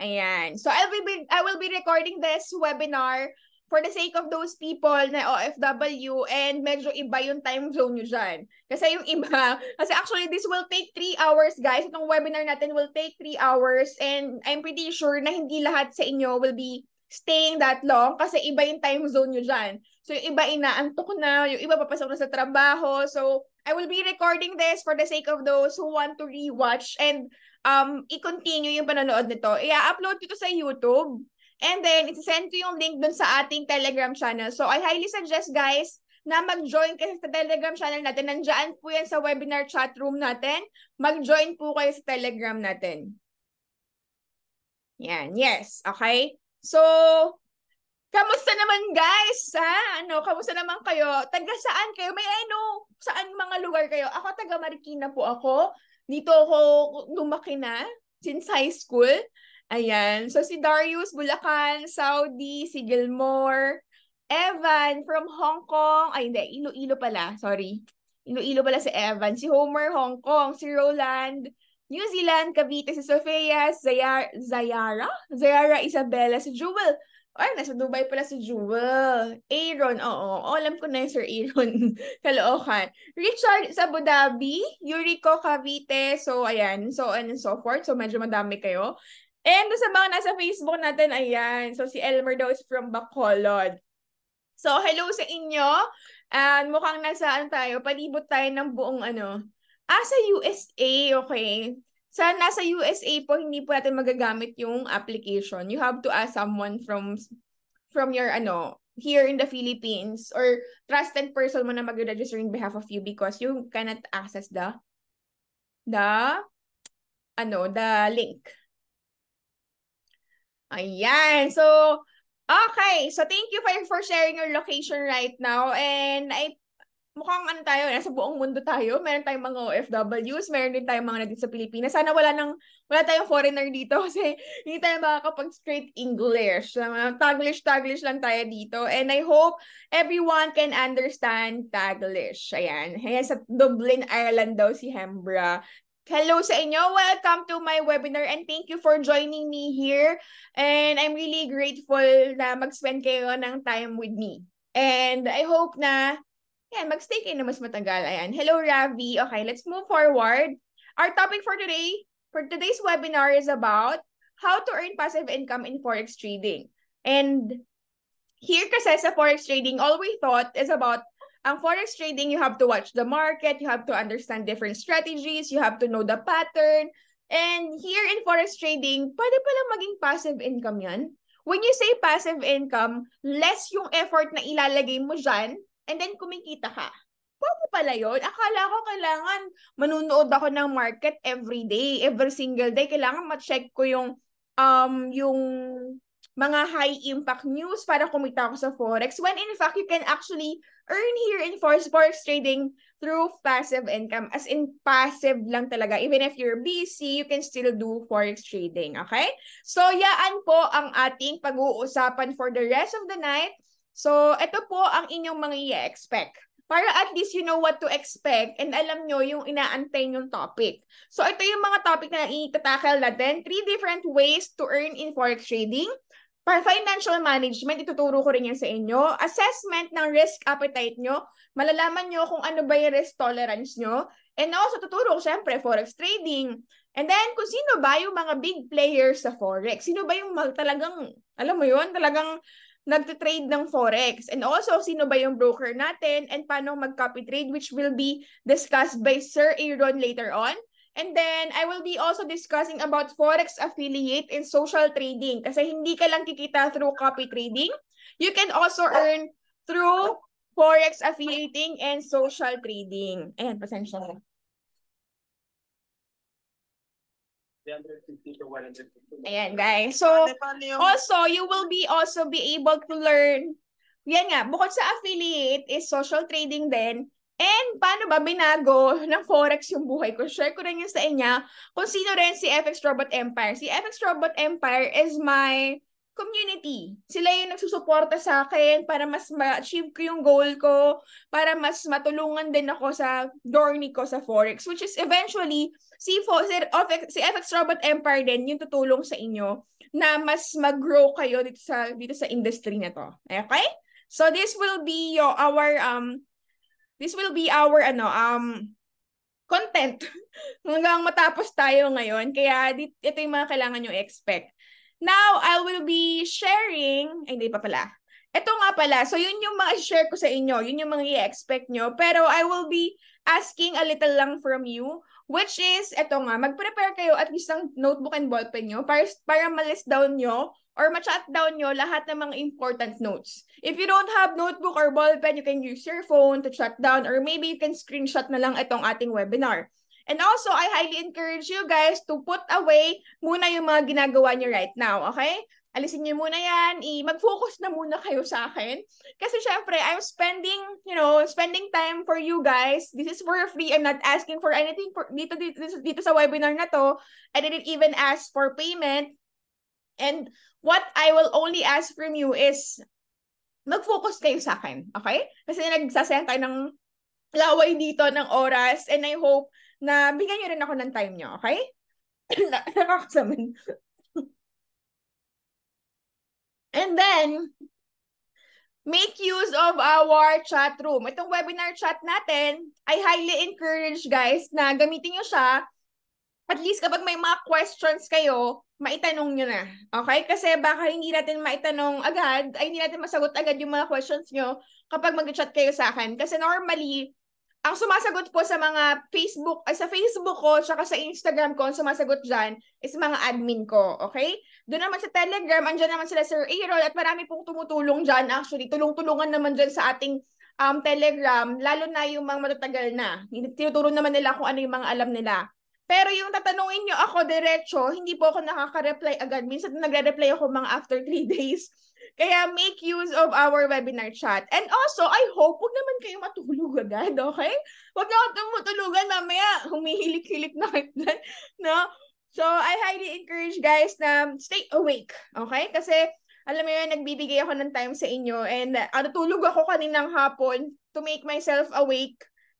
Ayan. So I will be I will be recording this webinar for the sake of those people na OFW and medyo iba yung time zone nyo dyan. Kasi yung iba, kasi actually this will take 3 hours guys. Itong webinar natin will take 3 hours and I'm pretty sure na hindi lahat sa inyo will be staying that long kasi iba yung time zone nyo dyan. So, yung iba inaantok na, yung iba papasok na sa trabaho. So, I will be recording this for the sake of those who want to rewatch and um, i-continue yung panonood nito. I-upload ko to sa YouTube and then isi-send ko yung link dun sa ating Telegram channel. So, I highly suggest guys na mag-join kayo sa Telegram channel natin. Nandiyan po yan sa webinar chat room natin. Mag-join po kayo sa Telegram natin. Yan, yes, okay? So, kamusta naman guys? Ha? Ah, ano, kamusta naman kayo? Taga saan kayo? May ano, saan mga lugar kayo? Ako taga Marikina po ako. Dito ako lumaki na since high school. Ayan. So si Darius Bulacan, Saudi, si Gilmore, Evan from Hong Kong. Ay, hindi. Iloilo pala. Sorry. Iloilo pala si Evan. Si Homer, Hong Kong. Si Roland, New Zealand, Cavite si Sofia, Zayar, Zayara? Zayara Isabella si Jewel. Ay, nasa Dubai pala si Jewel. Aaron, oo. O, alam ko na yung Sir Aaron. Kaloocan. Richard sa Abu Dhabi. Yuriko Cavite. So, ayan. So, on and so forth. So, medyo madami kayo. And sa mga nasa Facebook natin, ayan. So, si Elmer daw is from Bacolod. So, hello sa inyo. And mukhang nasa, ano tayo, palibot tayo ng buong, ano, Ah, sa USA, okay. Sa nasa USA po, hindi po natin magagamit yung application. You have to ask someone from from your ano, here in the Philippines or trusted person mo na mag-register in behalf of you because you cannot access the the ano, the link. Ayan. So, okay. So, thank you for, for sharing your location right now. And I mukhang ano tayo, eh, nasa buong mundo tayo, meron tayong mga OFWs, meron din tayong mga nandito sa Pilipinas. Sana wala nang, wala tayong foreigner dito kasi hindi tayo makakapag straight English. Taglish, Taglish lang tayo dito. And I hope everyone can understand Taglish. Ayan. Ayan sa Dublin, Ireland daw si Hembra. Hello sa inyo. Welcome to my webinar and thank you for joining me here. And I'm really grateful na mag-spend kayo ng time with me. And I hope na Yeah, magstay kayo na mas matagal. Ayan. Hello, Ravi. Okay, let's move forward. Our topic for today, for today's webinar is about how to earn passive income in Forex trading. And here kasi sa Forex trading, all we thought is about ang Forex trading, you have to watch the market, you have to understand different strategies, you have to know the pattern. And here in Forex trading, pwede pala maging passive income yan. When you say passive income, less yung effort na ilalagay mo dyan and then kumikita ka. Pwede pala yun. Akala ko kailangan manunood ako ng market every day, every single day. Kailangan ma-check ko yung um, yung mga high impact news para kumita ako sa forex when in fact you can actually earn here in forex trading through passive income as in passive lang talaga even if you're busy you can still do forex trading okay so yaan po ang ating pag-uusapan for the rest of the night So, ito po ang inyong mga i-expect. Para at least you know what to expect and alam nyo yung inaantay yung topic. So, ito yung mga topic na itatackle natin. Three different ways to earn in forex trading. Para financial management, ituturo ko rin yan sa inyo. Assessment ng risk appetite nyo. Malalaman nyo kung ano ba yung risk tolerance nyo. And also, tuturo ko syempre, forex trading. And then, kung sino ba yung mga big players sa forex? Sino ba yung mag, talagang, alam mo yun, talagang nagte-trade ng forex and also sino ba yung broker natin and paano mag-copy trade which will be discussed by Sir Aaron later on. And then I will be also discussing about forex affiliate and social trading kasi hindi ka lang kikita through copy trading. You can also earn through forex affiliating and social trading. Ayan, pasensya na. Ayan, guys. So, also, you will be also be able to learn, yan nga, bukod sa affiliate is social trading din, and paano ba binago ng Forex yung buhay ko. Share ko rin yun sa inyo kung sino rin si FX Robot Empire. Si FX Robot Empire is my community. Sila yung nagsusuporta sa akin para mas ma-achieve ko yung goal ko, para mas matulungan din ako sa journey ko sa Forex, which is eventually si Fo, oh, si, of, si FX Robot Empire din yung tutulong sa inyo na mas mag-grow kayo dito sa dito sa industry na to. Okay? So this will be your our um this will be our ano um content hanggang matapos tayo ngayon. Kaya dit, ito yung mga kailangan nyo expect. Now, I will be sharing, ay hindi pa pala. Ito nga pala, so yun yung mga share ko sa inyo, yun yung mga i-expect nyo. Pero I will be asking a little lang from you Which is, eto nga, mag-prepare kayo at isang notebook and ballpen nyo para, para ma-list down nyo or ma-chat down nyo lahat ng mga important notes. If you don't have notebook or ballpen, you can use your phone to chat down or maybe you can screenshot na lang itong ating webinar. And also, I highly encourage you guys to put away muna yung mga ginagawa nyo right now, okay? alisin niyo muna yan, i- mag-focus na muna kayo sa akin. Kasi syempre, I'm spending, you know, spending time for you guys. This is for free. I'm not asking for anything for, dito, dito, dito sa webinar na to. I didn't even ask for payment. And what I will only ask from you is mag-focus kayo sa akin, okay? Kasi nagsasayang tayo ng laway dito ng oras and I hope na bigyan niyo rin ako ng time niyo, okay? Nakakasamin. And then, make use of our chat room. Itong webinar chat natin, I highly encourage guys na gamitin nyo siya. At least kapag may mga questions kayo, maitanong nyo na. Okay? Kasi baka hindi natin maitanong agad, ay hindi natin masagot agad yung mga questions nyo kapag mag-chat kayo sa akin. Kasi normally, ang sumasagot po sa mga Facebook, ay sa Facebook ko, tsaka sa Instagram ko, ang sumasagot dyan is mga admin ko, okay? Doon naman sa Telegram, andyan naman sila Sir Erol at marami pong tumutulong dyan actually. Tulong-tulungan naman dyan sa ating um, Telegram, lalo na yung mga matatagal na. Tinuturo naman nila kung ano yung mga alam nila. Pero yung tatanungin nyo ako diretso, hindi po ako nakaka-reply agad. Minsan nagre-reply ako mga after 3 days. Kaya make use of our webinar chat. And also, I hope, huwag naman kayo matulog agad, okay? Huwag na matulugan, mamaya humihilik-hilik na kayo no? So, I highly encourage guys na stay awake, okay? Kasi, alam mo yun, nagbibigay ako ng time sa inyo and uh, natulog ako kaninang hapon to make myself awake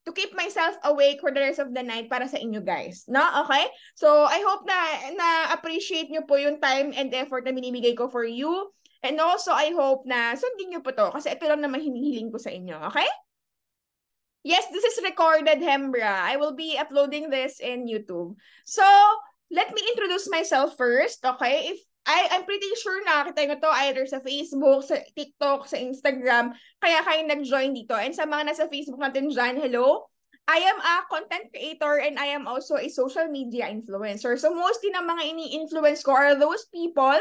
to keep myself awake for the rest of the night para sa inyo guys. No? Okay? So, I hope na na-appreciate nyo po yung time and effort na binibigay ko for you. And also, I hope na sundin niyo po to kasi ito lang naman hinihiling ko sa inyo, okay? Yes, this is recorded, Hembra. I will be uploading this in YouTube. So, let me introduce myself first, okay? If I, I'm pretty sure nakakita nyo to either sa Facebook, sa TikTok, sa Instagram, kaya kayo nag-join dito. And sa mga nasa Facebook natin dyan, hello? I am a content creator and I am also a social media influencer. So mostly ng mga ini-influence ko are those people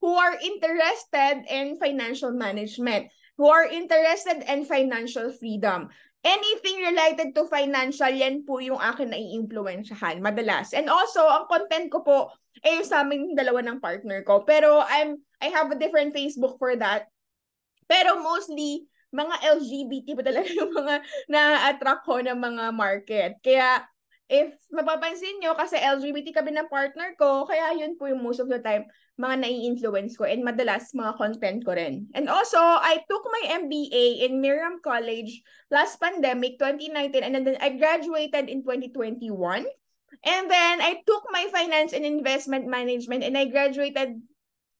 who are interested in financial management, who are interested in financial freedom. Anything related to financial, yan po yung akin na iimpluensyahan madalas. And also, ang content ko po ay yung sa aming dalawa ng partner ko. Pero I'm, I have a different Facebook for that. Pero mostly, mga LGBT pa talaga yung mga na-attract ko ng mga market. Kaya, if mapapansin nyo, kasi LGBT kami ng partner ko, kaya yun po yung most of the time, mga nai-influence ko and madalas mga content ko rin. And also, I took my MBA in Miriam College last pandemic, 2019, and then I graduated in 2021. And then I took my finance and investment management and I graduated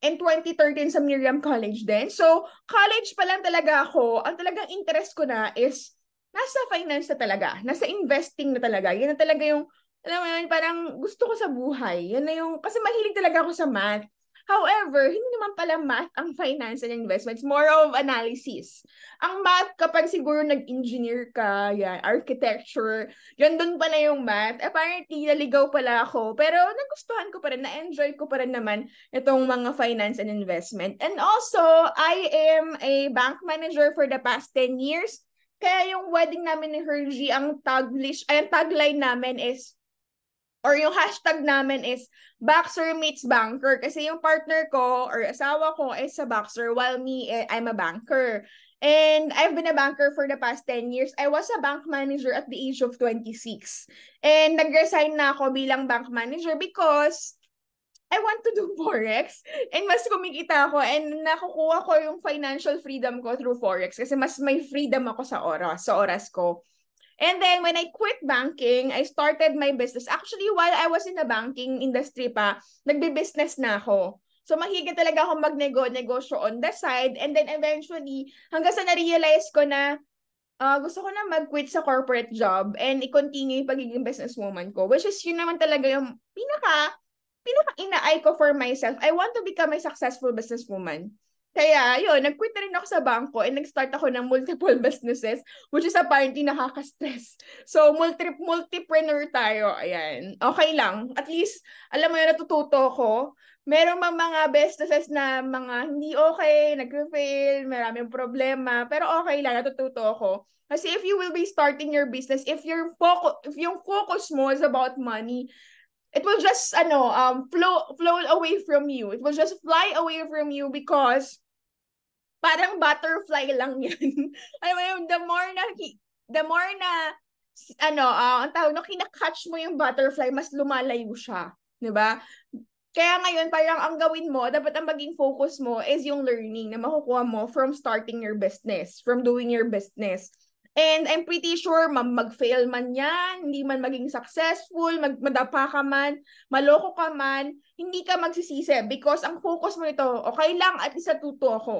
in 2013 sa Miriam College din. So, college pa lang talaga ako, ang talagang interest ko na is nasa finance na talaga, nasa investing na talaga. Yan na talaga yung alam mo yun, parang gusto ko sa buhay. Yan na yung, kasi mahilig talaga ako sa math. However, hindi naman pala math ang finance and investments. More of analysis. Ang math, kapag siguro nag-engineer ka, yan, architecture, yan doon pala yung math. Apparently, naligaw pala ako. Pero nagustuhan ko pa rin, na-enjoy ko pa rin naman itong mga finance and investment. And also, I am a bank manager for the past 10 years. Kaya yung wedding namin ni Hergie, ang taglish, ay, ang tagline namin is or yung hashtag namin is Boxer meets banker kasi yung partner ko or asawa ko is a boxer while me eh, I'm a banker. And I've been a banker for the past 10 years. I was a bank manager at the age of 26. And nagresign na ako bilang bank manager because I want to do Forex. And mas kumikita ako and nakukuha ko yung financial freedom ko through Forex kasi mas may freedom ako sa oras, sa oras ko. And then when I quit banking, I started my business. Actually, while I was in the banking industry pa, nagbe-business na ako. So, mahiga talaga akong negosyo on the side. And then eventually, hanggang sa na-realize ko na uh, gusto ko na mag-quit sa corporate job and i-continue yung pagiging businesswoman ko. Which is, yun naman talaga yung pinaka, pinaka ina-eye ko for myself. I want to become a successful businesswoman. Kaya, yun, nag-quit na rin ako sa bangko and nag-start ako ng multiple businesses, which is apparently nakaka-stress. So, multi multipreneur tayo. Ayan. Okay lang. At least, alam mo yun, natututo ko. Merong mga mga businesses na mga hindi okay, nag-fail, maraming problema, pero okay lang, natututo ako. Kasi if you will be starting your business, if your focus, if yung focus mo is about money, it will just ano um flow flow away from you. It will just fly away from you because parang butterfly lang 'yan. alam mo yung the more na the more na ano, uh, ang tawag no, kinakatch mo yung butterfly, mas lumalayo siya, 'di ba? Kaya ngayon, parang ang gawin mo, dapat ang maging focus mo is yung learning na makukuha mo from starting your business, from doing your business. And I'm pretty sure mag-fail man yan, hindi man maging successful, mag madapa ka man, maloko ka man, hindi ka magsisisi because ang focus mo nito, okay lang, at isa natuto ako.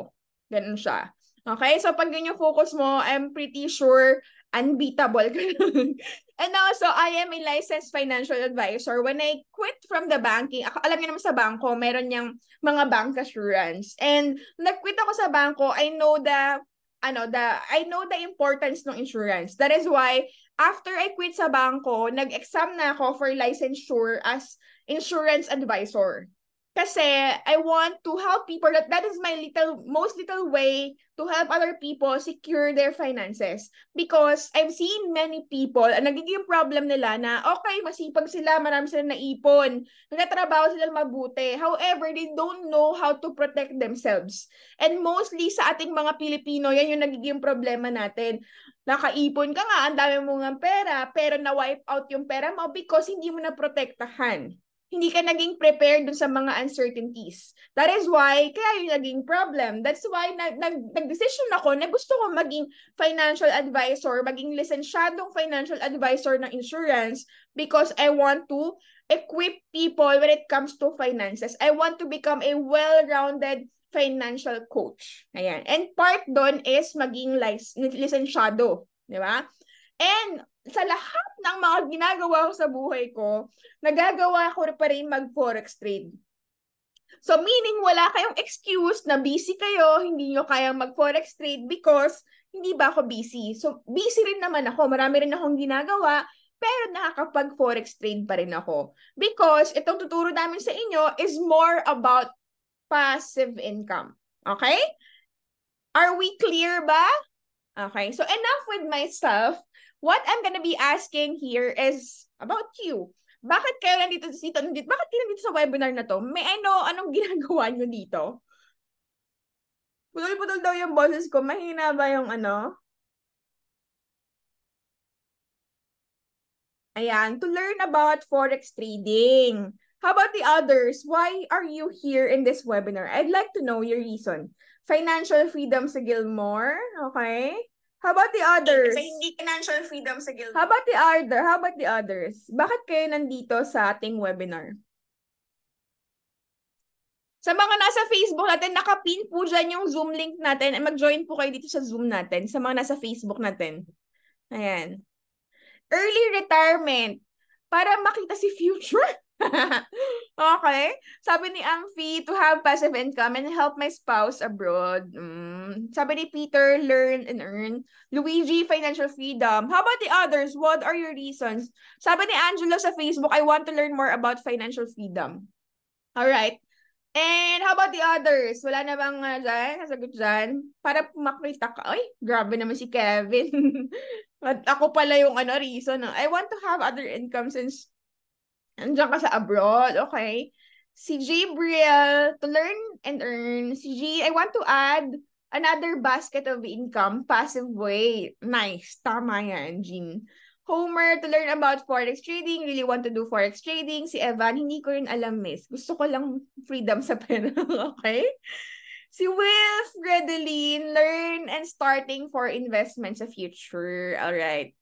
Ganun siya. Okay? So, pag ganyan yung focus mo, I'm pretty sure unbeatable And also, I am a licensed financial advisor. When I quit from the banking, ako, alam niyo naman sa banko, meron niyang mga bank assurance. And nag-quit ako sa banko, I know that ano, the, I know the importance ng insurance. That is why, after I quit sa banko, nag-exam na ako for licensure as insurance advisor. Kasi I want to help people. That, that is my little, most little way to help other people secure their finances. Because I've seen many people, ang nagiging problem nila na, okay, masipag sila, marami silang naipon, nagtatrabaho sila mabuti. However, they don't know how to protect themselves. And mostly sa ating mga Pilipino, yan yung nagiging problema natin nakaipon ka nga, ang dami mo ng pera, pero na-wipe out yung pera mo because hindi mo na protektahan hindi ka naging prepared dun sa mga uncertainties. That is why, kaya yung naging problem. That's why nag, nag, nag-decision ako na gusto ko maging financial advisor, maging lisensyadong financial advisor ng insurance because I want to equip people when it comes to finances. I want to become a well-rounded financial coach. Ayan. And part doon is maging lis- lisensyado. Di ba? And sa lahat ng mga ginagawa ko sa buhay ko, nagagawa ko pa rin mag-forex trade. So meaning wala kayong excuse na busy kayo, hindi nyo kayang mag-forex trade because hindi ba ako busy? So busy rin naman ako, marami rin akong ginagawa, pero nakakapag-forex trade pa rin ako. Because itong tuturo namin sa inyo is more about passive income. Okay? Are we clear ba? Okay, so enough with myself what I'm gonna be asking here is about you. Bakit kayo nandito dito? Nandito, bakit kayo nandito sa webinar na to? May ano, anong ginagawa nyo dito? Putol-putol daw yung boses ko. Mahina ba yung ano? Ayan, to learn about forex trading. How about the others? Why are you here in this webinar? I'd like to know your reason. Financial freedom sa Gilmore, okay? How about the others? Sa hindi financial freedom sa guild. How about the other? How about the others? Bakit kayo nandito sa ating webinar? Sa mga nasa Facebook natin, nakapin po dyan yung Zoom link natin. Mag-join po kayo dito sa Zoom natin. Sa mga nasa Facebook natin. Ayan. Early retirement. Para makita si future. okay. Sabi ni Amphi, to have passive income and help my spouse abroad. Mm. Sabi ni Peter, learn and earn. Luigi, financial freedom. How about the others? What are your reasons? Sabi ni Angelo sa Facebook, I want to learn more about financial freedom. All right. And how about the others? Wala na bang uh, dyan? Nasagot dyan? Para makita ka. Ay, grabe naman si Kevin. At ako pala yung ano, reason. Ah. I want to have other income since Andiyan ka sa abroad, okay? Si Gabriel, to learn and earn. Si G, I want to add another basket of income, passive way. Nice. Tama yan, Jean. Homer, to learn about forex trading. Really want to do forex trading. Si Evan, hindi ko rin alam, miss. Gusto ko lang freedom sa pera, okay? Si Wilf Gredeline, learn and starting for investments of future. Alright.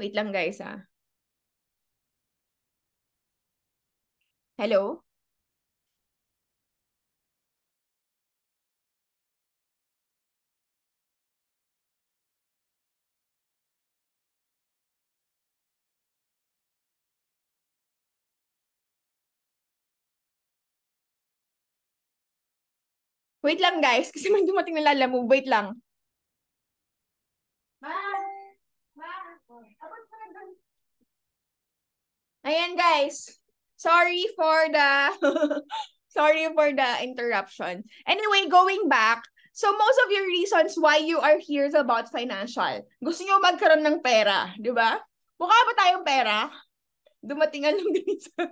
Wait lang guys ah. Hello? Wait lang guys, kasi may dumating na lalamove. Wait lang. Ayan guys. Sorry for the sorry for the interruption. Anyway, going back, so most of your reasons why you are here is about financial. Gusto niyo magkaroon ng pera, 'di ba? Mukha ba tayong pera? Dumating ang longganisa.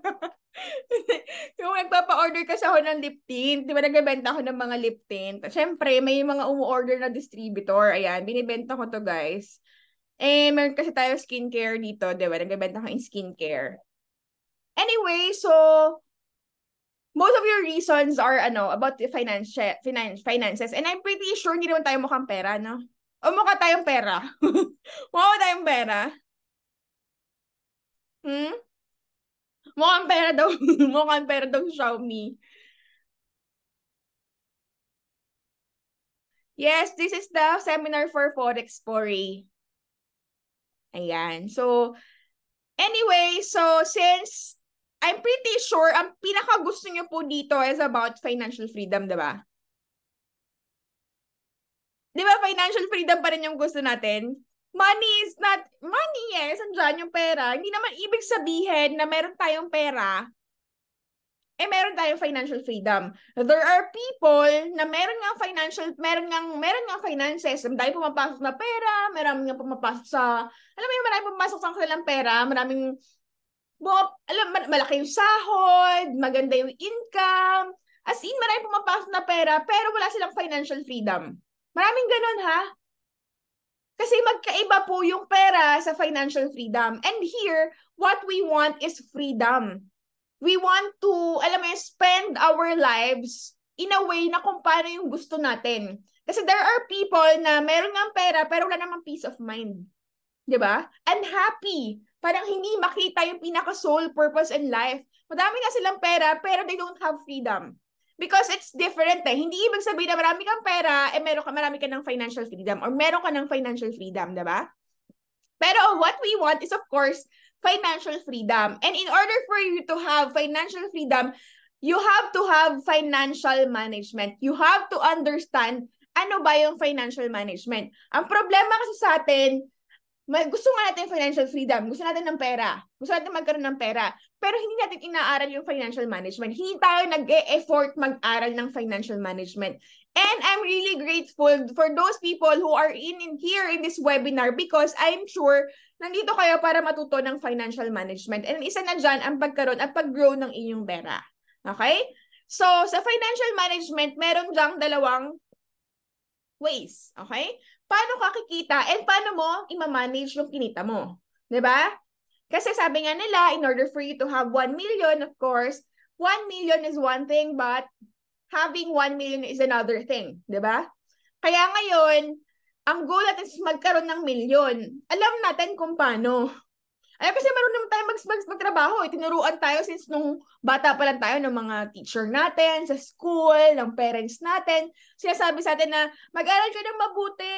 yung nagpapa-order ka sa ako ng lip tint, di ba nagbebenta ako ng mga lip tint? Syempre, may mga umu-order na distributor. Ayan, binibenta ko to guys. Eh, meron kasi tayo skincare dito, di ba? Nagbebenta ko yung skincare. Anyway, so, most of your reasons are, ano, about the finance, finance, finances. And I'm pretty sure hindi naman tayo mukhang pera, no? O mukha tayong pera. mukha tayong pera. Hmm? Mukhang pera daw. mukhang pera daw Xiaomi. Yes, this is the seminar for Forex Pori. Ayan. So, anyway, so since I'm pretty sure ang pinaka gusto niyo po dito is about financial freedom, 'di ba? 'Di ba financial freedom pa rin yung gusto natin? Money is not money, yes, eh, andiyan yung pera. Hindi naman ibig sabihin na meron tayong pera eh meron tayong financial freedom. There are people na meron nga financial, meron nga, meron nga finances, dahil pumapasok na pera, meron nga pumapasok sa, alam mo yung maraming pumapasok sa kanilang pera, maraming, buo, alam, malaki yung sahod, maganda yung income, as in, marami pumapasok na pera, pero wala silang financial freedom. Maraming ganun, ha? Kasi magkaiba po yung pera sa financial freedom. And here, what we want is freedom we want to, alam mo spend our lives in a way na kung paano yung gusto natin. Kasi there are people na meron ng pera pero wala namang peace of mind. ba? Diba? happy. Parang hindi makita yung pinaka-soul purpose in life. Madami nga silang pera pero they don't have freedom. Because it's different eh. Hindi ibig sabihin na marami kang pera, eh meron ka, marami ka ng financial freedom or meron ka ng financial freedom, ba? Diba? Pero what we want is of course financial freedom. And in order for you to have financial freedom, you have to have financial management. You have to understand ano ba yung financial management. Ang problema kasi sa atin, may, gusto nga natin financial freedom, gusto natin ng pera, gusto natin magkaroon ng pera, pero hindi natin inaaral yung financial management. Hindi tayo nag-e-effort mag-aral ng financial management. And I'm really grateful for those people who are in, in here in this webinar because I'm sure nandito kayo para matuto ng financial management. And isa na dyan ang pagkaroon at pag-grow ng inyong pera. Okay? So, sa financial management, meron dyang dalawang ways. Okay? Paano ka kikita and paano mo imamanage yung kinita mo? ba? Diba? Kasi sabi nga nila, in order for you to have 1 million, of course, 1 million is one thing, but having 1 million is another thing. ba? Diba? Kaya ngayon, ang goal natin is magkaroon ng milyon. Alam natin kung paano. Ay, kasi meron naman tayo mag, mag, magtrabaho. Itinuruan eh. tayo since nung bata pa lang tayo ng mga teacher natin, sa school, ng parents natin. Sinasabi sa atin na mag-aral ka ng mabuti.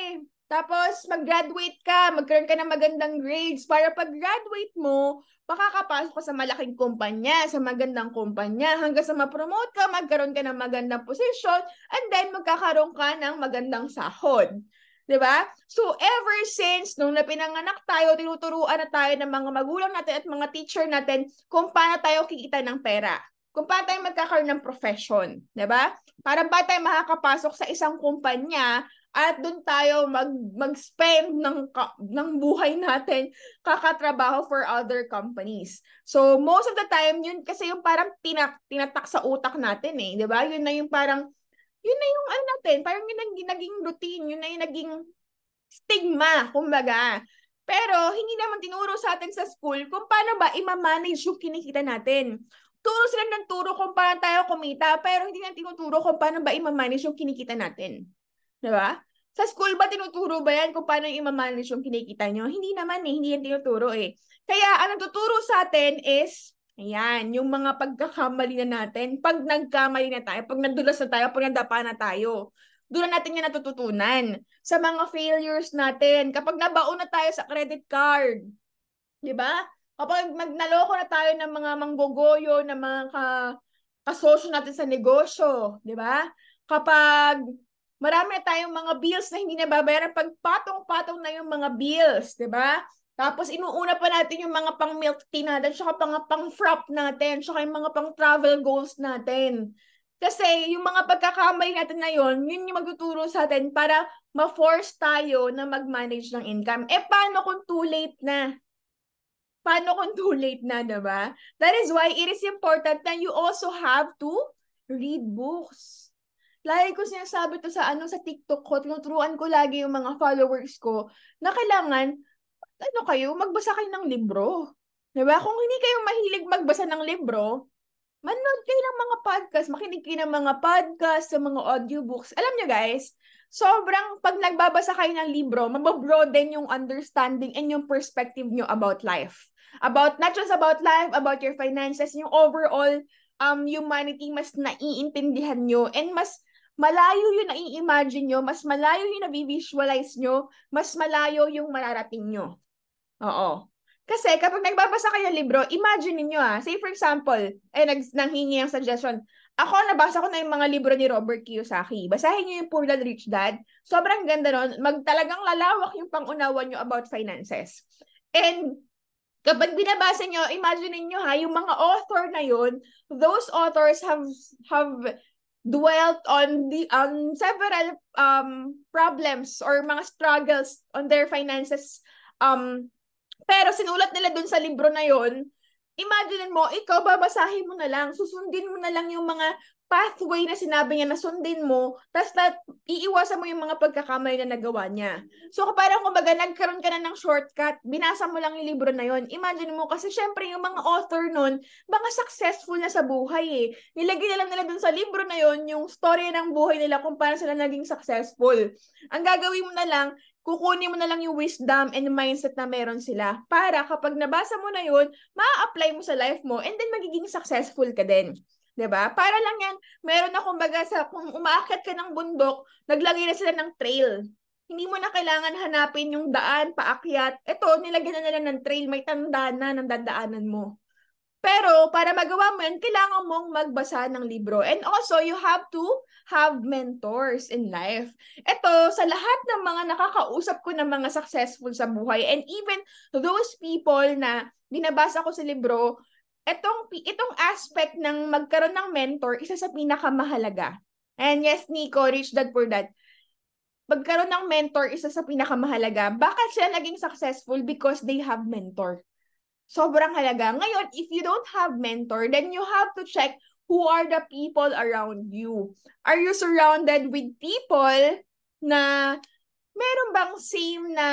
Tapos, mag-graduate ka, magkaroon ka ng magandang grades para pag-graduate mo, makakapasok ka sa malaking kumpanya, sa magandang kumpanya, hanggang sa ma-promote ka, magkaroon ka ng magandang position, and then magkakaroon ka ng magandang sahod. 'Di ba? So ever since nung napinanganak tayo, tinuturuan na tayo ng mga magulang natin at mga teacher natin kung paano tayo kikita ng pera. Kung paano tayo magkakaroon ng profession, 'di ba? Para ba tayo makakapasok sa isang kumpanya at doon tayo mag mag-spend ng ng buhay natin kakatrabaho for other companies. So most of the time yun kasi yung parang tinak tinatak sa utak natin eh, 'di ba? Yun na yung parang yun na yung ano natin, parang yun ang naging routine, yun na yung naging stigma, kumbaga. Pero hindi naman tinuro sa atin sa school kung paano ba i-manage yung kinikita natin. Turo sila ng turo kung paano tayo kumita, pero hindi naman tinuturo kung paano ba i-manage yung kinikita natin. Diba? Sa school ba tinuturo ba yan kung paano i-manage yung kinikita nyo? Hindi naman eh, hindi yan tinuturo eh. Kaya ang tuturo sa atin is Ayan, yung mga pagkakamali na natin, pag nagkamali na tayo, pag nadulas na tayo, pag nadapa na tayo, doon natin yan natututunan. Sa mga failures natin, kapag nabaon na tayo sa credit card, di ba? Kapag magnaloko na tayo ng mga manggogoyo, ng mga ka, kasosyo natin sa negosyo, di ba? Kapag marami tayong mga bills na hindi nababayaran, pag patong-patong na yung mga bills, di ba? Tapos inuuna pa natin yung mga pang milk tea natin, saka pang pang frap natin, saka yung mga pang travel goals natin. Kasi yung mga pagkakamali natin na yon, yun yung magtuturo sa atin para ma-force tayo na mag-manage ng income. Eh paano kung too late na? Paano kung too late na, 'di ba? That is why it is important that you also have to read books. Lagi ko sinasabi to sa ano sa TikTok ko, tinuturuan ko lagi yung mga followers ko na kailangan ano kayo, magbasa kayo ng libro. Diba? Kung hindi kayo mahilig magbasa ng libro, manood kayo ng mga podcast, makinig kayo ng mga podcast, sa mga audiobooks. Alam nyo guys, sobrang pag nagbabasa kayo ng libro, mababroaden yung understanding and yung perspective nyo about life. About, not just about life, about your finances, yung overall um, humanity, mas naiintindihan nyo and mas malayo yung nai-imagine nyo, mas malayo yung nabivisualize nyo, mas malayo yung mararating nyo. Oo. Kasi kapag nagbabasa kayo ng libro, imagine niyo ah, say for example, eh, nag, nanghingi ang suggestion, ako, nabasa ko na yung mga libro ni Robert Kiyosaki. Basahin niyo yung Poor Dad, Rich Dad. Sobrang ganda noon, Magtalagang lalawak yung pangunawan niyo about finances. And kapag binabasa niyo, imagine niyo ha, yung mga author na yun, those authors have have dwelt on the on several um problems or mga struggles on their finances um pero sinulat nila dun sa libro na yon imagine mo, ikaw babasahin mo na lang, susundin mo na lang yung mga pathway na sinabi niya na sundin mo, tapos na, iiwasan mo yung mga pagkakamali na nagawa niya. So, parang kumbaga, nagkaroon ka na ng shortcut, binasa mo lang yung libro na yon. Imagine mo, kasi syempre, yung mga author nun, mga successful na sa buhay eh. Nilagay na lang nila dun sa libro na yon yung story ng buhay nila kung paano sila naging successful. Ang gagawin mo na lang, kukunin mo na lang yung wisdom and mindset na meron sila para kapag nabasa mo na yun, ma-apply mo sa life mo and then magiging successful ka din. 'di ba? Para lang 'yan, meron na kumbaga sa kung umaakyat ka ng bundok, naglagay na sila ng trail. Hindi mo na kailangan hanapin yung daan paakyat. Ito, nilagyan na nila ng trail, may tanda na ng dadaanan mo. Pero para magawa mo yan, kailangan mong magbasa ng libro. And also, you have to have mentors in life. Ito, sa lahat ng mga nakakausap ko ng mga successful sa buhay, and even those people na binabasa ko sa libro, itong, itong aspect ng magkaroon ng mentor, isa sa pinakamahalaga. And yes, Nico, reach that for that. Pagkaroon ng mentor, isa sa pinakamahalaga. Bakit siya naging successful? Because they have mentor sobrang halaga. Ngayon, if you don't have mentor, then you have to check who are the people around you. Are you surrounded with people na meron bang same na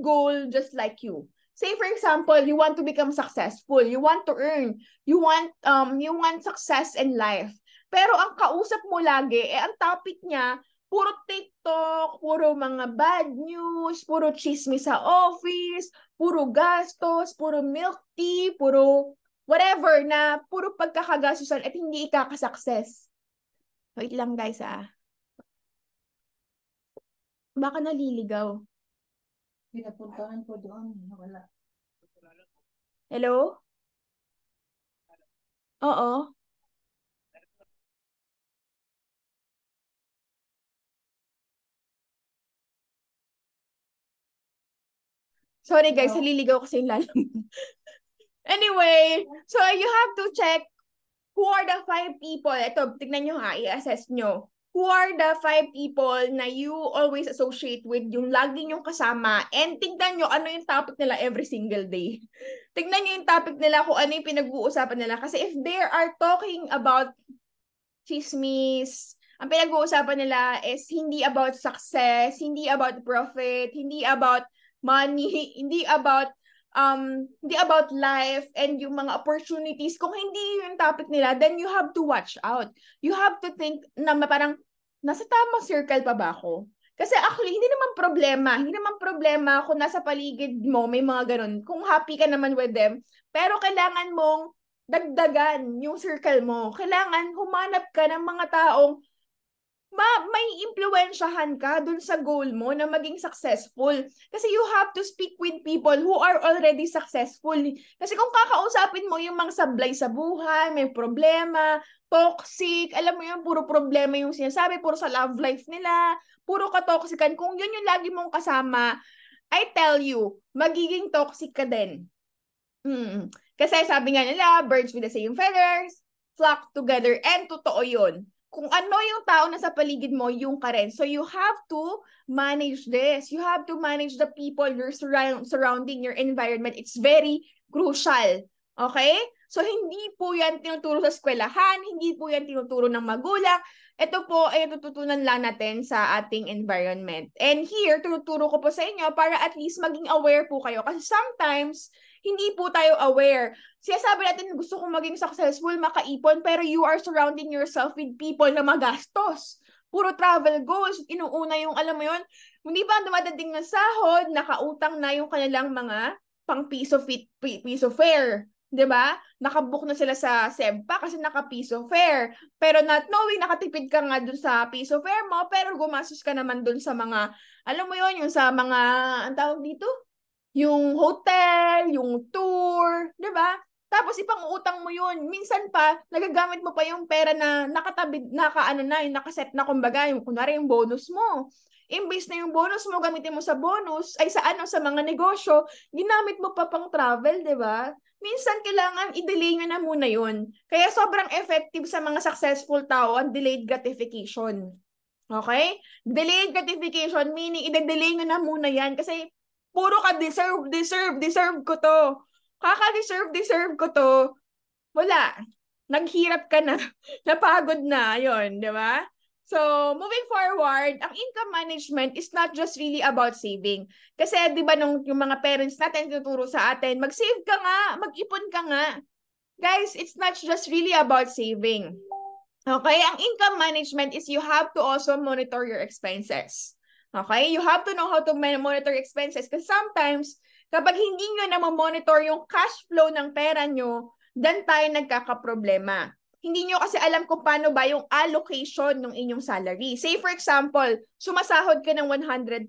goal just like you? Say for example, you want to become successful, you want to earn, you want um you want success in life. Pero ang kausap mo lagi eh ang topic niya puro TikTok, puro mga bad news, puro chismis sa office, puro gastos, puro milk tea, puro whatever na puro pagkakagastusan at hindi ikakasuccess. Wait lang guys ah. Baka naliligaw. Pinapuntahan ko doon. Wala. Hello? Oo. Oo. Sorry guys, oh. no. haliligaw kasi yung lalo. anyway, so you have to check who are the five people. Ito, tignan nyo ha, ah, i-assess nyo. Who are the five people na you always associate with, yung lagi nyong kasama, and tignan nyo ano yung topic nila every single day. tignan nyo yung topic nila kung ano yung pinag-uusapan nila. Kasi if they are talking about chismis, ang pinag-uusapan nila is hindi about success, hindi about profit, hindi about money, hindi about um hindi about life and yung mga opportunities kung hindi yung topic nila then you have to watch out you have to think na parang nasa tamang circle pa ba ako kasi actually hindi naman problema hindi naman problema kung nasa paligid mo may mga ganun kung happy ka naman with them pero kailangan mong dagdagan yung circle mo kailangan humanap ka ng mga taong ma may impluwensyahan ka dun sa goal mo na maging successful. Kasi you have to speak with people who are already successful. Kasi kung kakausapin mo yung mga sablay sa buhay, may problema, toxic, alam mo yun, puro problema yung sinasabi, puro sa love life nila, puro katoxican. Kung yun yung lagi mong kasama, I tell you, magiging toxic ka din. Mm. Kasi sabi nga nila, birds with the same feathers flock together. And totoo yun kung ano yung tao na sa paligid mo, yung ka rin. So you have to manage this. You have to manage the people you're surround, surrounding, your environment. It's very crucial. Okay? So hindi po yan tinuturo sa eskwelahan, hindi po yan tinuturo ng magulang. Ito po ay tututunan lang natin sa ating environment. And here, tinuturo ko po sa inyo para at least maging aware po kayo. Kasi sometimes, hindi po tayo aware. Sinasabi natin, gusto kong maging successful, makaipon, pero you are surrounding yourself with people na magastos. Puro travel goals, inuuna yung, alam mo yon hindi ba dumadating na sahod, nakautang na yung kanilang mga pang piso piece of fare. 'di ba? Nakabook na sila sa SEBPA kasi naka-piso fare. Pero not knowing nakatipid ka nga dun sa piso fare mo, pero gumastos ka naman dun sa mga alam mo 'yon, yung sa mga ang tawag dito, yung hotel, yung tour, 'di ba? Tapos ipang-utang mo 'yun. Minsan pa nagagamit mo pa yung pera na nakatabi naka ano na, yung nakaset na kumbaga, yung kunwari yung bonus mo. Imbis na yung bonus mo gamitin mo sa bonus ay sa ano sa mga negosyo, ginamit mo pa pang travel, 'di ba? Minsan kailangan i-delay nyo na muna 'yun. Kaya sobrang effective sa mga successful tao ang delayed gratification. Okay? Delayed gratification, meaning i-delay nyo na muna yan kasi Puro ka deserve, deserve, deserve ko to. Kaka-deserve, deserve ko to. Wala. Naghirap ka na. Napagod na. yon di ba? So, moving forward, ang income management is not just really about saving. Kasi 'di ba nung yung mga parents natin tinuturo sa atin, mag-save ka nga, mag-ipon ka nga. Guys, it's not just really about saving. Okay, ang income management is you have to also monitor your expenses. Okay? You have to know how to monitor expenses kasi sometimes kapag hindi nyo na monitor yung cash flow ng pera nyo, dan tayo nagkakaproblema. Hindi nyo kasi alam kung paano ba yung allocation ng inyong salary. Say for example, sumasahod ka ng 100,000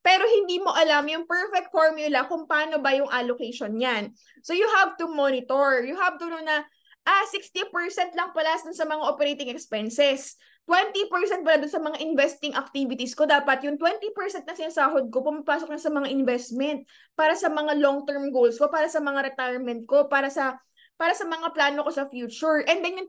pero hindi mo alam yung perfect formula kung paano ba yung allocation niyan. So you have to monitor. You have to know na ah, 60% lang pala sa mga operating expenses. 20% pala doon sa mga investing activities ko, dapat yung 20% na sinasahod ko, pumapasok na sa mga investment para sa mga long-term goals ko, para sa mga retirement ko, para sa para sa mga plano ko sa future. And then yung 20%,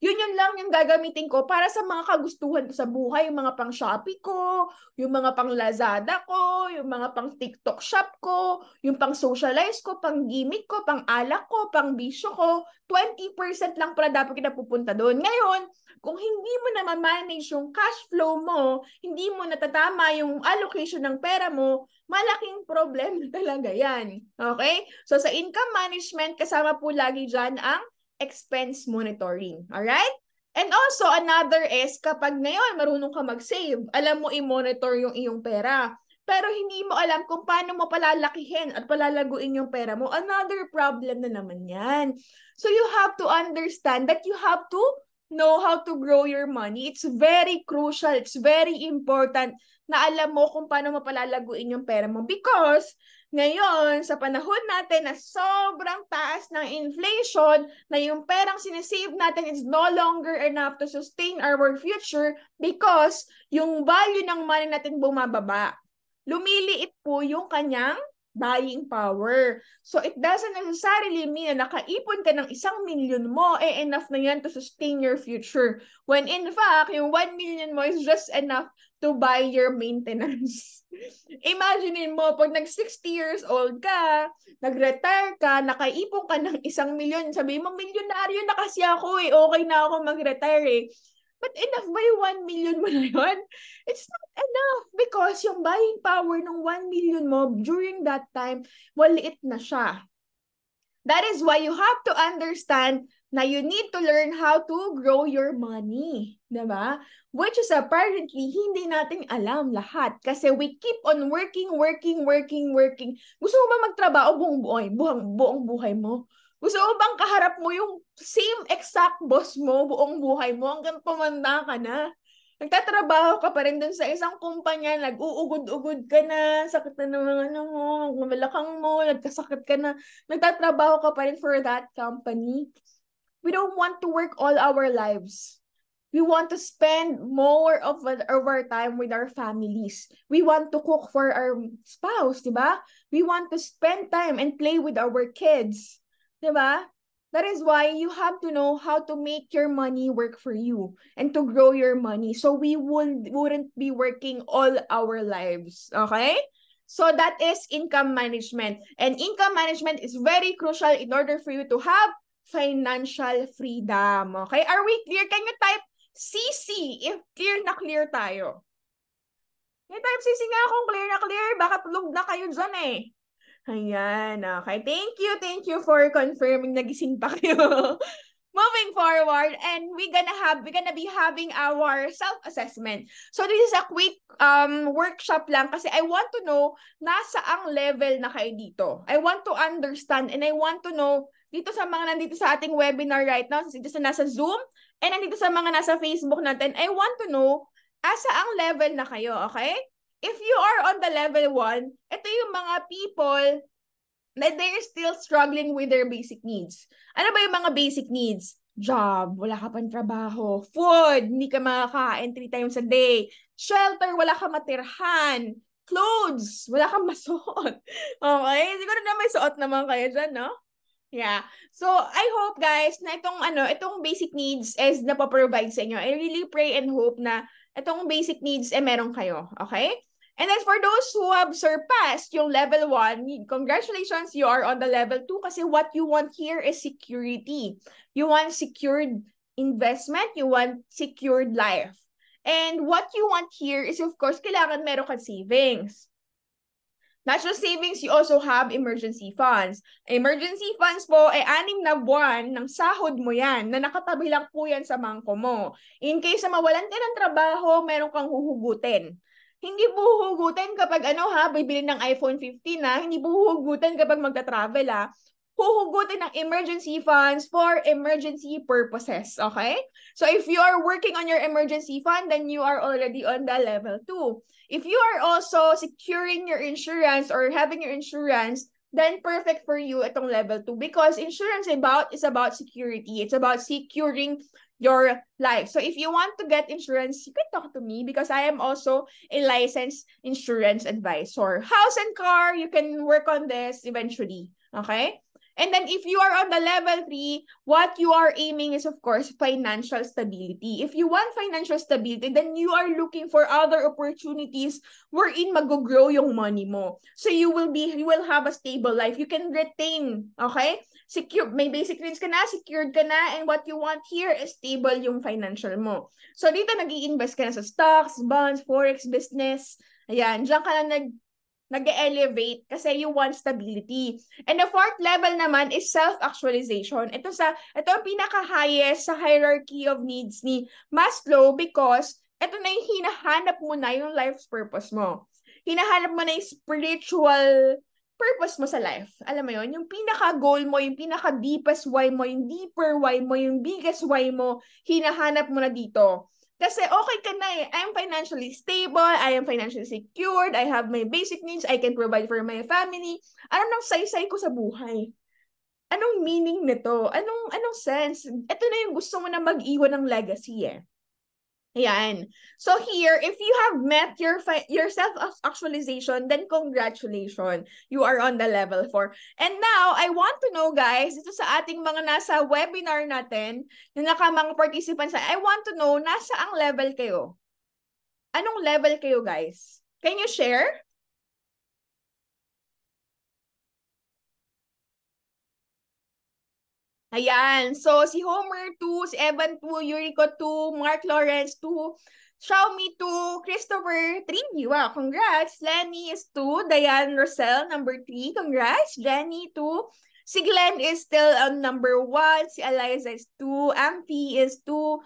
yun yun lang yung gagamitin ko para sa mga kagustuhan ko sa buhay, yung mga pang Shopee ko, yung mga pang Lazada ko, yung mga pang TikTok shop ko, yung pang socialize ko, pang gimmick ko, pang alak ko, pang bisyo ko. 20% lang pala dapat kita pupunta doon. Ngayon, kung hindi mo na ma-manage yung cash flow mo, hindi mo natatama yung allocation ng pera mo, malaking problem talaga yan. Okay? So sa income management, kasama po lagi dyan ang expense monitoring. Alright? And also, another is, kapag ngayon marunong ka mag-save, alam mo i-monitor yung iyong pera pero hindi mo alam kung paano mo palalakihin at palalaguin yung pera mo. Another problem na naman yan. So you have to understand that you have to know how to grow your money. It's very crucial. It's very important na alam mo kung paano mo palalaguin yung pera mo. Because ngayon, sa panahon natin na sobrang taas ng inflation, na yung perang sinisave natin is no longer enough to sustain our future because yung value ng money natin bumababa lumiliit po yung kanyang buying power. So it doesn't necessarily mean na nakaipon ka ng isang million mo, eh enough na yan to sustain your future. When in fact, yung 1 million mo is just enough to buy your maintenance. Imagine mo, pag nag 60 years old ka, nag-retire ka, nakaipon ka ng isang million, sabi mo, milyonaryo na kasi ako eh, okay na ako mag-retire eh. But enough ba yung 1 million mo na yun? It's not enough because yung buying power ng 1 million mo during that time, maliit na siya. That is why you have to understand na you need to learn how to grow your money. Diba? Which is apparently hindi natin alam lahat kasi we keep on working, working, working, working. Gusto mo ba magtrabaho buong buhay, buong, buong buhay mo? Gusto mo bang kaharap mo yung same exact boss mo buong buhay mo hanggang tumanda ka na? Nagtatrabaho ka pa rin dun sa isang kumpanya, nag-uugod-ugod ka na, sakit na ng mga ano mo, malakang mo, nagkasakit ka na. Nagtatrabaho ka pa rin for that company. We don't want to work all our lives. We want to spend more of our time with our families. We want to cook for our spouse, di ba? We want to spend time and play with our kids. Diba? That is why you have to know how to make your money work for you and to grow your money. So we would, wouldn't be working all our lives. Okay? So that is income management. And income management is very crucial in order for you to have financial freedom. Okay? Are we clear? Can you type CC if clear na clear tayo? May type CC nga kung clear na clear. Baka tulog na kayo dyan eh. Ayan, okay. Thank you, thank you for confirming nagising pa kayo. Moving forward, and we gonna have, we gonna be having our self-assessment. So this is a quick um, workshop lang kasi I want to know nasa ang level na kayo dito. I want to understand and I want to know dito sa mga nandito sa ating webinar right now, dito sa nasa Zoom, and nandito sa mga nasa Facebook natin, I want to know asa ang level na kayo, okay? if you are on the level 1, ito yung mga people na they're still struggling with their basic needs. Ano ba yung mga basic needs? Job, wala ka pang trabaho. Food, hindi ka makakain three times a day. Shelter, wala ka matirhan. Clothes, wala kang masuot. Okay? Siguro na may suot naman kayo dyan, no? Yeah. So, I hope guys na itong ano, itong basic needs is napaprovide sa inyo. I really pray and hope na itong basic needs eh meron kayo. Okay? And then for those who have surpassed yung level 1, congratulations, you are on the level 2 kasi what you want here is security. You want secured investment, you want secured life. And what you want here is of course, kailangan meron kang savings. National savings, you also have emergency funds. Emergency funds po, eh, anim na buwan ng sahod mo yan, na nakatabi lang po yan sa mangko mo. In case na mawalan ka ng trabaho, meron kang huhugutin. Hindi buhugutan kapag ano ha, bibili ng iPhone 15 na, hindi buhugutan kapag magta-travel ha. Huhugutin ng emergency funds for emergency purposes, okay? So if you are working on your emergency fund, then you are already on the level 2. If you are also securing your insurance or having your insurance, then perfect for you itong level 2 because insurance about is about security. It's about securing your life. So if you want to get insurance, you can talk to me because I am also a licensed insurance advisor. House and car, you can work on this eventually. Okay? And then if you are on the level 3, what you are aiming is of course financial stability. If you want financial stability, then you are looking for other opportunities wherein mag-grow yung money mo. So you will be you will have a stable life. You can retain, okay? secure, may basic needs ka na, secured ka na, and what you want here is stable yung financial mo. So, dito nag invest ka na sa stocks, bonds, forex, business. Ayan, dyan ka na nag nag-elevate kasi you want stability. And the fourth level naman is self-actualization. Ito sa ito ang pinaka-highest sa hierarchy of needs ni Maslow because ito na yung hinahanap mo na yung life's purpose mo. Hinahanap mo na yung spiritual purpose mo sa life. Alam mo yon yung pinaka-goal mo, yung pinaka-deepest why mo, yung deeper why mo, yung biggest why mo, hinahanap mo na dito. Kasi okay ka na eh. I'm financially stable, I am financially secured, I have my basic needs, I can provide for my family. Ano nang saysay ko sa buhay? Anong meaning nito? Anong anong sense? Ito na yung gusto mo na mag-iwan ng legacy eh. Yan. So here, if you have met your your self-actualization, then congratulations. You are on the level 4. And now, I want to know guys, ito sa ating mga nasa webinar natin, yung naka mga participants, I want to know, nasa ang level kayo? Anong level kayo guys? Can you share? Ayan. So, si Homer 2, si Evan 2, Yuriko 2, Mark Lawrence 2, Xiaomi 2, Christopher 3. Wow, congrats. Lenny is 2. Diane Rosel, number 3. Congrats. Jenny 2. Si Glenn is still on number 1. Si Eliza is 2. Ampy is 2.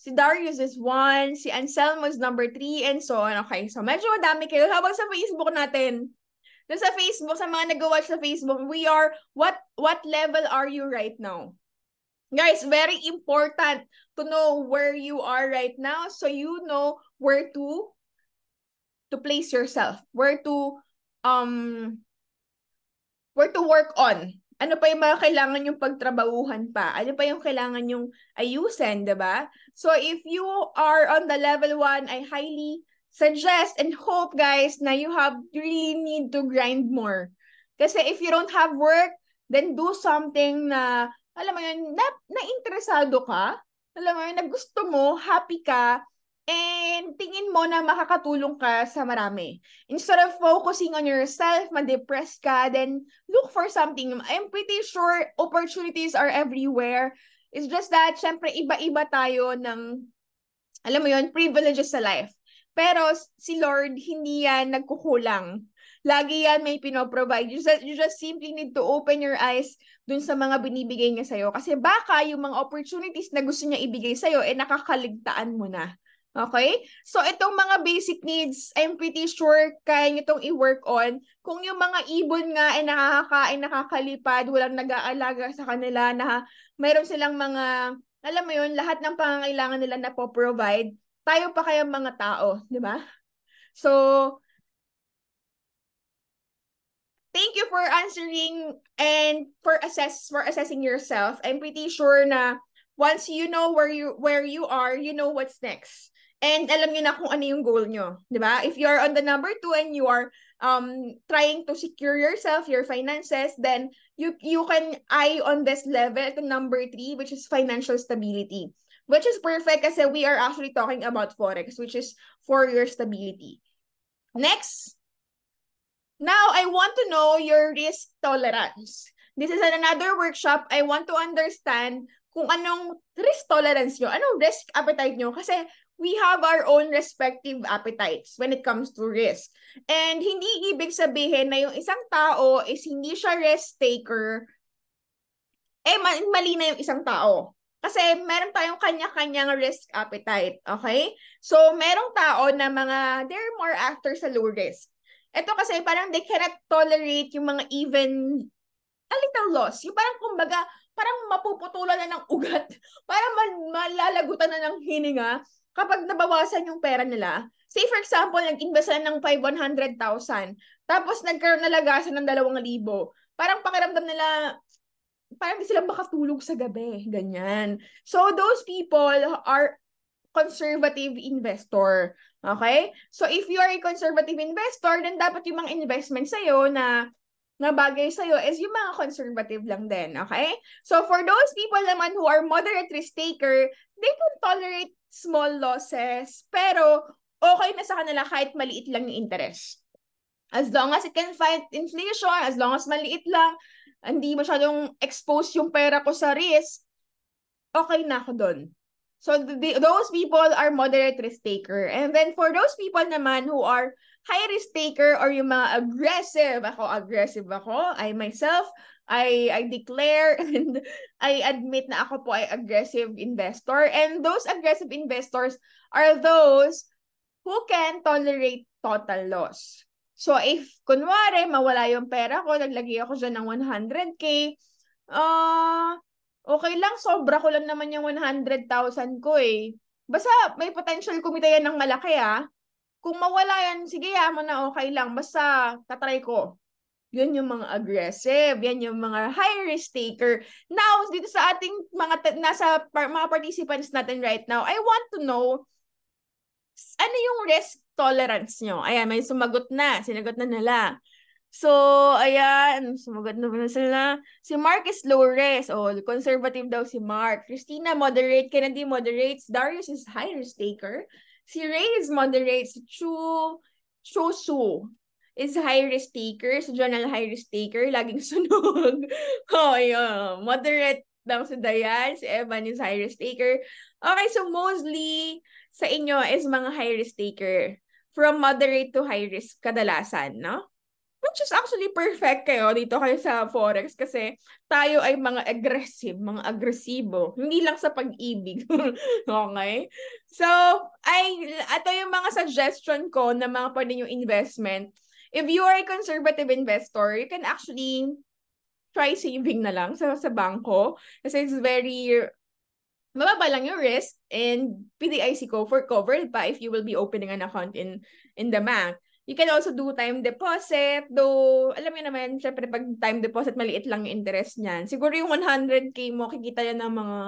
Si Darius is 1, si Anselmo is number 3, and so on. Okay, so medyo madami kayo. Habang sa Facebook natin, So sa Facebook, sa mga nag-watch sa Facebook, we are, what, what level are you right now? Guys, very important to know where you are right now so you know where to to place yourself, where to um where to work on. Ano pa yung mga kailangan yung pagtrabahuhan pa? Ano pa yung kailangan yung ayusin, 'di ba? So if you are on the level 1, I highly suggest and hope guys na you have really need to grind more. Kasi if you don't have work, then do something na alam mo yun, na, na interesado ka, alam mo yun, na gusto mo, happy ka, and tingin mo na makakatulong ka sa marami. Instead of focusing on yourself, ma-depress ka, then look for something. I'm pretty sure opportunities are everywhere. It's just that, syempre, iba-iba tayo ng, alam mo yun, privileges sa life. Pero si Lord, hindi yan nagkukulang. Lagi yan may pinoprovide. You just, you just simply need to open your eyes dun sa mga binibigay niya sa'yo. Kasi baka yung mga opportunities na gusto niya ibigay sa'yo, eh nakakaligtaan mo na. Okay? So, itong mga basic needs, I'm pretty sure kaya nyo itong i-work on. Kung yung mga ibon nga ay eh, nakakain, eh, nakakalipad, walang nag-aalaga sa kanila, na mayroon silang mga, alam mo yun, lahat ng pangangailangan nila na po-provide, tayo pa kaya mga tao, di ba? So, thank you for answering and for assess for assessing yourself. I'm pretty sure na once you know where you where you are, you know what's next. And alam niyo na kung ano yung goal niyo, 'di ba? If you are on the number 2 and you are um trying to secure yourself, your finances, then you you can eye on this level to number 3 which is financial stability. Which is perfect kasi we are actually talking about Forex, which is for your stability. Next, now I want to know your risk tolerance. This is another workshop. I want to understand kung anong risk tolerance nyo, anong risk appetite nyo. Kasi we have our own respective appetites when it comes to risk. And hindi ibig sabihin na yung isang tao is hindi siya risk taker, eh mali na yung isang tao. Kasi meron tayong kanya-kanyang risk appetite, okay? So, merong tao na mga, they're more after sa low risk. Ito kasi parang they cannot tolerate yung mga even a little loss. Yung parang kumbaga, parang mapuputulan na ng ugat. Parang man, malalagutan na ng hininga kapag nabawasan yung pera nila. Say for example, nag-invest sila ng 500,000 tapos nagkaroon na lagasan ng 2,000. Parang pakiramdam nila parang hindi sila makatulog sa gabi, ganyan. So those people are conservative investor. Okay? So if you are a conservative investor, then dapat yung mga investment sa iyo na na bagay sa iyo is yung mga conservative lang din, okay? So for those people naman who are moderate risk taker, they can tolerate small losses, pero okay na sa kanila kahit maliit lang yung interest. As long as it can fight inflation, as long as maliit lang, hindi masyadong exposed yung pera ko sa risk, okay na ako doon. So the, those people are moderate risk taker. And then for those people naman who are high risk taker or yung mga aggressive, ako aggressive ako, I myself, I I declare and I admit na ako po ay aggressive investor. And those aggressive investors are those who can tolerate total loss. So if, kunwari, mawala yung pera ko, naglagay ako dyan ng 100K, ah, uh, okay lang, sobra ko lang naman yung 100,000 ko eh. Basta may potential kumita yan ng malaki ah. Kung mawala yan, sige ah, mo na okay lang. Basta tatry ko. Yan yung mga aggressive, yan yung mga high risk taker. Now, dito sa ating mga nasa par- mga participants natin right now, I want to know ano yung risk tolerance nyo? Ayan, may sumagot na. Sinagot na nila. So, ayan, sumagot na na sila. Si Mark is low risk. oh, conservative daw si Mark. Christina moderate. Kennedy moderates. Darius is high risk taker. Si Ray is moderates. Chu, Chu Su is high risk taker. Si Jonal high risk taker. Laging sunog. oh, ayun. Moderate daw si Diane, si Evan is high risk taker. Okay, so mostly sa inyo is mga high risk taker from moderate to high risk kadalasan, no? Which is actually perfect kayo dito kayo sa Forex kasi tayo ay mga aggressive, mga agresibo. Hindi lang sa pag-ibig. okay? So, ay, ito yung mga suggestion ko na mga pwede yung investment. If you are a conservative investor, you can actually try saving na lang sa, sa banko. Kasi it's very mababa lang yung risk and PDIC ko for covered pa if you will be opening an account in in the bank. You can also do time deposit, though alam mo naman, syempre pag time deposit, maliit lang yung interest niyan. Siguro yung 100k mo, kikita yan ng mga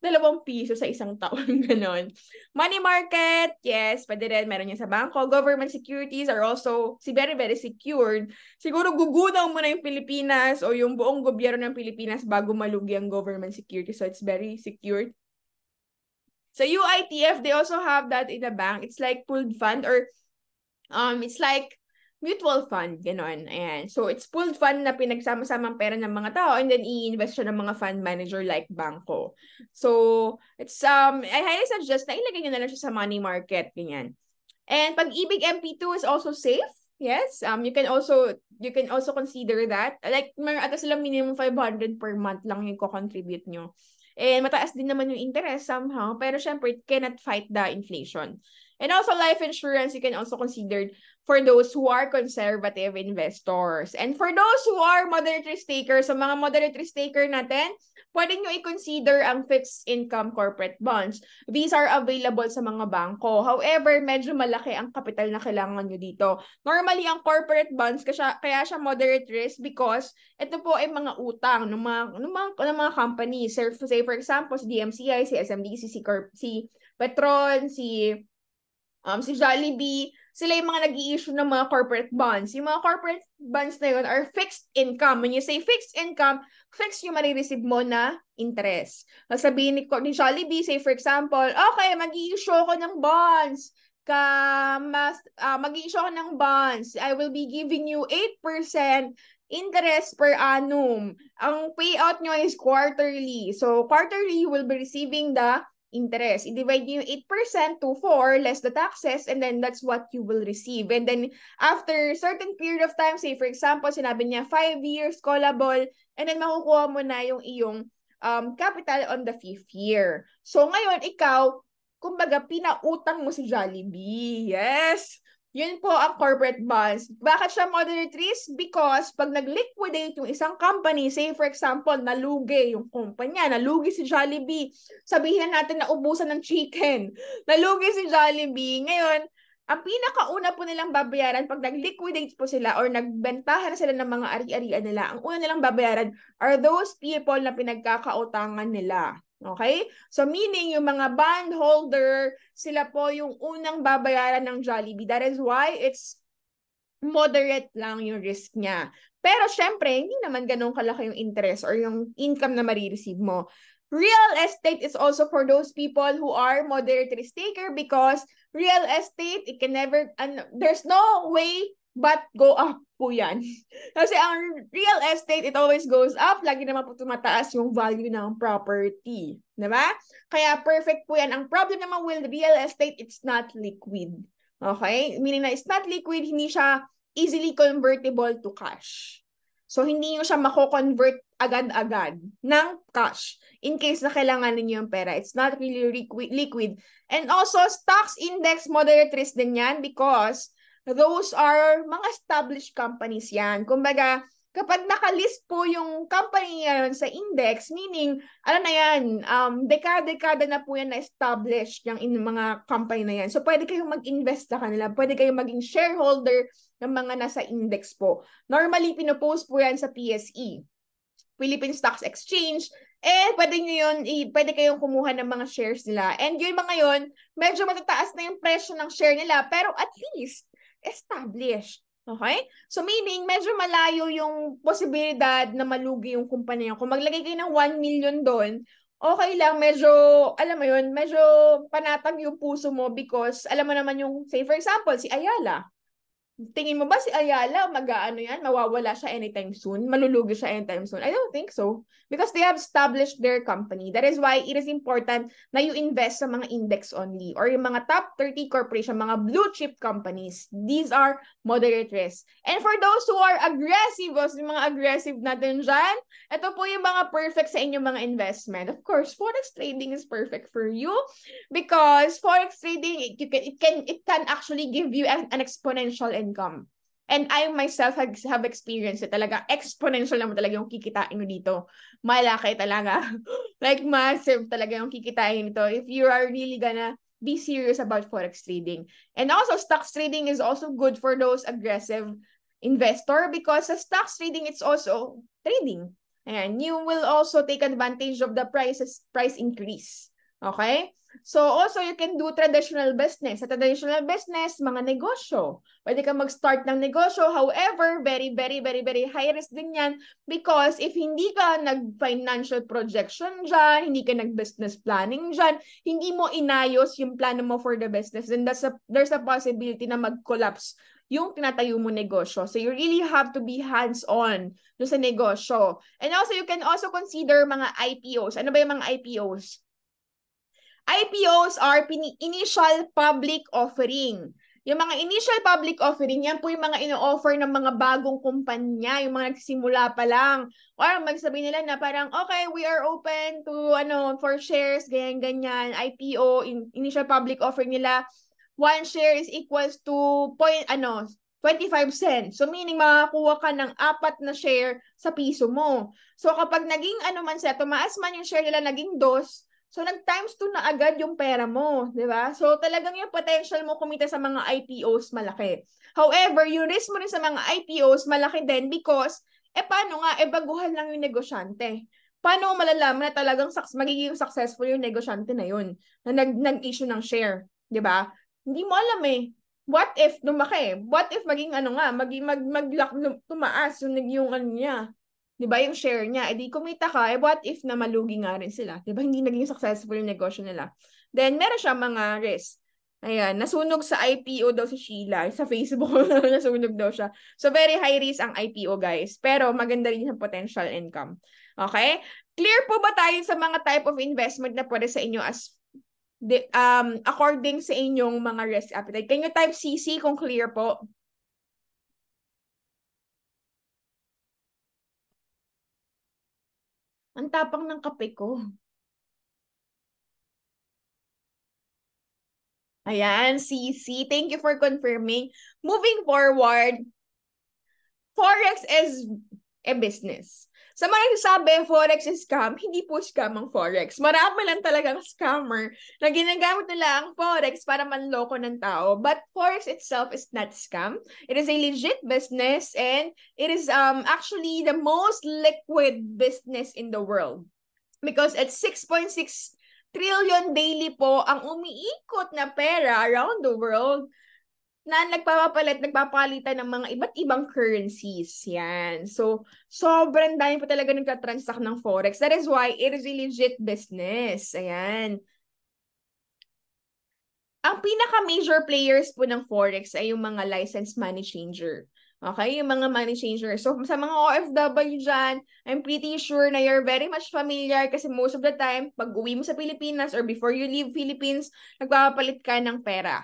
dalawang piso sa isang taon, ganon. Money market, yes, pwede rin, meron yan sa banko. Government securities are also si very, very secured. Siguro gugunaw mo na yung Pilipinas o yung buong gobyerno ng Pilipinas bago malugi ang government security. So, it's very secured. So, UITF, they also have that in a bank. It's like pooled fund or um, it's like mutual fund, ganon. Ayan. So, it's pooled fund na pinagsama-sama ang pera ng mga tao and then i-invest siya ng mga fund manager like Banco. So, it's, um, I highly suggest na ilagay nyo na lang siya sa money market, ganyan. And pag-ibig MP2 is also safe. Yes, um, you can also, you can also consider that. Like, meron ata sila minimum 500 per month lang yung ko-contribute nyo. And mataas din naman yung interest somehow, pero syempre, it cannot fight the inflation. And also life insurance, you can also consider for those who are conservative investors. And for those who are moderate risk takers, sa so mga moderate risk taker natin, pwede nyo i-consider ang fixed income corporate bonds. These are available sa mga bangko. However, medyo malaki ang kapital na kailangan nyo dito. Normally, ang corporate bonds, kasi kaya siya moderate risk because ito po ay mga utang ng mga, ng mga, ng mga companies. Say, for example, si DMCI, si SMDC, si, Corp, si Petron, si um, si Jollibee, sila yung mga nag issue ng mga corporate bonds. Yung mga corporate bonds na yun are fixed income. When you say fixed income, fixed yung marireceive mo na interest. Sabihin ni, ni Jollibee, say for example, okay, mag issue ako ng bonds. Ka, mas, uh, ah, mag issue ako ng bonds. I will be giving you 8% interest per annum. Ang payout nyo is quarterly. So, quarterly, you will be receiving the interest. I-divide nyo yung 8% to 4 less the taxes and then that's what you will receive. And then after certain period of time, say for example, sinabi niya 5 years callable and then makukuha mo na yung iyong um, capital on the 5th year. So ngayon, ikaw, kumbaga, pinautang mo si Jollibee. Yes! Yun po ang corporate bonds. Bakit siya moderate risk? Because pag nag-liquidate yung isang company, say for example, nalugi yung kumpanya, nalugi si Jollibee, sabihin natin na ubusan ng chicken, nalugi si Jollibee. Ngayon, ang pinakauna po nilang babayaran pag nag-liquidate po sila or nagbentahan sila ng mga ari-arian nila, ang una nilang babayaran are those people na pinagkakautangan nila. Okay? So meaning yung mga bondholder, sila po yung unang babayaran ng Jollibee. That is why it's moderate lang yung risk niya. Pero syempre, hindi naman ganun kalaki yung interest or yung income na marireceive mo. Real estate is also for those people who are moderate risk taker because real estate, it can never, and there's no way but go up po yan. Kasi ang real estate, it always goes up. Lagi naman po tumataas yung value ng property. Diba? Kaya perfect po yan. Ang problem naman with real estate, it's not liquid. Okay? Meaning na it's not liquid, hindi siya easily convertible to cash. So, hindi nyo siya mako-convert agad-agad ng cash in case na kailangan ninyo yung pera. It's not really liquid. And also, stocks index moderate risk din yan because Those are mga established companies yan. Kumbaga, kapag nakalist po yung company yan sa index, meaning, ano na yan, um, dekada-dekada na po yan na established yung in mga company na yan. So, pwede kayong mag-invest sa kanila. Pwede kayong maging shareholder ng mga nasa index po. Normally, pinopost po yan sa PSE, Philippine Stocks Exchange. Eh, pwede nyo yun, eh, pwede kayong kumuha ng mga shares nila. And yung mga yun, medyo matataas na yung presyo ng share nila. Pero at least, established. Okay? So meaning, medyo malayo yung posibilidad na malugi yung kumpanya. Kung maglagay kayo ng 1 million doon, okay lang, medyo, alam mo yun, medyo panatag yung puso mo because, alam mo naman yung, say for example, si Ayala tingin mo ba si Ayala, mag aano yan, mawawala siya anytime soon? Malulugi siya anytime soon? I don't think so. Because they have established their company. That is why it is important na you invest sa mga index only or yung mga top 30 corporation, mga blue chip companies. These are moderate risk. And for those who are aggressive, o oh, yung mga aggressive natin dyan, ito po yung mga perfect sa inyong mga investment. Of course, forex trading is perfect for you because forex trading, it, you can, it, can, it can actually give you an, an exponential and income. And I myself have, have experienced it talaga. Exponential naman talaga yung kikitain mo dito. Malaki talaga. like massive talaga yung kikitain nito. If you are really gonna be serious about forex trading. And also stocks trading is also good for those aggressive investor because sa stocks trading it's also trading. And you will also take advantage of the prices price increase. Okay? So, also, you can do traditional business. Sa traditional business, mga negosyo. Pwede kang mag-start ng negosyo. However, very, very, very, very high risk din yan because if hindi ka nag-financial projection dyan, hindi ka nag-business planning dyan, hindi mo inayos yung plano mo for the business, then that's a, there's a possibility na mag-collapse yung tinatayo mo negosyo. So you really have to be hands-on sa negosyo. And also, you can also consider mga IPOs. Ano ba yung mga IPOs? IPOs are initial public offering. Yung mga initial public offering, yan po yung mga ino-offer ng mga bagong kumpanya, yung mga nagsimula pa lang. Or magsabi nila na parang, okay, we are open to, ano, for shares, ganyan-ganyan, IPO, in, initial public offering nila, one share is equals to point, ano, 25 cents. So, meaning makakuha ka ng apat na share sa piso mo. So, kapag naging ano man siya, tumaas man yung share nila, naging dos, So, nag-times 2 na agad yung pera mo, di ba? So, talagang yung potential mo kumita sa mga IPOs malaki. However, yung risk mo rin sa mga IPOs malaki din because, eh paano nga, eh baguhan lang yung negosyante. Paano malalaman na talagang success, magiging successful yung negosyante na yun na nag, nag-issue ng share, di ba? Hindi mo alam eh. What if lumaki? What if maging ano nga, maging mag, mag, mag tumaas yung, yung ano niya, 'di ba, yung share niya, edi eh, kumita ka, eh, what if na malugi nga rin sila? 'Di ba, hindi naging successful yung negosyo nila. Then meron siya mga risk. Ayan, nasunog sa IPO daw si Sheila, sa Facebook nasunog daw siya. So very high risk ang IPO, guys. Pero maganda rin sa potential income. Okay? Clear po ba tayo sa mga type of investment na pwede sa inyo as um, according sa inyong mga risk appetite? Can you type CC kung clear po? Ang tapang ng kape ko. Ayan, CC. Thank you for confirming. Moving forward, Forex is a business. Sa mga nagsasabi, forex is scam, hindi po scam ang forex. Marami lang talagang scammer na ginagamit nila ang forex para manloko ng tao. But forex itself is not scam. It is a legit business and it is um actually the most liquid business in the world. Because at 6.6 trillion daily po ang umiikot na pera around the world na nagpapapalit, nagpapalitan ng mga iba't ibang currencies. Yan. So, sobrang dami po talaga nagka-transact ng Forex. That is why it is a legit business. Ayan. Ang pinaka-major players po ng Forex ay yung mga licensed money changer. Okay? Yung mga money changer. So, sa mga OFW dyan, I'm pretty sure na you're very much familiar kasi most of the time, pag uwi mo sa Pilipinas or before you leave Philippines, nagpapalit ka ng pera.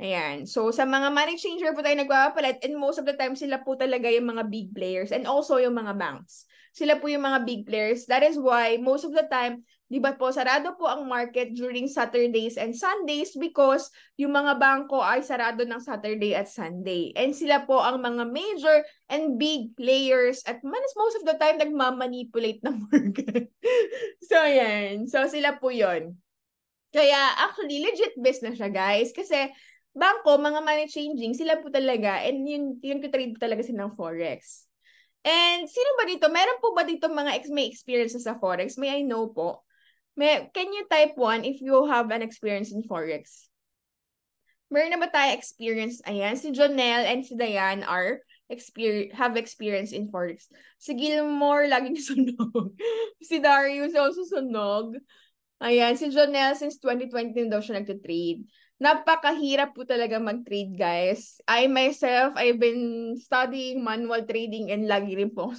Ayan. So, sa mga money changer po tayo nagpapalit and most of the time, sila po talaga yung mga big players and also yung mga banks. Sila po yung mga big players. That is why most of the time, di ba po, sarado po ang market during Saturdays and Sundays because yung mga bangko ay sarado ng Saturday at Sunday. And sila po ang mga major and big players at manas most of the time, nagmamanipulate ng market. so, ayan. So, sila po yon. Kaya, actually, legit business siya, guys. Kasi, bangko, mga money changing, sila po talaga, and yun, yun ko trade talaga sila ng forex. And sino ba dito? Meron po ba dito mga ex may experience sa forex? May I know po? May, can you type one if you have an experience in forex? Meron na ba tayo experience? Ayan, si Jonel and si Diane are experience, have experience in forex. Si Gilmore, laging sunog. si Darius also sunog. Ayan, si Jonel, since 2020 daw siya nagtitrade napakahirap po talaga mag-trade, guys. I myself, I've been studying manual trading and lagi rin po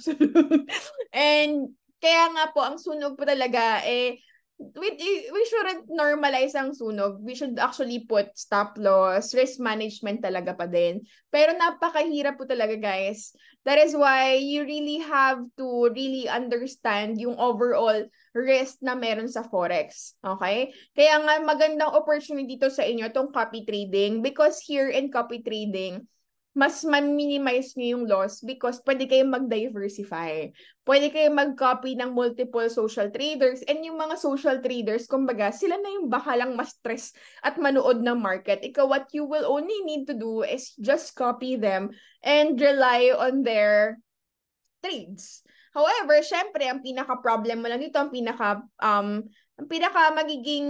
and kaya nga po, ang sunog po talaga, eh, we, we shouldn't normalize ang sunog. We should actually put stop loss, risk management talaga pa din. Pero napakahirap po talaga, guys. That is why you really have to really understand yung overall risk na meron sa forex. Okay? Kaya nga magandang opportunity dito sa inyo tong copy trading because here in copy trading, mas ma-minimize nyo yung loss because pwede kayong mag-diversify. Pwede kayong mag-copy ng multiple social traders and yung mga social traders, kumbaga, sila na yung bakalang ma stress at manood ng market. Ikaw, what you will only need to do is just copy them and rely on their trades. However, syempre, ang pinaka-problem mo lang dito, ang pinaka, um, ang pinaka magiging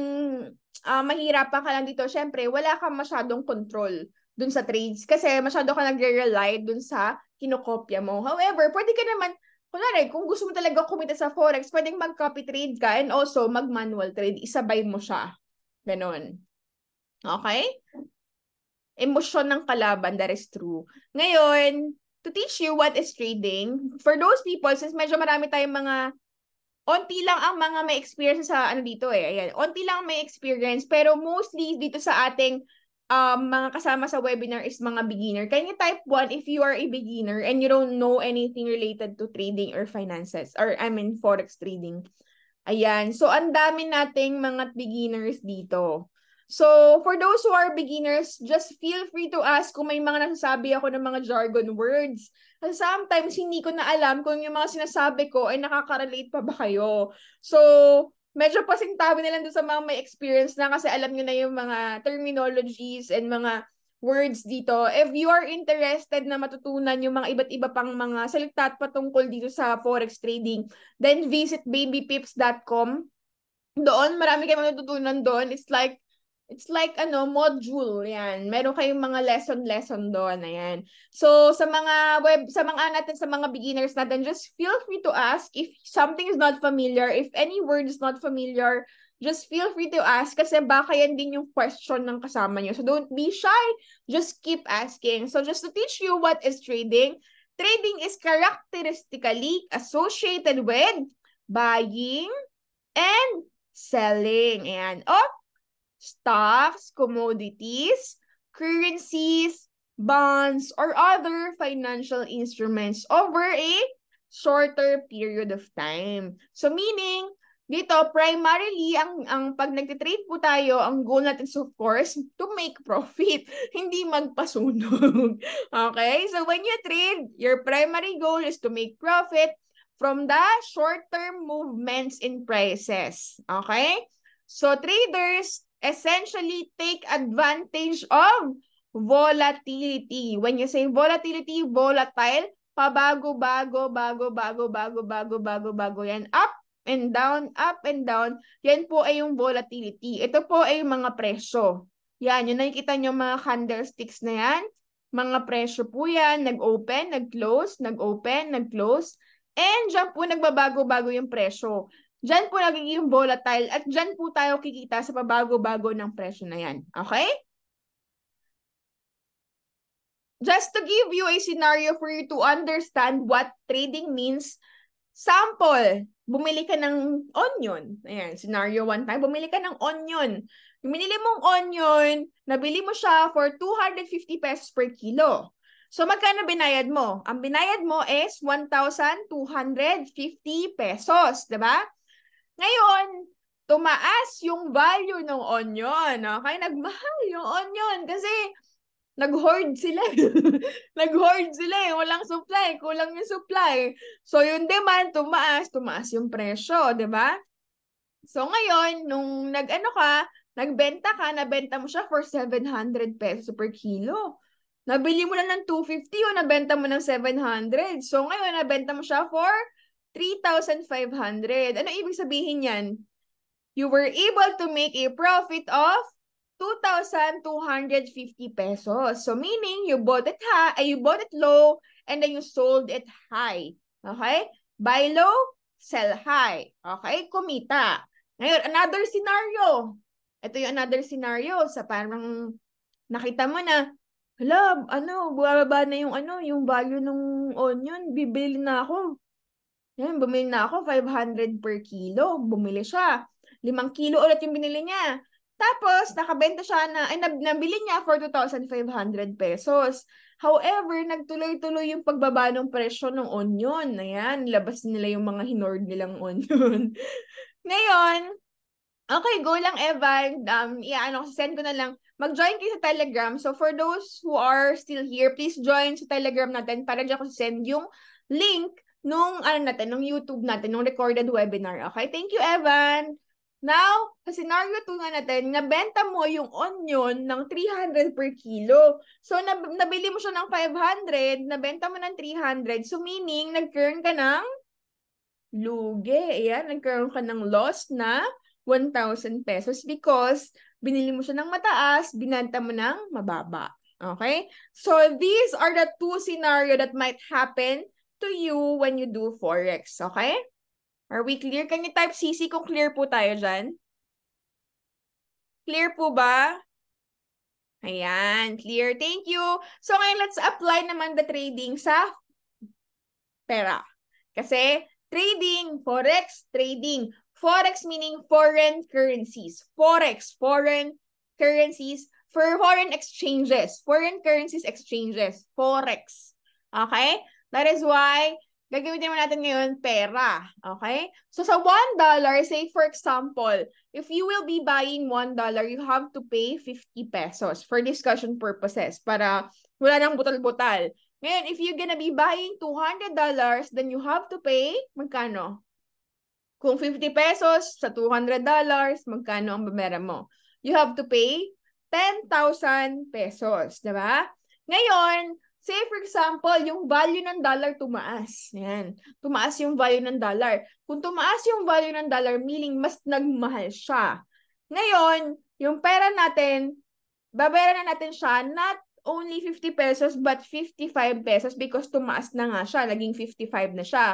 uh, mahirapan ka lang dito, syempre, wala kang masyadong control dun sa trades kasi masyado ka nagre-rely dun sa kinokopya mo. However, pwede ka naman, kunwari, kung gusto mo talaga kumita sa forex, pwedeng mag-copy trade ka and also mag-manual trade. Isabay mo siya. Ganon. Okay? Emosyon ng kalaban, that is true. Ngayon, to teach you what is trading, for those people, since medyo marami tayong mga onti lang ang mga may experience sa ano dito eh. Ayan. Onti lang may experience pero mostly dito sa ating um, mga kasama sa webinar is mga beginner. Can you type 1 if you are a beginner and you don't know anything related to trading or finances or I mean forex trading. Ayan. So ang dami nating mga beginners dito. So, for those who are beginners, just feel free to ask kung may mga nasasabi ako ng mga jargon words. Kasi sometimes, hindi ko na alam kung yung mga sinasabi ko ay nakaka-relate pa ba kayo. So, medyo pasintabi na lang doon sa mga may experience na kasi alam nyo na yung mga terminologies and mga words dito. If you are interested na matutunan yung mga iba't iba pang mga salita at patungkol dito sa forex trading, then visit babypips.com. Doon, marami kayo matututunan doon. It's like It's like, ano, module, yan. Meron kayong mga lesson-lesson doon, ayan. So, sa mga web, sa mga natin, sa mga beginners natin, just feel free to ask if something is not familiar, if any word is not familiar, just feel free to ask kasi baka yan din yung question ng kasama niyo. So, don't be shy. Just keep asking. So, just to teach you what is trading, trading is characteristically associated with buying and selling. Ayan. Oh, stocks, commodities, currencies, bonds, or other financial instruments over a shorter period of time. So meaning, dito primarily ang ang pag nagte-trade po tayo, ang goal natin is of course to make profit, hindi magpasunog. okay? So when you trade, your primary goal is to make profit from the short-term movements in prices. Okay? So traders essentially take advantage of volatility. When you say volatility, volatile, pabago-bago, bago-bago, bago-bago, bago-bago yan. Up and down, up and down. Yan po ay yung volatility. Ito po ay yung mga presyo. Yan, yung nakikita nyo mga candlesticks na yan. Mga presyo po yan. Nag-open, nag-close, nag-open, nag-close. And dyan po nagbabago-bago yung presyo dyan po nagiging volatile at dyan po tayo kikita sa pabago-bago ng presyo na yan. Okay? Just to give you a scenario for you to understand what trading means, sample, bumili ka ng onion. Ayan, scenario 1 tayo. Bumili ka ng onion. Yung binili mong onion, nabili mo siya for 250 pesos per kilo. So, magkano binayad mo? Ang binayad mo is 1,250 pesos, di ba? Ngayon, tumaas yung value ng onion. Okay? Nagmahal yung onion kasi nag-hoard sila. nag-hoard sila eh. Walang supply. Kulang yung supply. So, yung demand, tumaas. Tumaas yung presyo, di ba? So, ngayon, nung nag-ano ka, nagbenta ka, nabenta mo siya for 700 pesos per kilo. Nabili mo lang ng 250 o nabenta mo ng 700. So, ngayon, nabenta mo siya for 3,500. Ano ibig sabihin yan? You were able to make a profit of 2,250 pesos. So meaning you bought it high, uh, you bought it low and then you sold it high. Okay? Buy low, sell high. Okay? Kumita. Ngayon, another scenario. Ito yung another scenario sa parang nakita mo na hala, ano, bubaba na yung ano, yung value ng onion, bibili na ako. Yun, bumili na ako, 500 per kilo. Bumili siya. Limang kilo ulit yung binili niya. Tapos, nakabenta siya na, ay, nabili niya for 2,500 pesos. However, nagtuloy-tuloy yung pagbaba ng presyo ng onion. Ayan, labas nila yung mga hinord nilang onion. Ngayon, okay, go lang, Evan. Um, yeah, ano, send ko na lang. Mag-join kayo sa Telegram. So, for those who are still here, please join sa Telegram natin para dyan ako send yung link nung ano natin, nung YouTube natin, nung recorded webinar. Okay, thank you Evan. Now, sa scenario 2 nga natin, nabenta mo yung onion ng 300 per kilo. So, nab- nabili mo siya ng 500, nabenta mo ng 300. So, meaning, nag-earn ka ng lugi. Ayan, nag-earn ka ng loss na 1,000 pesos because binili mo siya ng mataas, binenta mo ng mababa. Okay? So, these are the two scenario that might happen to you when you do forex, okay? Are we clear? Can you type CC kung clear po tayo dyan? Clear po ba? Ayan, clear. Thank you. So ngayon, let's apply naman the trading sa pera. Kasi trading, forex trading. Forex meaning foreign currencies. Forex, foreign currencies for foreign exchanges. Foreign currencies exchanges. Forex. Okay? That is why, gagawin mo natin ngayon pera. Okay? So, sa $1, say for example, if you will be buying $1, you have to pay 50 pesos for discussion purposes para wala nang butal-butal. Ngayon, if you're gonna be buying $200, then you have to pay magkano? Kung 50 pesos sa $200, magkano ang bamera mo? You have to pay 10,000 pesos, di ba? Ngayon, Say for example, yung value ng dollar tumaas. Yan. Tumaas yung value ng dollar. Kung tumaas yung value ng dollar, meaning mas nagmahal siya. Ngayon, yung pera natin, babayaran na natin siya not only 50 pesos but 55 pesos because tumaas na nga siya, naging 55 na siya.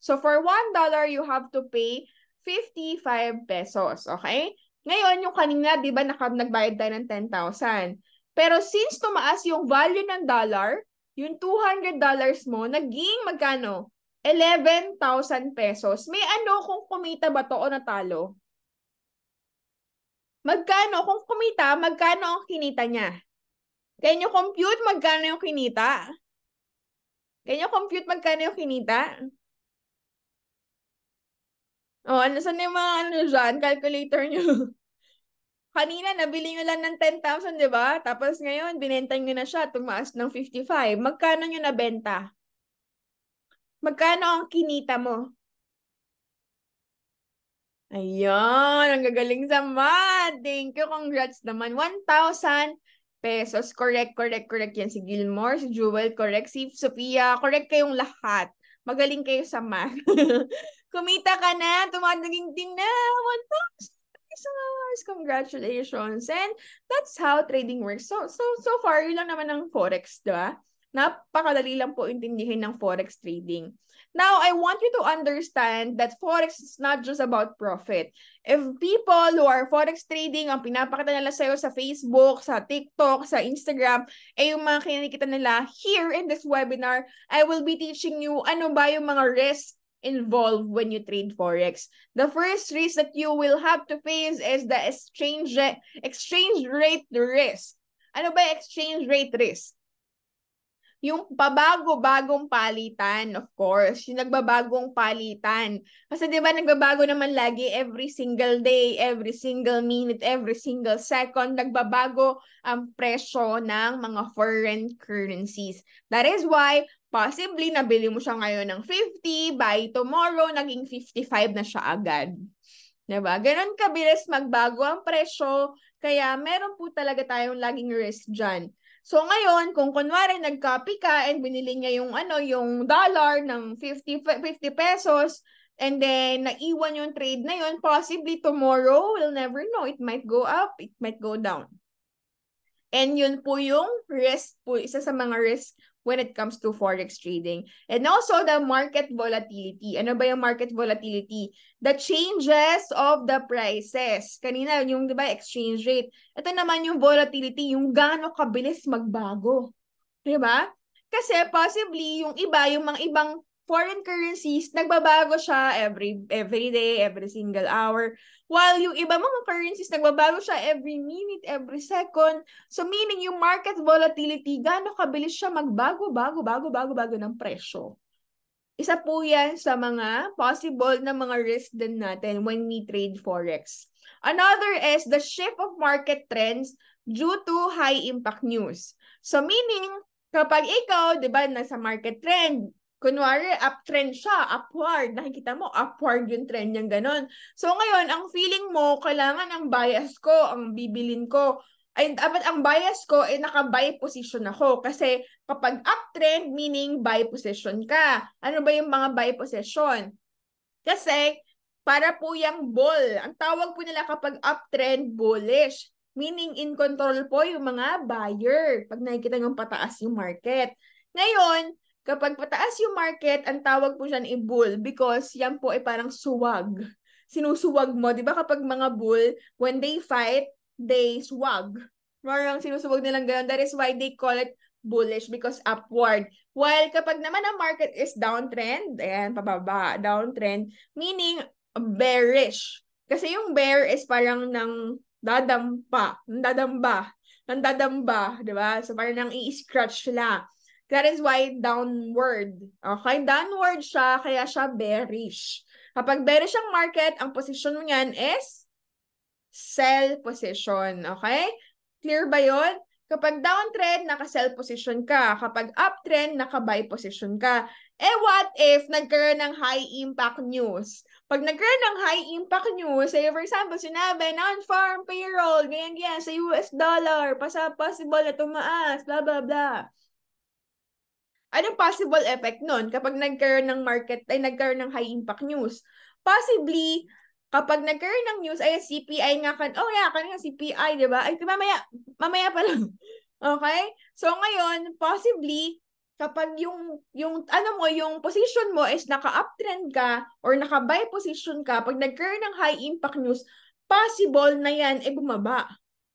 So for $1 you have to pay 55 pesos, okay? Ngayon, yung kanina, di ba, nagbayad tayo ng 10,000. Pero since tumaas yung value ng dollar, yung $200 mo, naging magkano? 11,000 pesos. May ano kung kumita ba to o natalo? Magkano? Kung kumita, magkano ang kinita niya? Can you compute magkano yung kinita? Can you compute magkano yung kinita? Oh, ano saan yung mga ano dyan? Calculator nyo. kanina nabili nyo lang ng 10,000, di ba? Tapos ngayon, binenta nyo na siya, tumaas ng 55. Magkano nyo nabenta? Magkano ang kinita mo? Ayan, ang gagaling sa math. Thank you, congrats naman. 1,000 pesos. Correct, correct, correct yan. Si Gilmore, si Jewel, correct. Si Sophia, correct kayong lahat. Magaling kayo sa math. Kumita ka na, tumaad naging ding na. 1,000 so much. Congratulations. And that's how trading works. So, so, so far, yun lang naman ng Forex, di ba? Napakadali lang po intindihin ng Forex trading. Now, I want you to understand that Forex is not just about profit. If people who are Forex trading, ang pinapakita nila sa'yo sa Facebook, sa TikTok, sa Instagram, ay eh yung mga kinikita nila here in this webinar, I will be teaching you ano ba yung mga risk involved when you trade forex. The first risk that you will have to face is the exchange exchange rate risk. Ano ba exchange rate risk? Yung pabago-bagong palitan, of course. Yung nagbabagong palitan. Kasi di ba nagbabago naman lagi every single day, every single minute, every single second. Nagbabago ang presyo ng mga foreign currencies. That is why Possibly, nabili mo siya ngayon ng 50, by tomorrow, naging 55 na siya agad. 'Di ba? Ganon kabilis magbago ang presyo, kaya meron po talaga tayong laging risk diyan. So ngayon, kung kunwari nag-copy ka and binili niya yung ano, yung dollar ng 50 50 pesos and then naiwan yung trade na yon, possibly tomorrow, we'll never know, it might go up, it might go down. And yun po yung risk po, isa sa mga risk when it comes to forex trading. And also the market volatility. Ano ba yung market volatility? The changes of the prices. Kanina yung 'di ba exchange rate. Ito naman yung volatility, yung gaano kabilis magbago. 'Di ba? Kasi possibly yung iba, yung mga ibang foreign currencies, nagbabago siya every every day, every single hour. While yung iba mga currencies, nagbabago siya every minute, every second. So meaning yung market volatility, gaano kabilis siya magbago, bago, bago, bago, bago ng presyo. Isa po yan sa mga possible na mga risk din natin when we trade forex. Another is the shift of market trends due to high impact news. So meaning, kapag ikaw, di ba, nasa market trend, Kunwari, uptrend siya, upward. Nakikita mo, upward yung trend niyang ganun. So ngayon, ang feeling mo, kailangan ang bias ko, ang bibilin ko. Ay, dapat ang bias ko, eh, naka-buy position ako. Kasi kapag uptrend, meaning buy position ka. Ano ba yung mga buy position? Kasi, para po yung bull. Ang tawag po nila kapag uptrend, bullish. Meaning, in control po yung mga buyer. Pag nakikita yung pataas yung market. Ngayon, Kapag pataas yung market, ang tawag po siyan ay bull because yan po ay parang suwag. Sinusuwag mo. Di ba kapag mga bull, when they fight, they suwag. Parang sinusuwag nilang ganyan. That is why they call it bullish because upward. While kapag naman ang market is downtrend, ayan, pababa, downtrend, meaning bearish. Kasi yung bear is parang nang dadampa, nang dadamba, nang dadamba, di ba? So parang nang i-scratch sila. That is why downward. Okay, downward siya, kaya siya bearish. Kapag bearish ang market, ang position mo niyan is sell position. Okay? Clear ba yun? Kapag downtrend, naka-sell position ka. Kapag uptrend, naka-buy position ka. Eh what if nagkaroon ng high impact news? Pag nagkaroon ng high impact news, say for example, sinabi, non-farm payroll, ganyan-ganyan, sa US dollar, pasa possible na tumaas, blah, blah, blah. Anong possible effect nun kapag nagkaroon ng market, ay nagkaroon ng high impact news? Possibly, kapag nagkaroon ng news, ay CPI nga kan, oh yeah, kanina CPI, di ba? Ay, mamaya, mamaya pa lang. Okay? So ngayon, possibly, kapag yung, yung, ano mo, yung position mo is naka-uptrend ka or naka-buy position ka, pag nagkaroon ng high impact news, possible na yan ay bumaba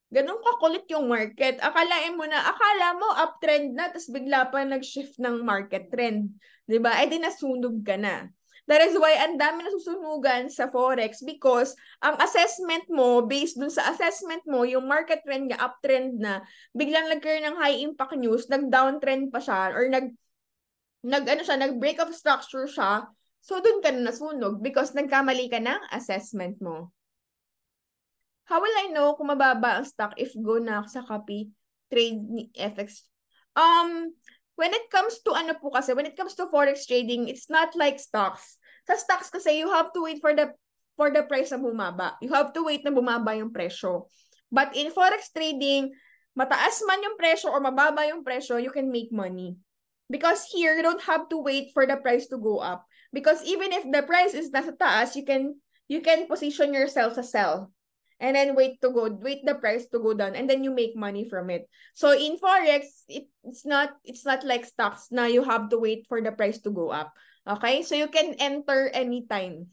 ganun kakulit yung market. Akalain mo na, akala mo uptrend na, tapos bigla pa nag-shift ng market trend. ba diba? Eh di nasunog ka na. That is why ang dami nasusunugan sa Forex because ang assessment mo, based dun sa assessment mo, yung market trend niya, uptrend na, biglang nagkaroon ng high impact news, nag-downtrend pa siya, or nag, nag ano siya, nag-break of structure siya, so dun ka na nasunog because nagkamali ka ng assessment mo. How will I know kung mababa ang stock if go na ako sa copy trade ni FX? Um, when it comes to ano po kasi, when it comes to forex trading, it's not like stocks. Sa stocks kasi, you have to wait for the for the price na bumaba. You have to wait na bumaba yung presyo. But in forex trading, mataas man yung presyo or mababa yung presyo, you can make money. Because here, you don't have to wait for the price to go up. Because even if the price is nasa taas, you can you can position yourself sa sell and then wait to go wait the price to go down and then you make money from it so in forex it, it's not it's not like stocks na you have to wait for the price to go up okay so you can enter anytime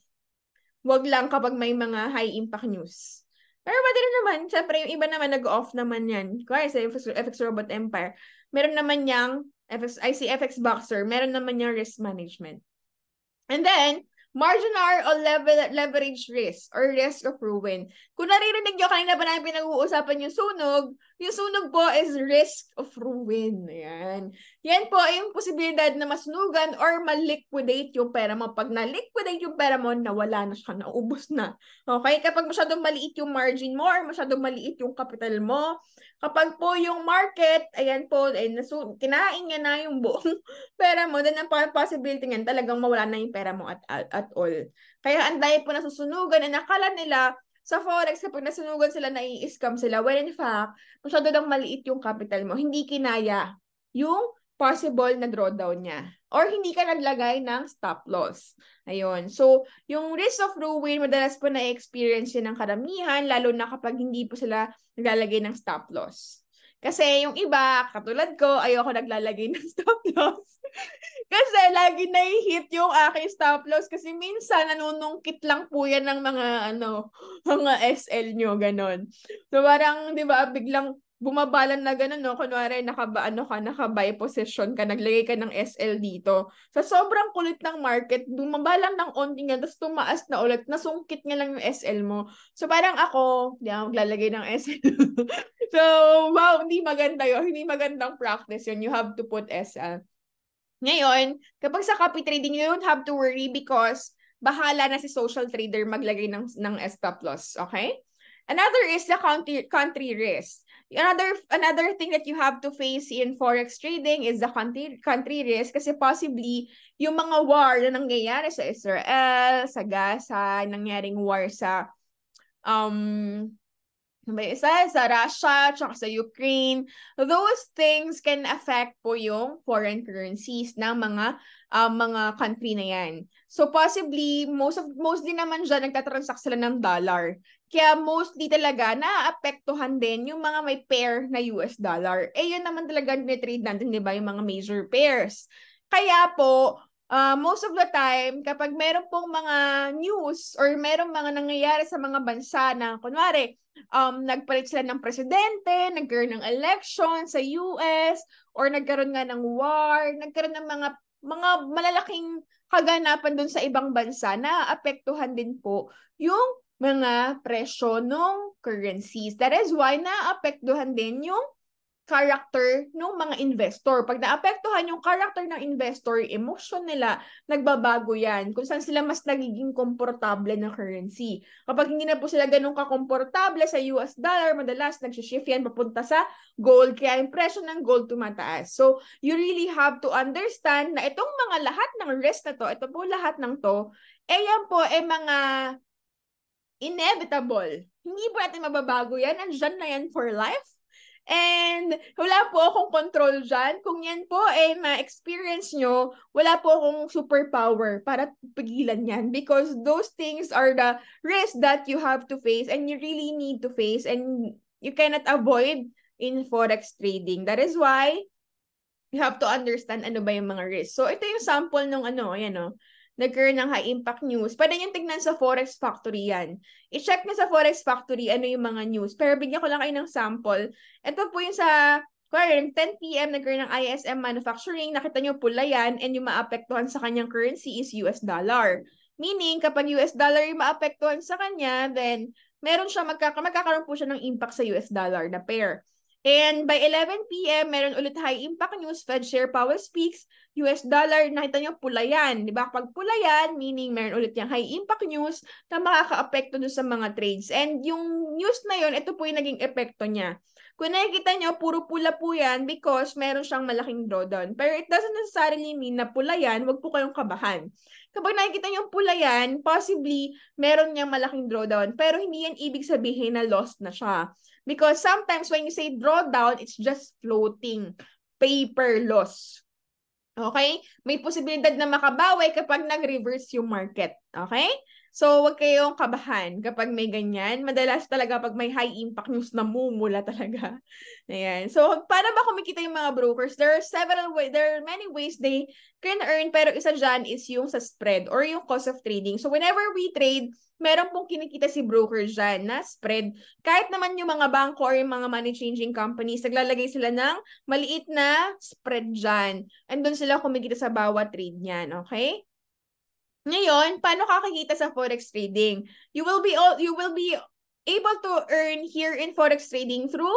wag lang kapag may mga high impact news pero pwede naman, syempre yung iba naman nag-off naman yan. Kaya sa FX, Robot Empire, meron naman yang FX, I see FX Boxer, meron naman niyang risk management. And then, marginal or level, leverage risk or risk of ruin. Kung naririnig nyo kanina ba namin pinag-uusapan yung sunog, yung sunog po is risk of ruin. Yan. Yan po ay yung posibilidad na masunugan or maliquidate yung pera mo. Pag na-liquidate yung pera mo, nawala na siya, naubos na. Okay? Kapag masyadong maliit yung margin mo or masyadong maliit yung capital mo, kapag po yung market, ayan po, ay nasun- kinain niya na yung buong pera mo, then ang possibility nga talagang mawala na yung pera mo at, at, at all. Kaya ang dahil po nasusunugan na nakala nila sa forex, kapag nasunugan sila, na i scam sila, when in fact, masyado lang maliit yung capital mo. Hindi kinaya yung possible na drawdown niya. Or hindi ka naglagay ng stop loss. Ayun. So, yung risk of ruin, madalas po na-experience yan ng karamihan, lalo na kapag hindi po sila naglalagay ng stop loss. Kasi yung iba, katulad ko, ayoko naglalagay ng stop loss. kasi lagi nai-hit yung aking stop loss kasi minsan nanunungkit lang po yan ng mga ano, mga SL nyo, ganon. So parang, di ba, biglang bumabalan na ganun, no? Kunwari, nakaba, ano ka, nakabay position ka, naglagay ka ng SL dito. Sa sobrang kulit ng market, bumabalan ng onti yan, tapos tumaas na ulit, nasungkit nga lang yung SL mo. So, parang ako, hindi ako maglalagay ng SL. so, wow, hindi maganda yun. Hindi magandang practice yun. You have to put SL. Ngayon, kapag sa copy trading, you don't have to worry because bahala na si social trader maglagay ng, ng stop loss. Okay? Another is the country, country risk another another thing that you have to face in forex trading is the country country risk kasi possibly yung mga war na nangyayari sa Israel, sa Gaza, nangyaring war sa um may isa sa Russia, tsaka sa Ukraine, those things can affect po yung foreign currencies ng mga uh, mga country na yan. So possibly, most of, mostly naman dyan, nagtatransact sila ng dollar. Kaya mostly talaga, naaapektuhan din yung mga may pair na US dollar. Eh yun naman talaga nitrade natin, di ba, yung mga major pairs. Kaya po, uh, most of the time, kapag meron pong mga news or meron mga nangyayari sa mga bansa na, kunwari, um, nagpalit sila ng presidente, nagkaroon ng election sa US, or nagkaroon nga ng war, nagkaroon ng mga mga malalaking kaganapan doon sa ibang bansa na apektuhan din po yung mga presyo ng currencies. That is why na-apektuhan din yung character ng mga investor. Pag naapektuhan yung character ng investor, emotion nila, nagbabago yan. Kung saan sila mas nagiging komportable ng currency. Kapag hindi na po sila ganun kakomportable sa US dollar, madalas nagsishift yan papunta sa gold. Kaya yung presyo ng gold tumataas. So, you really have to understand na itong mga lahat ng risk na to, ito po lahat ng to, eh yan po, eh mga inevitable. Hindi po natin mababago yan. Andiyan na yan for life And wala po akong control dyan. Kung yan po ay eh, ma-experience nyo, wala po akong superpower para pigilan yan because those things are the risks that you have to face and you really need to face and you cannot avoid in forex trading. That is why you have to understand ano ba yung mga risks. So, ito yung sample nung ano, ayan o. Oh nagkaroon ng high-impact news, pwede niyong tignan sa Forex Factory yan. I-check niyo sa Forex Factory ano yung mga news. Pero bigyan ko lang kayo ng sample. Ito po yung sa Kaya 10 p.m. nagkaroon ng ISM manufacturing, nakita nyo pula yan, and yung maapektuhan sa kanyang currency is US dollar. Meaning, kapag US dollar yung maapektuhan sa kanya, then meron siya, magkaka magkakaroon po siya ng impact sa US dollar na pair. And by 11 p.m., meron ulit high impact news, Fed share Powell speaks, US dollar, nakita nyo, pula yan. Di ba? Pag pula yan, meaning meron ulit yung high impact news na makaka-apekto sa mga trades. And yung news na yon ito po yung naging epekto niya. Kung nakikita nyo, puro pula po yan because meron siyang malaking drawdown. Pero it doesn't necessarily mean na pula yan, wag po kayong kabahan. Kapag nakikita nyo pula yan, possibly meron niyang malaking drawdown. Pero hindi yan ibig sabihin na lost na siya. Because sometimes when you say drawdown, it's just floating paper loss. Okay? May posibilidad na makabawi kapag nag-reverse yung market. Okay? So, wag kayong kabahan kapag may ganyan. Madalas talaga pag may high impact news, namumula talaga. Ayan. So, paano ba kumikita yung mga brokers? There are several ways, there are many ways they can earn, pero isa dyan is yung sa spread or yung cost of trading. So, whenever we trade, meron pong kinikita si broker dyan na spread. Kahit naman yung mga banko or yung mga money changing companies, naglalagay sila ng maliit na spread dyan. And doon sila kumikita sa bawat trade niyan, okay? Ngayon, paano kakikita sa forex trading? You will be all, you will be able to earn here in forex trading through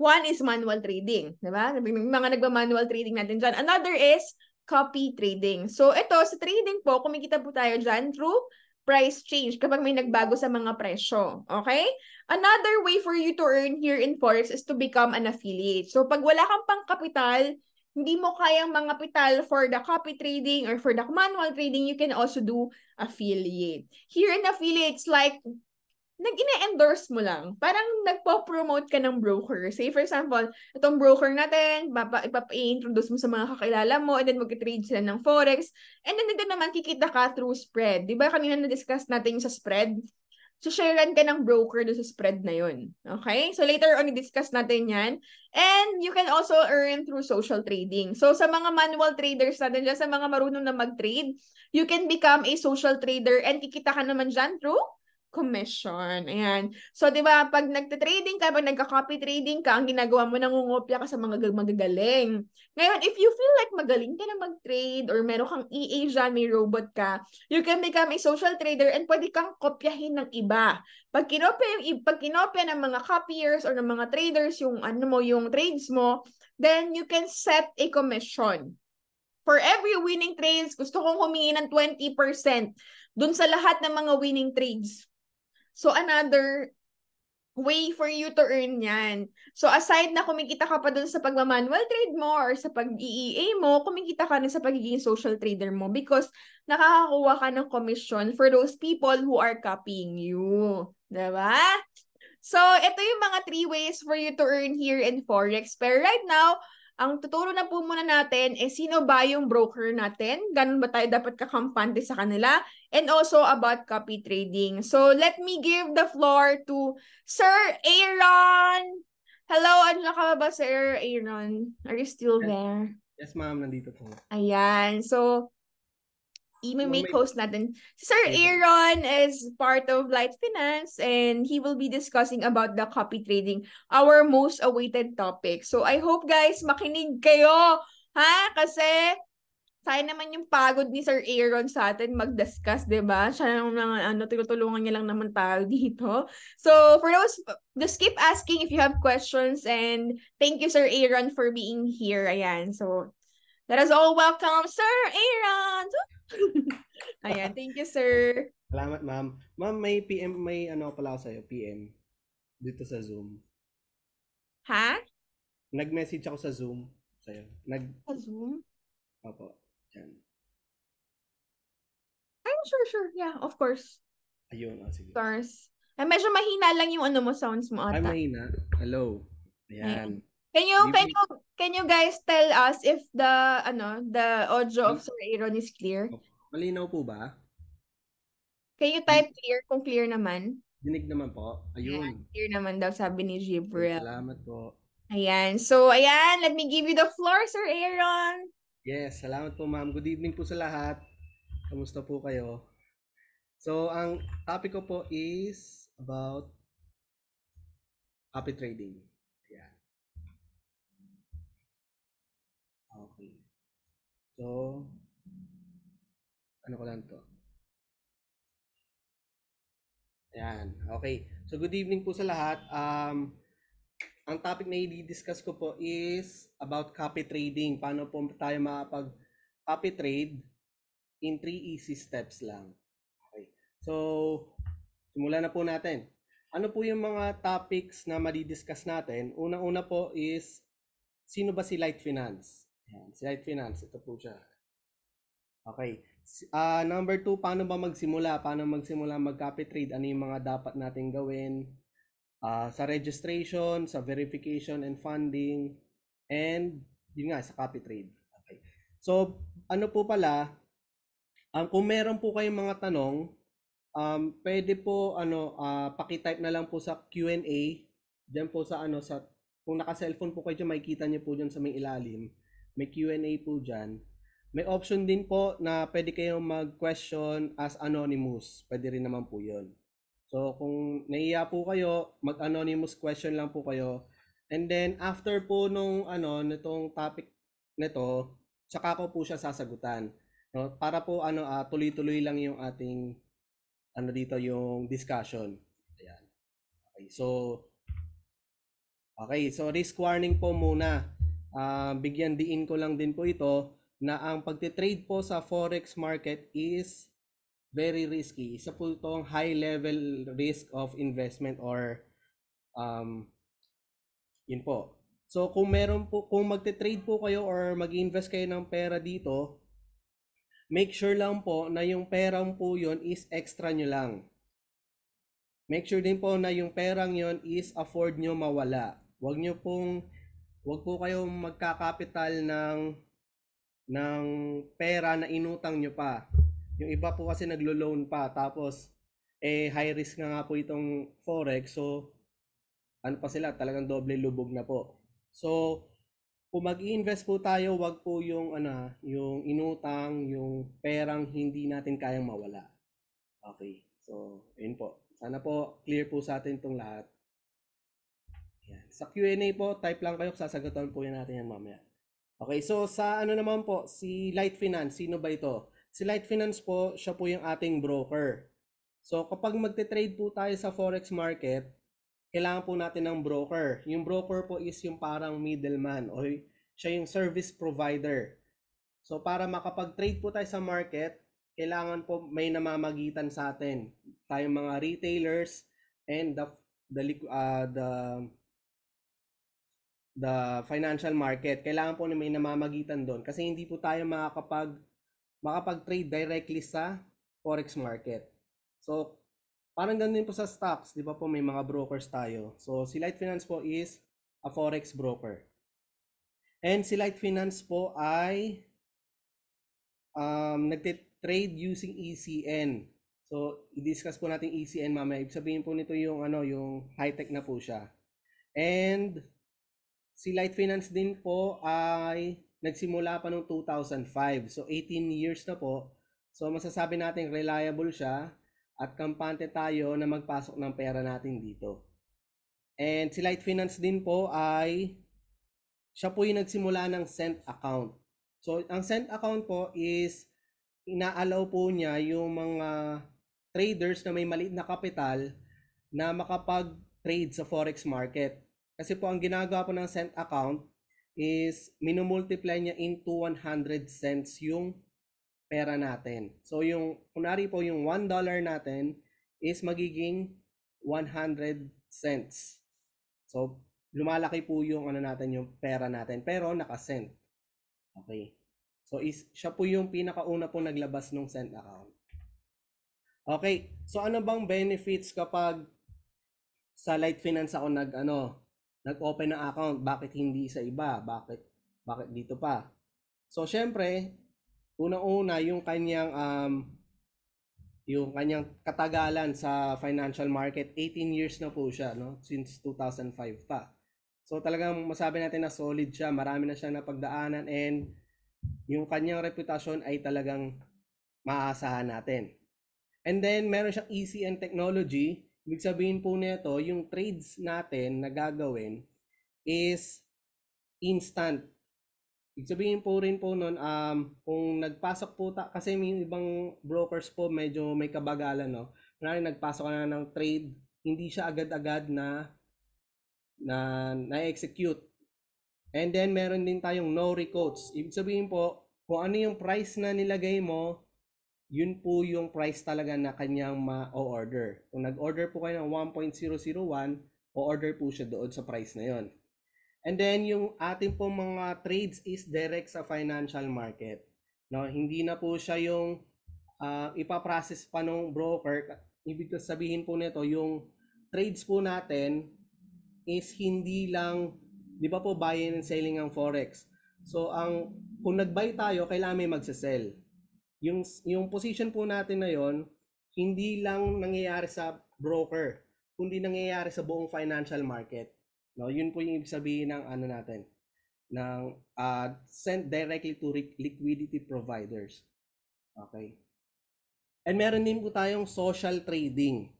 one is manual trading, 'di ba? Mga nagba manual trading natin diyan. Another is copy trading. So ito sa trading po, kumikita po tayo diyan through price change kapag may nagbago sa mga presyo. Okay? Another way for you to earn here in Forex is to become an affiliate. So pag wala kang pang kapital, hindi mo kayang mga pital for the copy trading or for the manual trading, you can also do affiliate. Here in affiliates, like, nag endorse mo lang. Parang nagpo-promote ka ng broker. Say, for example, itong broker natin, ipapa-introduce mo sa mga kakilala mo, and then mag-trade sila ng forex. And then, ito naman, kikita ka through spread. Di ba kanina na-discuss natin sa spread? So, sharean ka ng broker do sa spread na yun. Okay? So, later on, i-discuss natin yan. And you can also earn through social trading. So, sa mga manual traders natin dyan, sa mga marunong na mag-trade, you can become a social trader and kikita ka naman dyan through commission. Ayan. So, di ba, pag nagte-trading ka, pag nagka-copy trading ka, ang ginagawa mo, nangungopya ka sa mga magagaling. Ngayon, if you feel like magaling ka na mag-trade or meron kang EA dyan, may robot ka, you can become a social trader and pwede kang kopyahin ng iba. Pag kinopya, yung, pag kinopya ng mga copiers or ng mga traders yung, ano mo, yung trades mo, then you can set a commission. For every winning trades, gusto kong humingi ng 20% dun sa lahat ng mga winning trades So another way for you to earn yan. So aside na kumikita ka pa dun sa pagmamanual trade mo or sa pag-EEA mo, kumikita ka rin sa pagiging social trader mo because nakakakuha ka ng commission for those people who are copying you. Diba? So, ito yung mga three ways for you to earn here in Forex. Pero right now, ang tuturo na po muna natin is sino ba yung broker natin? Ganun ba tayo dapat kakampante sa kanila? And also about copy trading. So let me give the floor to Sir Aaron. Hello, ano ka ba Sir Aaron? Are you still there? Yes, ma'am. Nandito po. Ayan. So, i-may post natin. Sir Aaron is part of Light Finance and he will be discussing about the copy trading, our most awaited topic. So I hope guys makinig kayo, ha? Kasi sayang naman yung pagod ni Sir Aaron sa atin mag-discuss, 'di ba? Siya nang mga ano tinutulungan niya lang naman tayo dito. So for those just keep asking if you have questions and thank you Sir Aaron for being here. Ayan. So Let us all welcome Sir Aaron! Ayan, thank you, sir. Salamat, ma'am. Ma'am, may PM, may ano pala sa sa'yo, PM. Dito sa Zoom. Ha? Nag-message ako sa Zoom sa'yo. Nag... Sa Zoom? Opo. Yan. I'm sure, sure. Yeah, of course. Ayun, ah, sige. Of course. medyo mahina lang yung ano mo, sounds mo ata. Ay, mahina. Hello. Ayan. Ayan. Can you, can you Can you guys tell us if the ano the audio of hmm. Sir Aaron is clear? Malinaw po ba? Can you type clear kung clear naman? Dinig naman po. Ayun. Yeah, clear naman daw sabi ni Jibril. Salamat po. Ayan. So, ayan. Let me give you the floor, Sir Aaron. Yes. Salamat po, ma'am. Good evening po sa lahat. Kamusta po kayo? So, ang topic ko po is about copy trading. So, mm, ano ko lang to? Ayan, okay. So, good evening po sa lahat. Um, ang topic na i-discuss ko po is about copy trading. Paano po tayo makapag copy trade in 3 easy steps lang. Okay. So, simulan na po natin. Ano po yung mga topics na madidiscuss natin? Una-una po is sino ba si Light Finance? Ayan, si Light Finance, ito po siya. Okay. Uh, number two, paano ba magsimula? Paano magsimula mag-copy trade? Ano yung mga dapat natin gawin? Uh, sa registration, sa verification and funding, and yun nga, sa copy trade. Okay. So, ano po pala, um, kung meron po kayong mga tanong, um, pwede po, ano, uh, pakitype na lang po sa Q&A, Diyan po sa, ano, sa, kung naka-cellphone po kayo dyan, makikita niyo po dyan sa may ilalim may Q&A po dyan. May option din po na pwede kayong mag-question as anonymous. Pwede rin naman po yun. So kung naiya po kayo, mag-anonymous question lang po kayo. And then after po nung ano nitong topic nito, saka ko po siya sasagutan. No, para po ano uh, tuloy-tuloy lang yung ating ano dito yung discussion. Ayan. Okay, so Okay, so risk warning po muna uh, bigyan diin ko lang din po ito na ang pagtitrade po sa forex market is very risky. Isa po itong high level risk of investment or um, yun po. So kung meron po kung magte-trade po kayo or mag-invest kayo ng pera dito, make sure lang po na yung perang po yon is extra nyo lang. Make sure din po na yung perang yon is afford nyo mawala. Huwag nyo pong Huwag po kayong magkakapital ng ng pera na inutang nyo pa. Yung iba po kasi naglo-loan pa tapos eh high risk nga nga po itong forex so ano pa sila talagang doble lubog na po. So kung mag-invest po tayo, wag po yung ana, yung inutang, yung perang hindi natin kayang mawala. Okay. So, ayun po. Sana po clear po sa atin tong lahat. Sa Q&A po, type lang kayo, sasagutan po yan natin yan mamaya. Okay, so sa ano naman po, si Light Finance, sino ba ito? Si Light Finance po, siya po yung ating broker. So kapag magte-trade po tayo sa forex market, kailangan po natin ng broker. Yung broker po is yung parang middleman o siya yung service provider. So para makapag-trade po tayo sa market, kailangan po may namamagitan sa atin. Tayong mga retailers and the the uh, the the financial market. Kailangan po na may namamagitan doon kasi hindi po tayo makakapag makapag-trade directly sa forex market. So, parang ganun din po sa stocks, 'di ba po may mga brokers tayo. So, si Light Finance po is a forex broker. And si Light Finance po ay um, nagte-trade using ECN. So, i-discuss po natin ECN mamaya. Ibig sabihin po nito yung ano, yung high-tech na po siya. And Si Light Finance din po ay nagsimula pa noong 2005. So 18 years na po. So masasabi natin reliable siya at kampante tayo na magpasok ng pera natin dito. And si Light Finance din po ay siya po yung nagsimula ng sent account. So ang sent account po is inaalaw po niya yung mga traders na may maliit na kapital na makapag-trade sa forex market. Kasi po ang ginagawa po ng cent account is minumultiply niya into 100 cents yung pera natin. So yung kunari po yung 1 dollar natin is magiging 100 cents. So lumalaki po yung ano natin yung pera natin pero naka-cent. Okay. So is siya po yung pinakauna po naglabas ng cent account. Okay. So ano bang benefits kapag sa Light Finance ako nag ano nag-open ng account, bakit hindi sa iba, bakit bakit dito pa. So syempre, unang-una yung kanyang um, yung kanyang katagalan sa financial market, 18 years na po siya no since 2005 pa. So talagang masabi natin na solid siya, marami na siyang napagdaanan and yung kanyang reputasyon ay talagang maaasahan natin. And then meron siyang EC and technology Ibig sabihin po nito, yung trades natin na gagawin is instant. Ibig sabihin po rin po nun, um, kung nagpasok po, ta- kasi may ibang brokers po medyo may kabagalan, no? Kunwari nagpasok ka na ng trade, hindi siya agad-agad na na na-execute. And then meron din tayong no recodes. Ibig sabihin po, kung ano yung price na nilagay mo, yun po yung price talaga na kanyang ma-order. Kung nag-order po kayo ng 1.001, o-order po siya doon sa price na yon. And then yung ating po mga trades is direct sa financial market. No, hindi na po siya yung uh, ipaprocess pa ng broker. Ibig sabihin po nito yung trades po natin is hindi lang 'di ba po buying and selling ang forex. So ang kung nag-buy tayo, kailangan may magse-sell. Yung, yung position po natin na yon hindi lang nangyayari sa broker, kundi nangyayari sa buong financial market. No, yun po yung ibig sabihin ng ano natin ng uh, send directly to liquidity providers. Okay. And meron din po tayong social trading.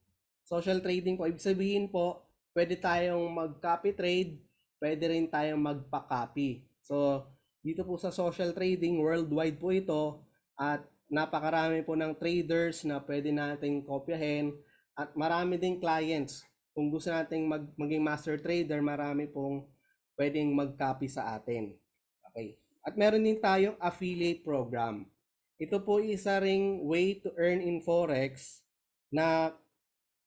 Social trading po, ibig sabihin po, pwede tayong mag-copy trade, pwede rin tayong magpa-copy. So, dito po sa social trading, worldwide po ito, at napakarami po ng traders na pwede nating kopyahin at marami ding clients. Kung gusto nating mag, maging master trader, marami pong pwedeng mag-copy sa atin. Okay. At meron din tayong affiliate program. Ito po isa ring way to earn in Forex na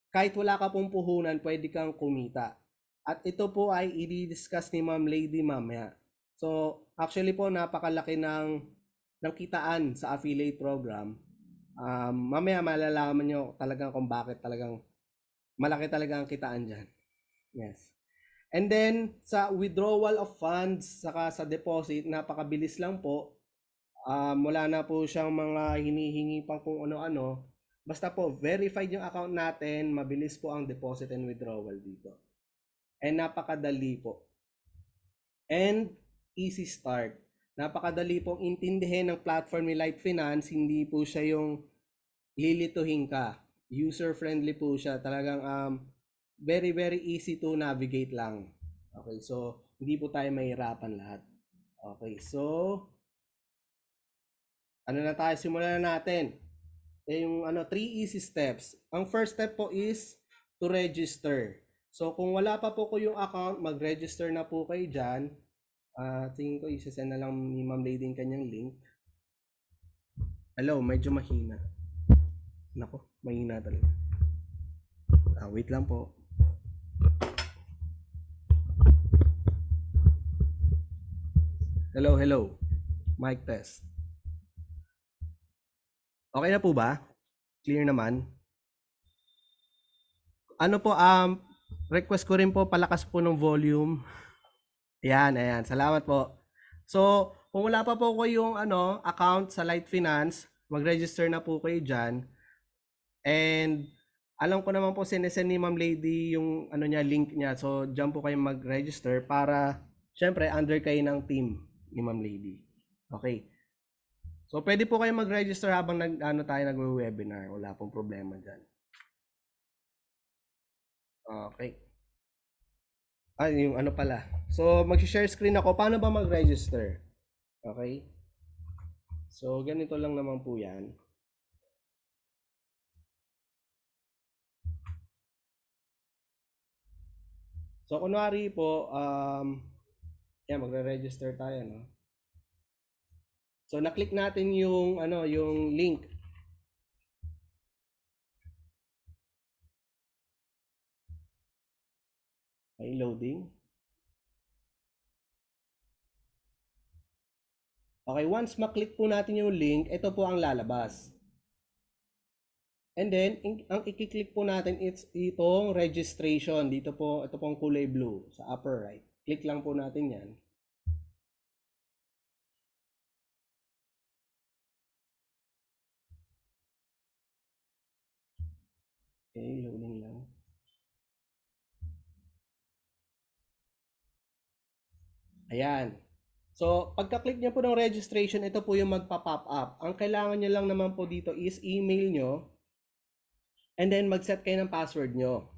kahit wala ka pong puhunan, pwede kang kumita. At ito po ay i-discuss ni Ma'am Lady mamaya. So, actually po, napakalaki ng ng kitaan sa affiliate program, um, mamaya malalaman nyo talagang kung bakit talagang malaki talaga ang kitaan dyan. Yes. And then, sa withdrawal of funds, saka sa deposit, napakabilis lang po. Um, wala na po siyang mga hinihingi pang kung ano-ano. Basta po, verified yung account natin, mabilis po ang deposit and withdrawal dito. And napakadali po. And easy start napakadali pong intindihin ng platform ni Light Finance. Hindi po siya yung lilituhin ka. User-friendly po siya. Talagang um, very, very easy to navigate lang. Okay, so hindi po tayo mahirapan lahat. Okay, so ano na tayo? Simulan na natin. Eh, yung ano, three easy steps. Ang first step po is to register. So kung wala pa po ko yung account, mag-register na po kayo dyan. Ah, tingin ko ise-send na lang ni Ma'am Lady yung kanyang link. Hello, medyo mahina. Nako, mahina talaga. Ah, wait lang po. Hello, hello. Mic test. Okay na po ba? Clear naman? Ano po, um, request ko rin po, palakas po ng volume. Ayan, ayan. Salamat po. So, kung wala pa po yung ano, account sa Light Finance, mag-register na po kayo dyan. And alam ko naman po sinesend ni Ma'am Lady yung ano niya, link niya. So, dyan po kayo mag-register para syempre under kayo ng team ni Ma'am Lady. Okay. So, pwede po kayo mag-register habang nag, ano, tayo nag-webinar. Wala pong problema dyan. Okay. Ah, yung ano pala. So, mag-share screen ako. Paano ba mag-register? Okay? So, ganito lang naman po yan. So, kunwari po, um, yan, magre-register tayo, no? So, na-click natin yung, ano, yung link Okay, loading. Okay, once maklik po natin yung link, ito po ang lalabas. And then, in, ang ikiklik po natin, it's itong registration. Dito po, ito pong kulay blue sa upper right. Click lang po natin yan. Okay, loading lang. Ayan. So, pagka-click niyo po ng registration, ito po yung magpa-pop up. Ang kailangan niyo lang naman po dito is email niyo and then mag-set kayo ng password niyo.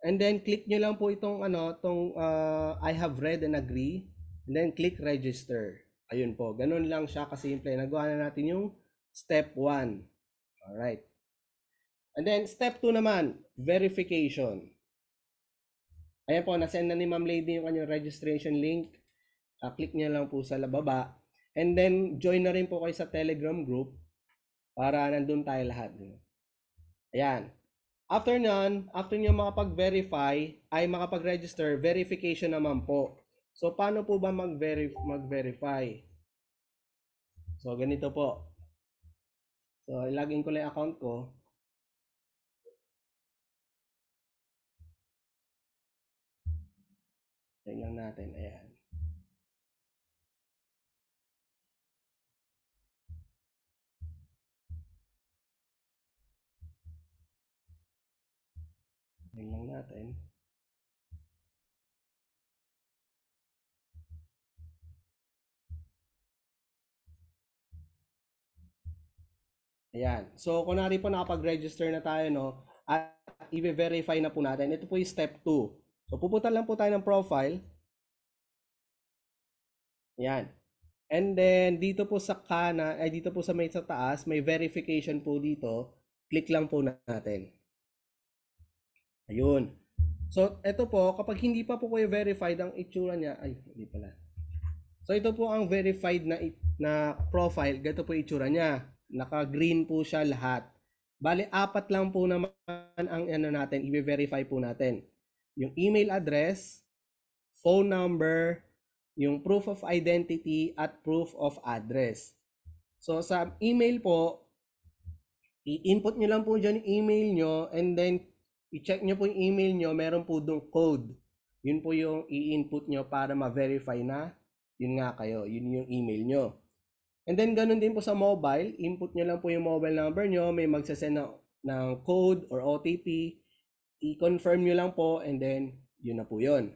And then click niyo lang po itong ano, tong uh, I have read and agree and then click register. Ayun po, ganun lang siya kasimple. Nagawa na natin yung step 1. All right. And then step 2 naman, verification. Ayan po, na-send na ni Ma'am Lady yung kanyang registration link. Uh, click niya lang po sa lababa. And then, join na rin po kayo sa Telegram group para nandun tayo lahat. Ayan. After nun, after nyo makapag-verify, ay makapag-register, verification naman po. So, paano po ba mag-verify? Mag -verify? so, ganito po. So, ilagin ko lang yung account ko. Tingnan natin. Ayan. Tingnan lang natin. Ayan. So, kunwari po nakapag-register na tayo, no? At i-verify na po natin. Ito po yung step 2. So, pupunta lang po tayo ng profile. Ayan. And then, dito po sa kana, ay dito po sa may sa taas, may verification po dito. Click lang po natin. Ayun. So, ito po, kapag hindi pa po kayo verified, ang itsura niya, ay, hindi pala. So, ito po ang verified na, na profile. Ganito po itsura niya. Naka-green po siya lahat. Bale, apat lang po naman ang ano natin, i-verify po natin. Yung email address, phone number, yung proof of identity, at proof of address. So, sa email po, i-input nyo lang po dyan yung email nyo and then i-check nyo po yung email nyo, meron po doong code. Yun po yung i-input nyo para ma-verify na yun nga kayo, yun yung email nyo. And then, ganun din po sa mobile, input nyo lang po yung mobile number nyo, may magsasend ng, ng code or OTP, i-confirm nyo lang po, and then, yun na po yun.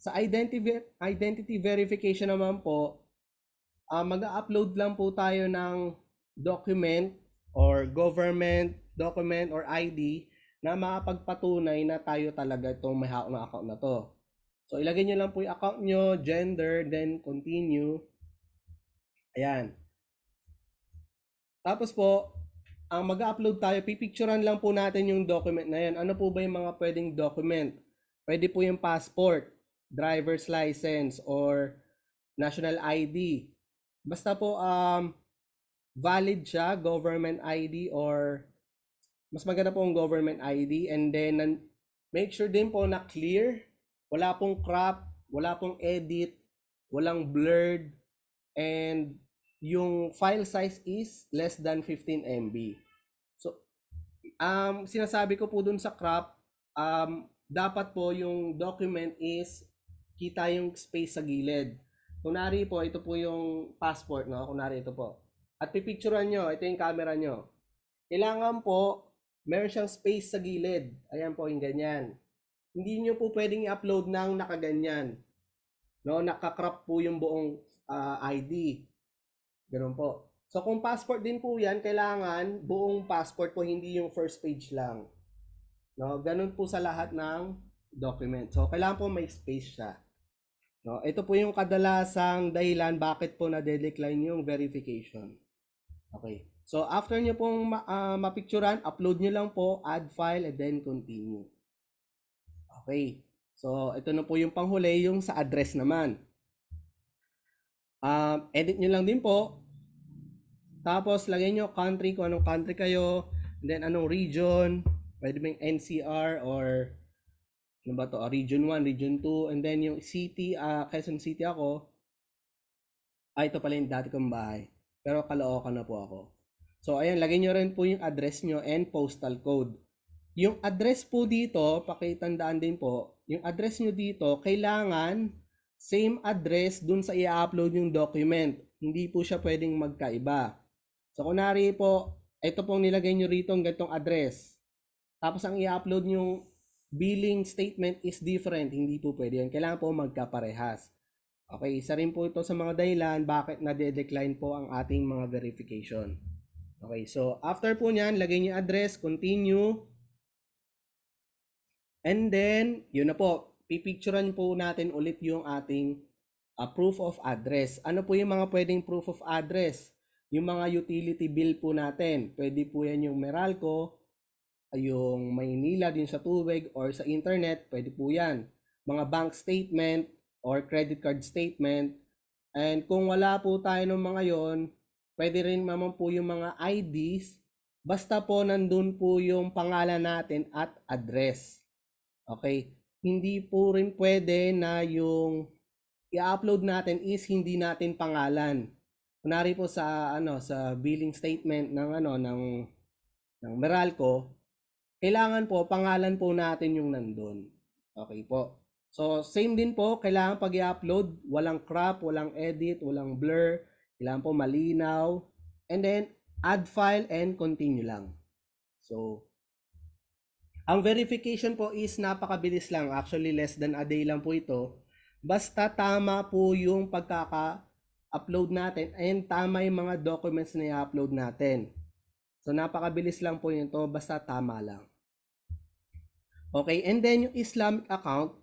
Sa identity, identity verification naman po, uh, ah, mag-upload lang po tayo ng document or government document or ID na makapagpatunay na tayo talaga itong may hawak na account na to. So, ilagay nyo lang po yung account nyo, gender, then continue. Ayan. Tapos po, ang mag-upload tayo, pipicturean lang po natin yung document na yan. Ano po ba yung mga pwedeng document? Pwede po yung passport, driver's license, or national ID. Basta po, um, valid siya, government ID or mas maganda po ang government ID and then make sure din po na clear, wala pong crop, wala pong edit, walang blurred, and yung file size is less than 15 MB. So, um, sinasabi ko po dun sa crop, um, dapat po yung document is kita yung space sa gilid. Kunari po, ito po yung passport, no? Kunari ito po. At pipicturean nyo, ito yung camera nyo. Kailangan po, meron siyang space sa gilid. Ayan po, yung ganyan. Hindi niyo po pwedeng i-upload ng nakaganyan. No, nakakrop po yung buong uh, ah, ID. Ganun po. So kung passport din po 'yan, kailangan buong passport po hindi yung first page lang. No, ganun po sa lahat ng document. So kailangan po may space siya. No, ito po yung kadalasang dahilan bakit po na-decline yung verification. Okay. So, after nyo pong uh, ah, mapicturan, upload nyo lang po, add file, and then continue. Okay. So, ito na po yung panghuli, yung sa address naman. Um, edit nyo lang din po. Tapos, lagay nyo country, kung anong country kayo, and then anong region, pwede ba NCR or ano ba to, uh, region 1, region 2, and then yung city, uh, Quezon City ako, ay ito pala yung dati kong bahay. Pero Caloocan na po ako. So, ayan, lagay nyo rin po yung address nyo and postal code. Yung address po dito, pakitandaan din po, yung address nyo dito, kailangan same address dun sa i-upload yung document. Hindi po siya pwedeng magkaiba. So, kunari po, ito pong nilagay nyo rito ang ganitong address. Tapos, ang i-upload yung billing statement is different. Hindi po pwede yun. Kailangan po magkaparehas. Okay, isa rin po ito sa mga dahilan bakit na-decline po ang ating mga verification. Okay, so after po niyan, lagay niyo address, continue. And then, yun na po, pipicturean po natin ulit yung ating uh, proof of address. Ano po yung mga pwedeng proof of address? Yung mga utility bill po natin. Pwede po yan yung Meralco, yung Maynila din sa tubig or sa internet, pwede po yan. Mga bank statement or credit card statement. And kung wala po tayo ng mga yon, Pwede rin naman po yung mga IDs. Basta po nandun po yung pangalan natin at address. Okay? Hindi po rin pwede na yung i-upload natin is hindi natin pangalan. Kunari po sa ano sa billing statement ng ano ng ng Meralco, kailangan po pangalan po natin yung nandun. Okay po. So same din po, kailangan pag i-upload, walang crop, walang edit, walang blur, kailangan po malinaw. And then, add file and continue lang. So, ang verification po is napakabilis lang. Actually, less than a day lang po ito. Basta tama po yung pagkaka-upload natin and tama yung mga documents na i-upload natin. So, napakabilis lang po nito. Basta tama lang. Okay, and then yung Islamic account,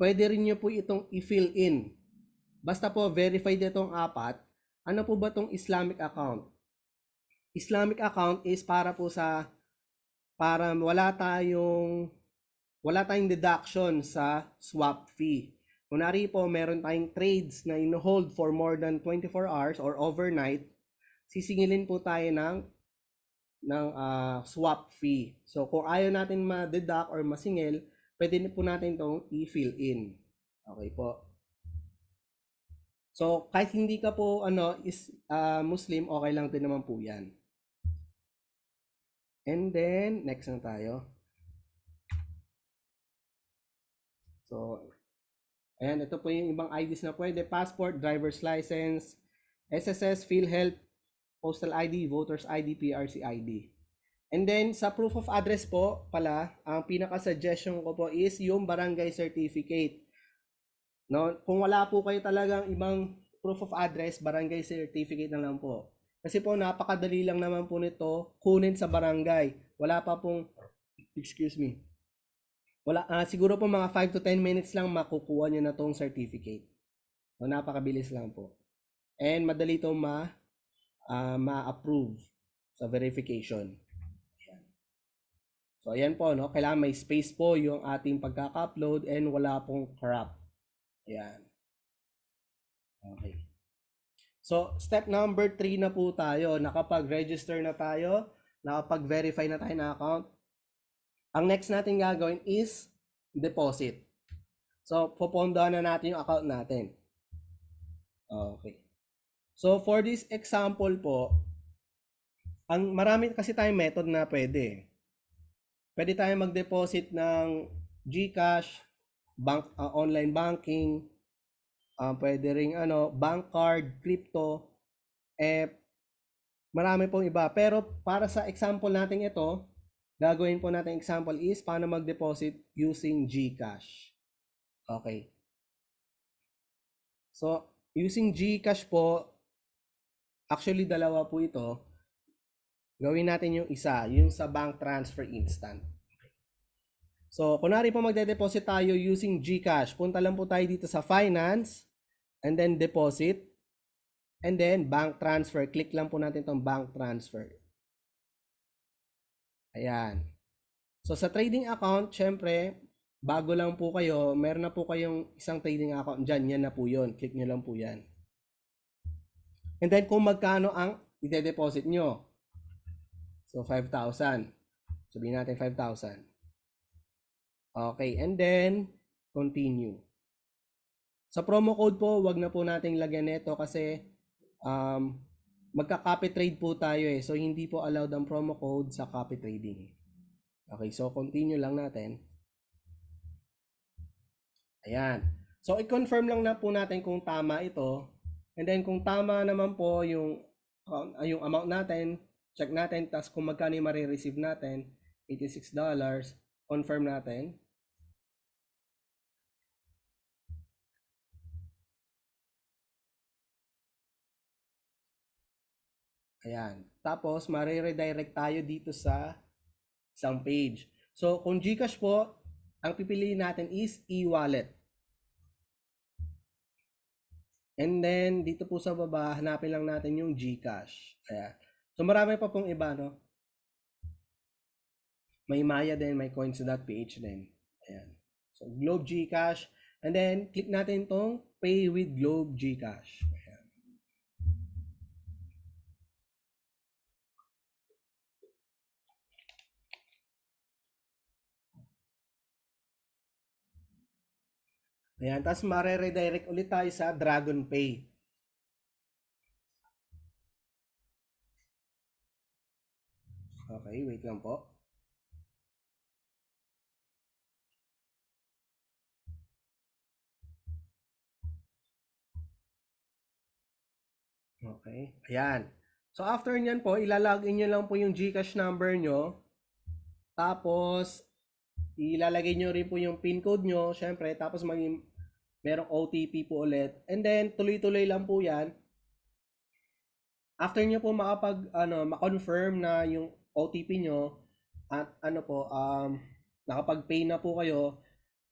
pwede rin nyo po itong i-fill in. Basta po, verify itong apat. Ano po ba tong Islamic account? Islamic account is para po sa para wala tayong wala tayong deduction sa swap fee. Kunwari po, meron tayong trades na inhold for more than 24 hours or overnight, sisingilin po tayo ng ng uh, swap fee. So kung ayaw natin ma-deduct or masingil, pwede po natin itong i-fill in. Okay po. So, kahit hindi ka po ano is uh, Muslim, okay lang din naman po 'yan. And then next na tayo. So, ayan, ito po yung ibang IDs na pwede. Passport, driver's license, SSS, PhilHealth, Postal ID, Voter's ID, PRC ID. And then, sa proof of address po pala, ang pinaka-suggestion ko po is yung barangay certificate No? Kung wala po kayo talagang ibang proof of address, barangay certificate na lang po. Kasi po napakadali lang naman po nito kunin sa barangay. Wala pa pong excuse me. Wala uh, siguro po mga 5 to 10 minutes lang makukuha niyo na tong certificate. So napakabilis lang po. And madali to ma uh, ma-approve sa verification. So ayan po no, kailangan may space po yung ating pagka-upload and wala pong corrupt. Ayan. Okay. So, step number 3 na po tayo. Nakapag-register na tayo. Nakapag-verify na tayo ng account. Ang next natin gagawin is deposit. So, popondohan na natin yung account natin. Okay. So, for this example po, ang marami kasi tayong method na pwede. Pwede tayong mag-deposit ng GCash, bank uh, online banking, uh, pwede ring ano, bank card, crypto, eh marami pong iba. Pero para sa example natin ito, gagawin po natin example is paano mag-deposit using GCash. Okay. So, using GCash po, actually dalawa po ito. Gawin natin yung isa, yung sa bank transfer instant. So, kunwari po magde-deposit tayo using GCash. Punta lang po tayo dito sa Finance and then Deposit and then Bank Transfer. Click lang po natin itong Bank Transfer. Ayan. So, sa trading account, syempre, bago lang po kayo, meron na po kayong isang trading account dyan. Yan na po yun. Click nyo lang po yan. And then, kung magkano ang ide-deposit nyo. So, 5,000. Sabihin natin 5,000. Okay, and then continue. Sa promo code po, wag na po nating lagyan nito kasi um, magka-copy trade po tayo eh. So hindi po allowed ang promo code sa copy trading. Eh. Okay, so continue lang natin. Ayan. So i-confirm lang na po natin kung tama ito. And then kung tama naman po yung um, ah, yung amount natin, check natin tapos kung magkano yung receive natin, $86, confirm natin. Ayan. Tapos, mare-redirect tayo dito sa isang page. So, kung Gcash po, ang pipiliin natin is e-wallet. And then, dito po sa baba, hanapin lang natin yung Gcash. Ayan. So, marami pa pong iba, no? May Maya din, may coins.ph din. Ayan. So, Globe Gcash. And then, click natin tong Pay with Globe Gcash. Ayan. Ayan, tapos mare-redirect ulit tayo sa Dragon Pay. Okay, wait lang po. Okay. Ayan. So, after nyan po, ilalagin nyo lang po yung Gcash number nyo. Tapos, ilalagay nyo rin po yung PIN code nyo, syempre. Tapos, maging merong OTP po ulit. And then, tuloy-tuloy lang po yan. After nyo po makapag, ano, ma-confirm na yung OTP nyo, at ano po, um, nakapag-pay na po kayo,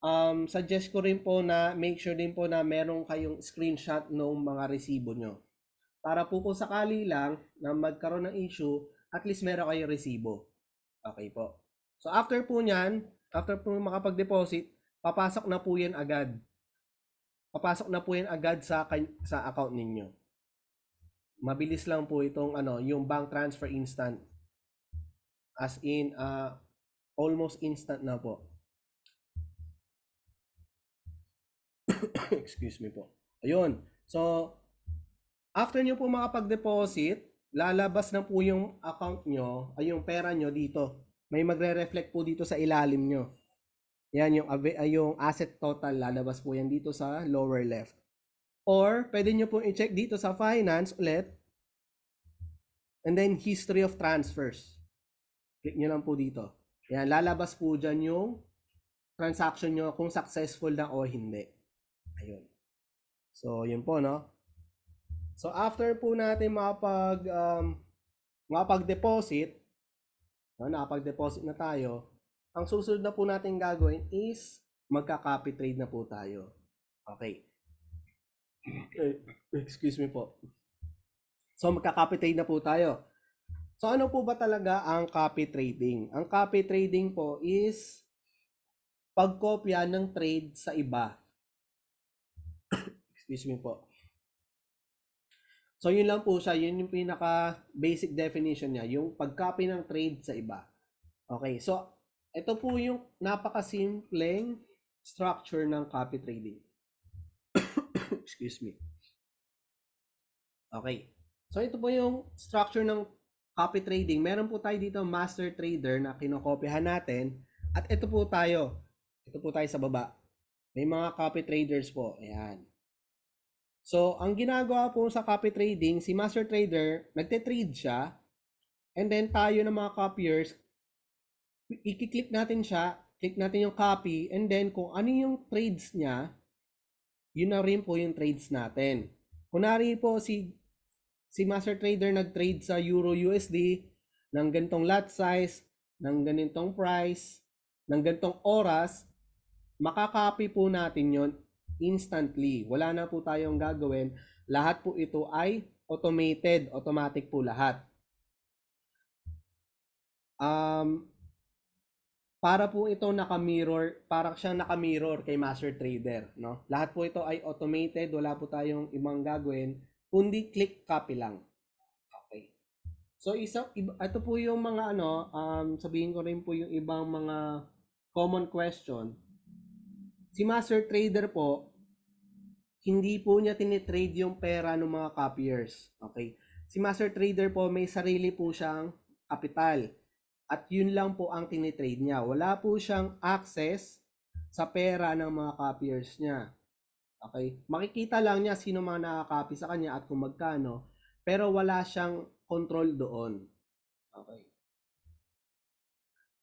um, suggest ko rin po na make sure din po na meron kayong screenshot ng mga resibo nyo. Para po kung sakali lang na magkaroon ng issue, at least meron kayong resibo. Okay po. So after po nyan, after po makapag-deposit, papasok na po yan agad papasok na po yan agad sa, sa account ninyo. Mabilis lang po itong ano, yung bank transfer instant. As in, uh, almost instant na po. Excuse me po. Ayun. So, after nyo po makapag-deposit, lalabas na po yung account nyo, ay yung pera nyo dito. May magre-reflect po dito sa ilalim nyo. Yan yung, yung asset total lalabas po yan dito sa lower left. Or pwede nyo pong i-check dito sa finance ulit. And then history of transfers. Click nyo lang po dito. Yan, lalabas po dyan yung transaction nyo kung successful na o hindi. Ayun. So, yun po, no? So, after po natin mapag, um, mapag deposit no, napag deposit na tayo, ang susunod na po natin gagawin is magka-copy trade na po tayo. Okay. Eh, excuse me po. So magka-copy trade na po tayo. So ano po ba talaga ang copy trading? Ang copy trading po is pagkopya ng trade sa iba. Excuse me po. So yun lang po siya, yun yung pinaka basic definition niya, yung pag-copy ng trade sa iba. Okay, so ito po yung napakasimpleng structure ng copy trading. Excuse me. Okay. So ito po yung structure ng copy trading. Meron po tayo dito master trader na kinokopyahan natin. At ito po tayo. Ito po tayo sa baba. May mga copy traders po. Ayan. So, ang ginagawa po sa copy trading, si master trader, nagte-trade siya. And then tayo ng mga copiers, i-click natin siya, click natin yung copy, and then kung ano yung trades niya, yun na rin po yung trades natin. Kunari po si si Master Trader nag-trade sa Euro USD ng ganitong lot size, ng ganitong price, ng ganitong oras, makakopy po natin yon instantly. Wala na po tayong gagawin. Lahat po ito ay automated. Automatic po lahat. Um, para po ito naka-mirror, para siya naka-mirror kay master trader, no? Lahat po ito ay automated, wala po tayong ibang gagawin, kundi click copy lang. Okay. So isa ito po yung mga ano, um, sabihin ko rin po yung ibang mga common question. Si master trader po hindi po niya tinitrade yung pera ng mga copiers. Okay. Si master trader po may sarili po siyang kapital at yun lang po ang tinitrade niya. Wala po siyang access sa pera ng mga copiers niya. Okay? Makikita lang niya sino mga nakakopy sa kanya at kung magkano, pero wala siyang control doon. Okay.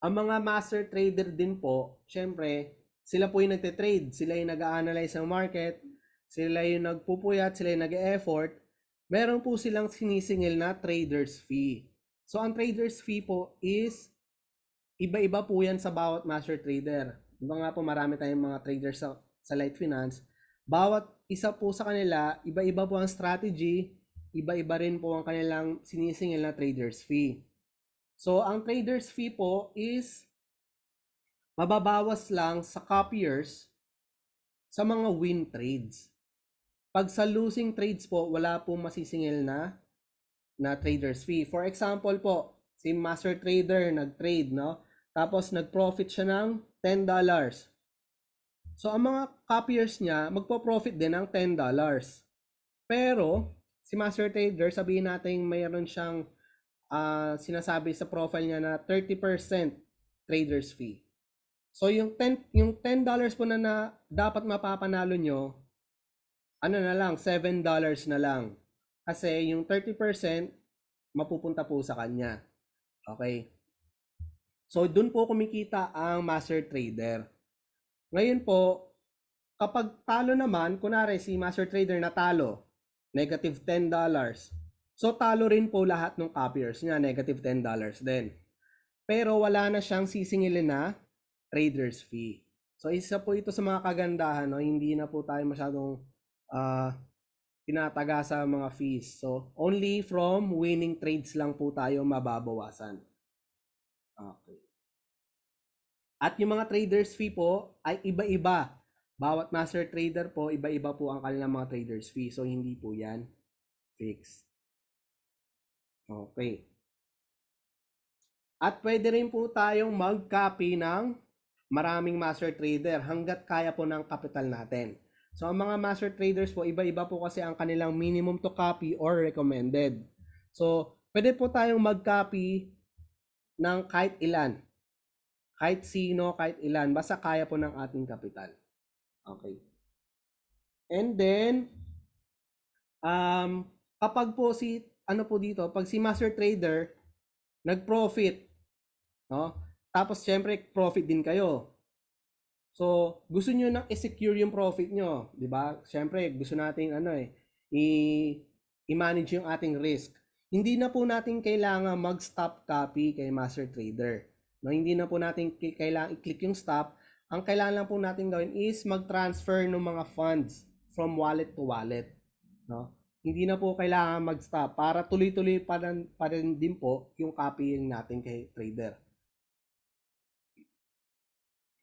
Ang mga master trader din po, syempre, sila po yung nagte-trade, sila yung nag-a-analyze ng market, sila yung nagpupuyat, sila yung nag-e-effort. Meron po silang sinisingil na trader's fee. So ang trader's fee po is iba-iba po yan sa bawat master trader. Di nga po marami tayong mga traders sa, sa Light Finance. Bawat isa po sa kanila, iba-iba po ang strategy, iba-iba rin po ang kanilang sinisingil na trader's fee. So ang trader's fee po is mababawas lang sa copiers sa mga win trades. Pag sa losing trades po, wala pong masisingil na na trader's fee. For example po, si master trader nag-trade, no? Tapos nag-profit siya ng $10. So ang mga copiers niya, magpo-profit din ng $10. Pero si master trader, sabihin natin mayroon siyang uh, sinasabi sa profile niya na 30% trader's fee. So yung 10 yung $10 po na, na dapat mapapanalo nyo, ano na lang, $7 na lang. Kasi yung 30% mapupunta po sa kanya. Okay. So doon po kumikita ang master trader. Ngayon po, kapag talo naman, kunari si master trader natalo, negative $10. So talo rin po lahat ng copiers niya, negative $10 din. Pero wala na siyang sisingilin na trader's fee. So isa po ito sa mga kagandahan, no? hindi na po tayo masyadong uh, tinataga sa mga fees. So, only from winning trades lang po tayo mababawasan. Okay. At yung mga traders fee po ay iba-iba. Bawat master trader po, iba-iba po ang kanilang mga traders fee. So, hindi po yan fixed. Okay. At pwede rin po tayong mag-copy ng maraming master trader hanggat kaya po ng capital natin. So ang mga master traders po, iba-iba po kasi ang kanilang minimum to copy or recommended. So pwede po tayong mag-copy ng kahit ilan. Kahit sino, kahit ilan. Basta kaya po ng ating kapital. Okay. And then, um, kapag po si, ano po dito, pag si master trader, nag-profit, no? Tapos syempre, profit din kayo. So, gusto niyo nang i-secure yung profit niyo, 'di ba? Syempre, gusto natin ano eh i- i-manage yung ating risk. Hindi na po natin kailangan mag-stop copy kay master trader. No, hindi na po natin kailangan i-click yung stop. Ang kailangan lang po natin gawin is mag-transfer ng mga funds from wallet to wallet, no? Hindi na po kailangan mag-stop para tuloy-tuloy pa rin, pa rin din po yung copying natin kay trader.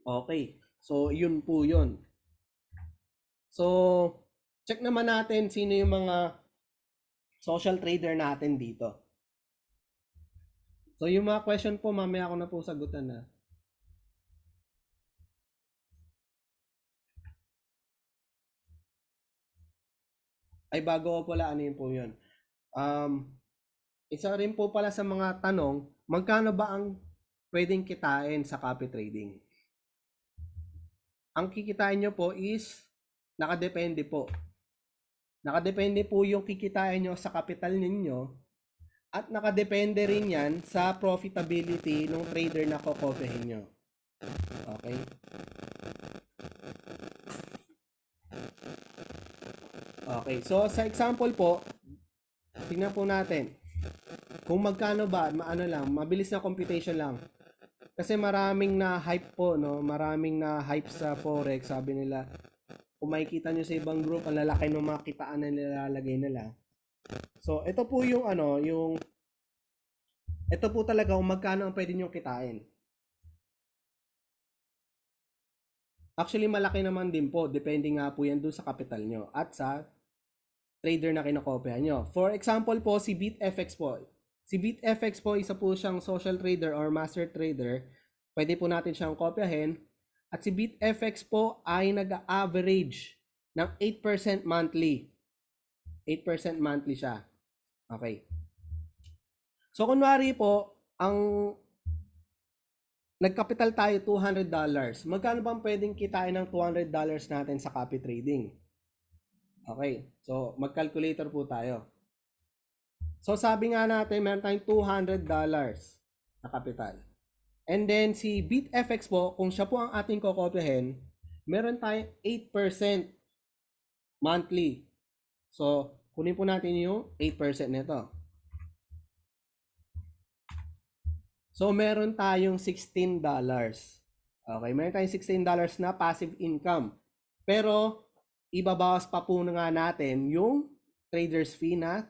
Okay. So, yun po yun. So, check naman natin sino yung mga social trader natin dito. So, yung mga question po, mamaya ako na po sagutan na. Ah. Ay, bago ko pala, ano yun po yun. Um, isa rin po pala sa mga tanong, magkano ba ang pwedeng kitain sa copy trading? ang kikitain nyo po is nakadepende po. Nakadepende po yung kikitain nyo sa capital ninyo at nakadepende rin yan sa profitability ng trader na kukovehin nyo. Okay? Okay, so sa example po, tingnan po natin. Kung magkano ba, maano lang, mabilis na computation lang. Kasi maraming na hype po, no? Maraming na hype sa Forex. Sabi nila, kung makikita nyo sa ibang group, ang lalaki ng mga kitaan na nilalagay nila. So, ito po yung ano, yung ito po talaga kung magkano ang pwede nyo kitain. Actually, malaki naman din po. Depende nga po yan doon sa capital nyo at sa trader na kinokopya nyo. For example po, si BitFX po. Si BitFX po, isa po siyang social trader or master trader. Pwede po natin siyang kopyahin. At si BitFX po ay nag-average ng 8% monthly. 8% monthly siya. Okay. So, kunwari po, ang nagkapital tayo $200. Magkano bang pwedeng kitain ng $200 natin sa copy trading? Okay. So, mag-calculator po tayo. So sabi nga natin, meron tayong $200 na capital. And then si BitFX po, kung siya po ang ating kokopyahin, meron tayong 8% monthly. So, kunin po natin yung 8% nito. So, meron tayong $16. Okay, meron tayong $16 na passive income. Pero, ibabawas pa po nga natin yung trader's fee na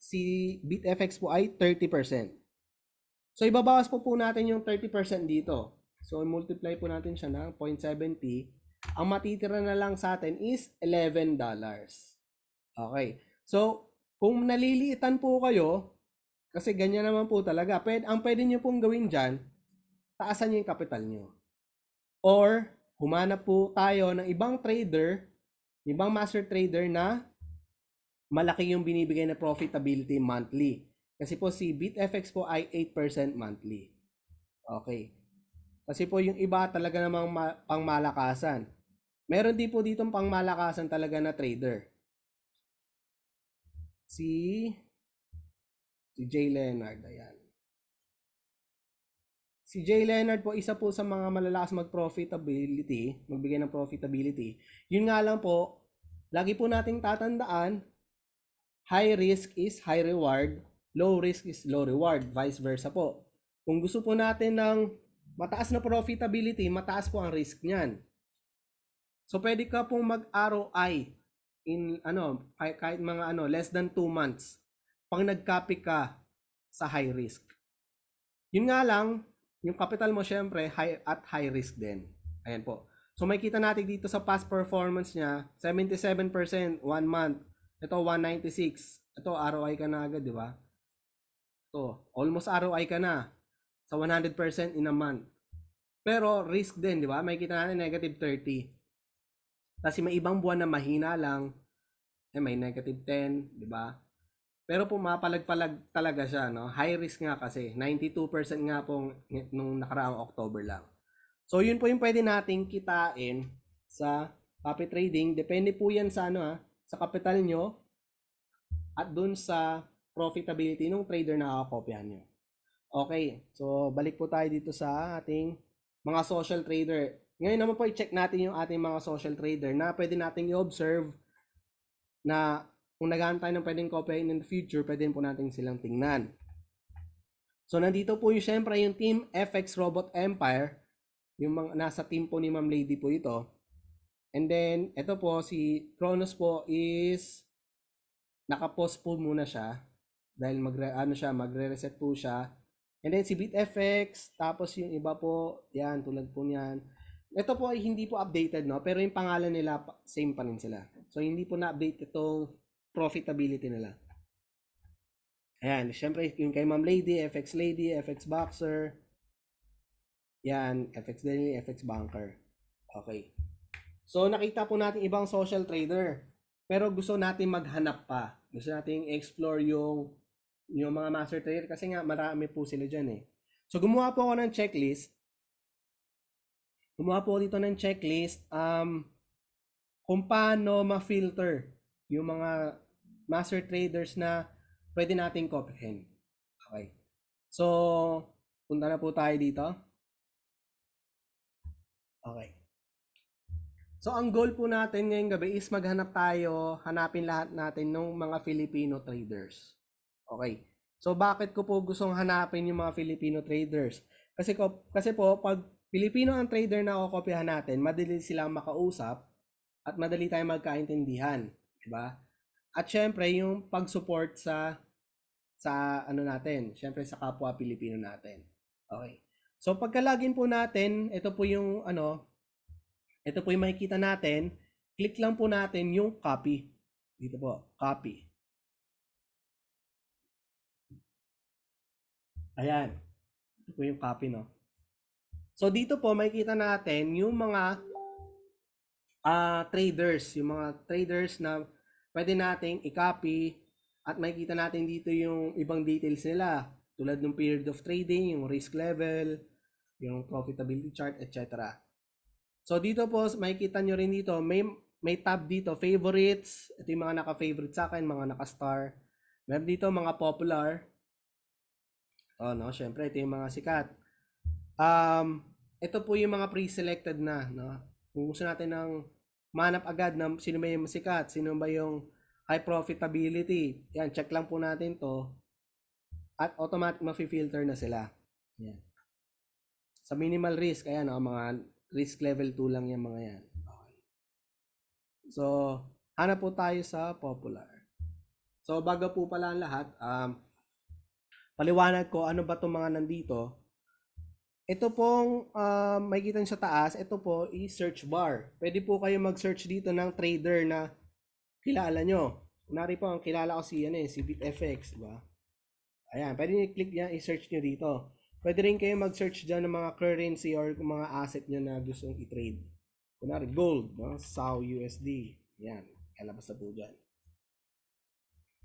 si BitFX po ay 30%. So, ibabawas po po natin yung 30% dito. So, multiply po natin siya ng 0.70. Ang matitira na lang sa atin is $11. Okay. So, kung naliliitan po kayo, kasi ganyan naman po talaga, pwede, ang pwede nyo pong gawin dyan, taasan nyo yung capital nyo. Or, humanap po tayo ng ibang trader, ibang master trader na malaki yung binibigay na profitability monthly. Kasi po si BitFX po ay 8% monthly. Okay. Kasi po yung iba talaga namang ma- pangmalakasan. Meron din po dito pangmalakasan talaga na trader. Si si Jay Leonard ayan. Si Jay Leonard po isa po sa mga malalakas mag-profitability, magbigay ng profitability. Yun nga lang po, lagi po nating tatandaan high risk is high reward, low risk is low reward, vice versa po. Kung gusto po natin ng mataas na profitability, mataas po ang risk niyan. So pwede ka pong mag-ROI in ano kahit mga ano less than 2 months pag nag-copy ka sa high risk. Yun nga lang, yung capital mo syempre high, at high risk din. Ayan po. So makikita natin dito sa past performance niya, 77% 1 month, ito, 196. Ito, ROI ka na agad, di ba? Ito, almost ROI ka na sa 100% in a month. Pero risk din, di ba? May kita natin negative 30. Kasi may ibang buwan na mahina lang, eh, may negative 10, di ba? Pero pumapalag-palag talaga siya, no? High risk nga kasi. 92% nga pong nung nakaraang October lang. So, yun po yung pwede nating kitain sa copy trading. Depende po yan sa ano, ha? Ah, sa capital nyo at dun sa profitability ng trader na kakakopyahan nyo. Okay, so balik po tayo dito sa ating mga social trader. Ngayon naman po i-check natin yung ating mga social trader na pwede nating i-observe na kung naghahanap tayo ng pwedeng copyahin in the future, pwede po natin silang tingnan. So nandito po yung syempre yung team FX Robot Empire, yung mga nasa team po ni Ma'am Lady po ito. And then, ito po, si Cronus po is nakapost po muna siya dahil magre ano siya, magre-reset po siya. And then si BitFX, tapos yung iba po, yan, tulad po niyan. Ito po ay hindi po updated, no? Pero yung pangalan nila, same pa rin sila. So, hindi po na-update itong profitability nila. Ayan, syempre yung kay Ma'am Lady, FX Lady, FX Boxer. Yan, FX Daily, FX Banker. Okay. So nakita po natin ibang social trader. Pero gusto natin maghanap pa. Gusto nating explore yung yung mga master trader kasi nga marami po sila diyan eh. So gumawa po ako ng checklist. Gumawa po dito ng checklist um kung paano ma-filter yung mga master traders na pwede nating comprehend. Okay. So punta na po tayo dito. Okay. So ang goal po natin ngayong gabi is maghanap tayo, hanapin lahat natin ng mga Filipino traders. Okay. So bakit ko po gustong hanapin yung mga Filipino traders? Kasi ko kasi po pag Pilipino ang trader na kokopyahan natin, madali silang makausap at madali tayong magkaintindihan, 'di ba? At syempre yung pag-support sa sa ano natin, syempre sa kapwa Pilipino natin. Okay. So pagkalagin po natin, ito po yung ano, ito po yung makikita natin. Click lang po natin yung copy. Dito po, copy. Ayan. Ito po yung copy, no? So, dito po makikita natin yung mga uh, traders. Yung mga traders na pwede nating i-copy at makikita natin dito yung ibang details nila tulad ng period of trading, yung risk level, yung profitability chart, etc. So dito po, makikita nyo rin dito, may, may tab dito, favorites. Ito yung mga naka-favorite sa akin, mga naka-star. Meron dito mga popular. Oh, no, syempre ito yung mga sikat. Um, ito po yung mga pre-selected na, no. Kung gusto natin ng manap agad ng sino ba yung sikat, sino ba yung high profitability. Yan, check lang po natin to at automatic ma-filter na sila. Yan. Sa minimal risk, ayan, oh, mga risk level 2 lang yung mga yan. Okay. So, hanap po tayo sa popular. So, bago po pala ang lahat, um, paliwanag ko ano ba itong mga nandito. Ito pong uh, makikita sa taas, ito po is search bar. Pwede po kayo mag-search dito ng trader na kilala nyo. Kunwari po, ang kilala ko si, ano, eh, si BitFX, di ba? Ayan, pwede nyo i-click yan, i-search nyo dito. Pwede rin kayo mag-search dyan ng mga currency or mga asset nyo na gustong i-trade. Kunwari, gold, no? SAU USD. Yan, kalabas na po dyan.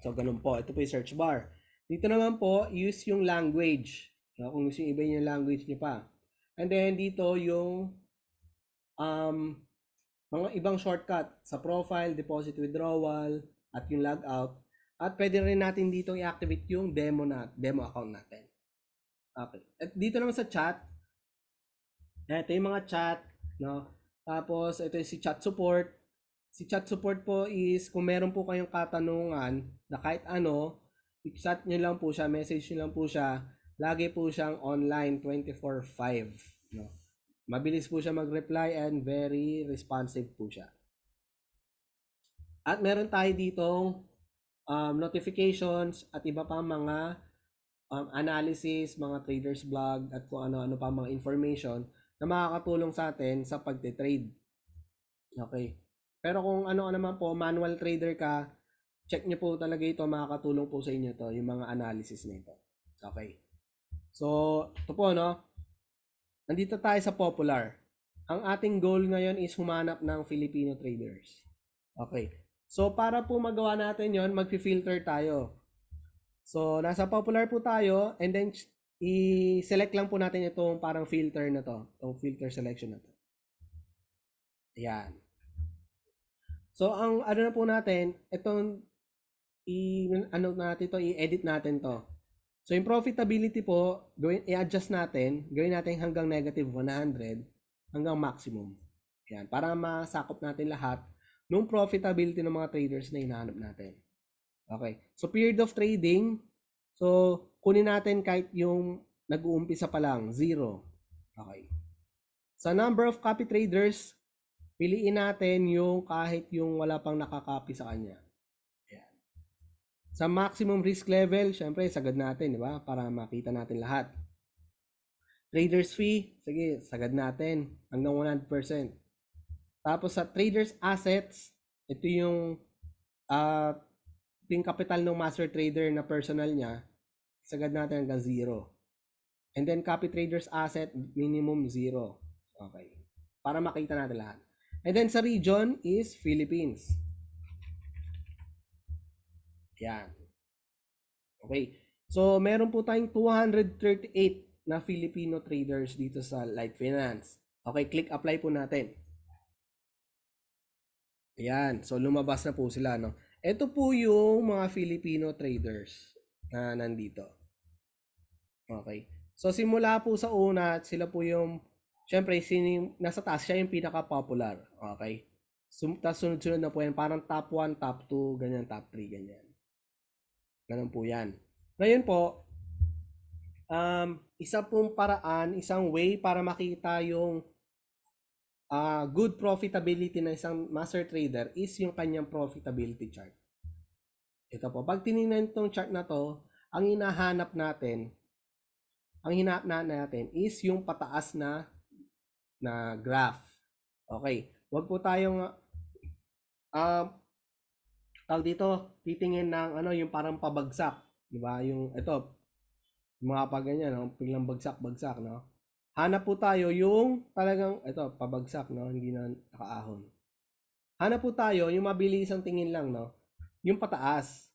So, ganun po. Ito po yung search bar. Dito naman po, use yung language. No? Kung gusto yung iba yung language nyo pa. And then, dito yung um, mga ibang shortcut sa profile, deposit withdrawal, at yung logout. At pwede rin natin dito i-activate yung demo, na, demo account natin. Okay. At dito naman sa chat, ito yung mga chat, no? Tapos, ito yung si chat support. Si chat support po is kung meron po kayong katanungan na kahit ano, i-chat nyo lang po siya, message nyo lang po siya. Lagi po siyang online 24-5. No? Mabilis po siya mag-reply and very responsive po siya. At meron tayo ditong um, notifications at iba pa mga um, analysis, mga traders blog, at kung ano-ano pa mga information na makakatulong sa atin sa pagte-trade. Okay. Pero kung ano naman po, manual trader ka, check nyo po talaga ito, makakatulong po sa inyo to yung mga analysis nito. Okay. So, ito po, no? Nandito tayo sa popular. Ang ating goal ngayon is humanap ng Filipino traders. Okay. So, para po magawa natin yon magfi-filter tayo. So, nasa popular po tayo and then i-select lang po natin itong parang filter na to. Itong filter selection na to. Ayan. So, ang ano na po natin, itong i ano natin to, i-edit natin to. So, yung profitability po, gawin, i-adjust natin, gawin natin hanggang negative 100 hanggang maximum. Ayan, para masakop natin lahat ng profitability ng mga traders na hinahanap natin. Okay. So, period of trading. So, kunin natin kahit yung nag-uumpisa pa lang, zero. Okay. Sa number of copy traders, piliin natin yung kahit yung wala pang nakakopy sa kanya. Ayan. Sa maximum risk level, syempre, sagad natin, di ba? Para makita natin lahat. Trader's fee, sige, sagad natin hanggang 100%. Tapos sa trader's assets, ito yung uh, yung capital ng master trader na personal niya, sagad natin hanggang zero. And then copy traders asset, minimum zero. Okay. Para makita natin lahat. And then sa region is Philippines. Yan. Okay. So, meron po tayong 238 na Filipino traders dito sa Light Finance. Okay, click apply po natin. Ayan. So, lumabas na po sila. No? Ito po yung mga Filipino traders na nandito. Okay. So simula po sa una, sila po yung syempre sino nasa taas siya yung pinaka-popular. Okay. Sum, tapos sunod-sunod na po yan. Parang top 1, top 2, ganyan, top 3, ganyan. Ganun po yan. Ngayon po, um, isa pong paraan, isang way para makita yung uh, good profitability ng isang master trader is yung kanyang profitability chart. Ito po, pag tinignan itong chart na to, ang hinahanap natin, ang hinahanap natin is yung pataas na na graph. Okay, wag po tayong uh, um, tawag dito, titingin ng ano, yung parang pabagsak, di ba? Yung ito, mga pag ganyan, no? biglang bagsak-bagsak, no? Hanap po tayo yung talagang, ito, pabagsak, no? Hindi na nakaahon. Hanap po tayo yung mabilisang tingin lang, no? Yung pataas.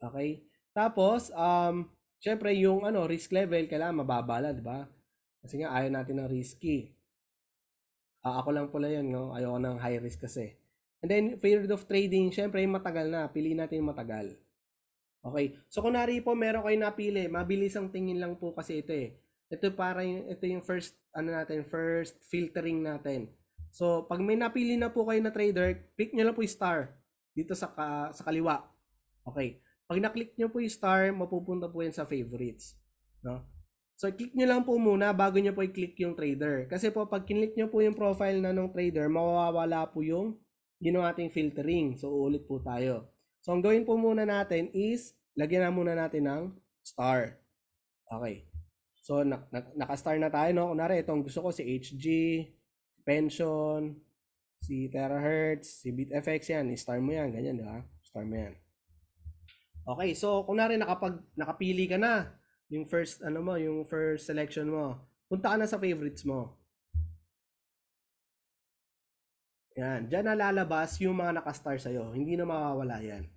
Okay? Tapos, um, syempre, yung ano, risk level, kailangan mababa lang, di ba? Kasi nga, ayaw natin ng risky. Uh, ako lang pala yun, no? Ayaw ko ng high risk kasi. And then, period of trading, syempre, yung matagal na. Pili natin yung matagal. Okay. So, kunwari po, meron kayo napili. Mabilis ang tingin lang po kasi ito eh. Ito para yung, ito yung first ano natin, first filtering natin. So, pag may napili na po kayo na trader, click niyo lang po yung star dito sa ka, sa kaliwa. Okay. Pag na-click niyo po yung star, mapupunta po yan sa favorites, no? So, click nyo lang po muna bago nyo po i-click yung trader. Kasi po, pag kinlik nyo po yung profile na ng trader, mawawala po yung ginawa ating filtering. So, uulit po tayo. So, ang gawin po muna natin is, lagyan na muna natin ng star. Okay. So, na, na, naka-star na tayo, no? Kunwari, itong gusto ko, si HG, Pension, si Terahertz, si BitFX yan, i-star mo yan, ganyan, di ba? Star mo yan. Okay, so kunwari nakapag, nakapili ka na yung first, ano mo, yung first selection mo. Punta ka na sa favorites mo. Yan, dyan nalalabas yung mga naka nakastar sa'yo. Hindi na makawala yan.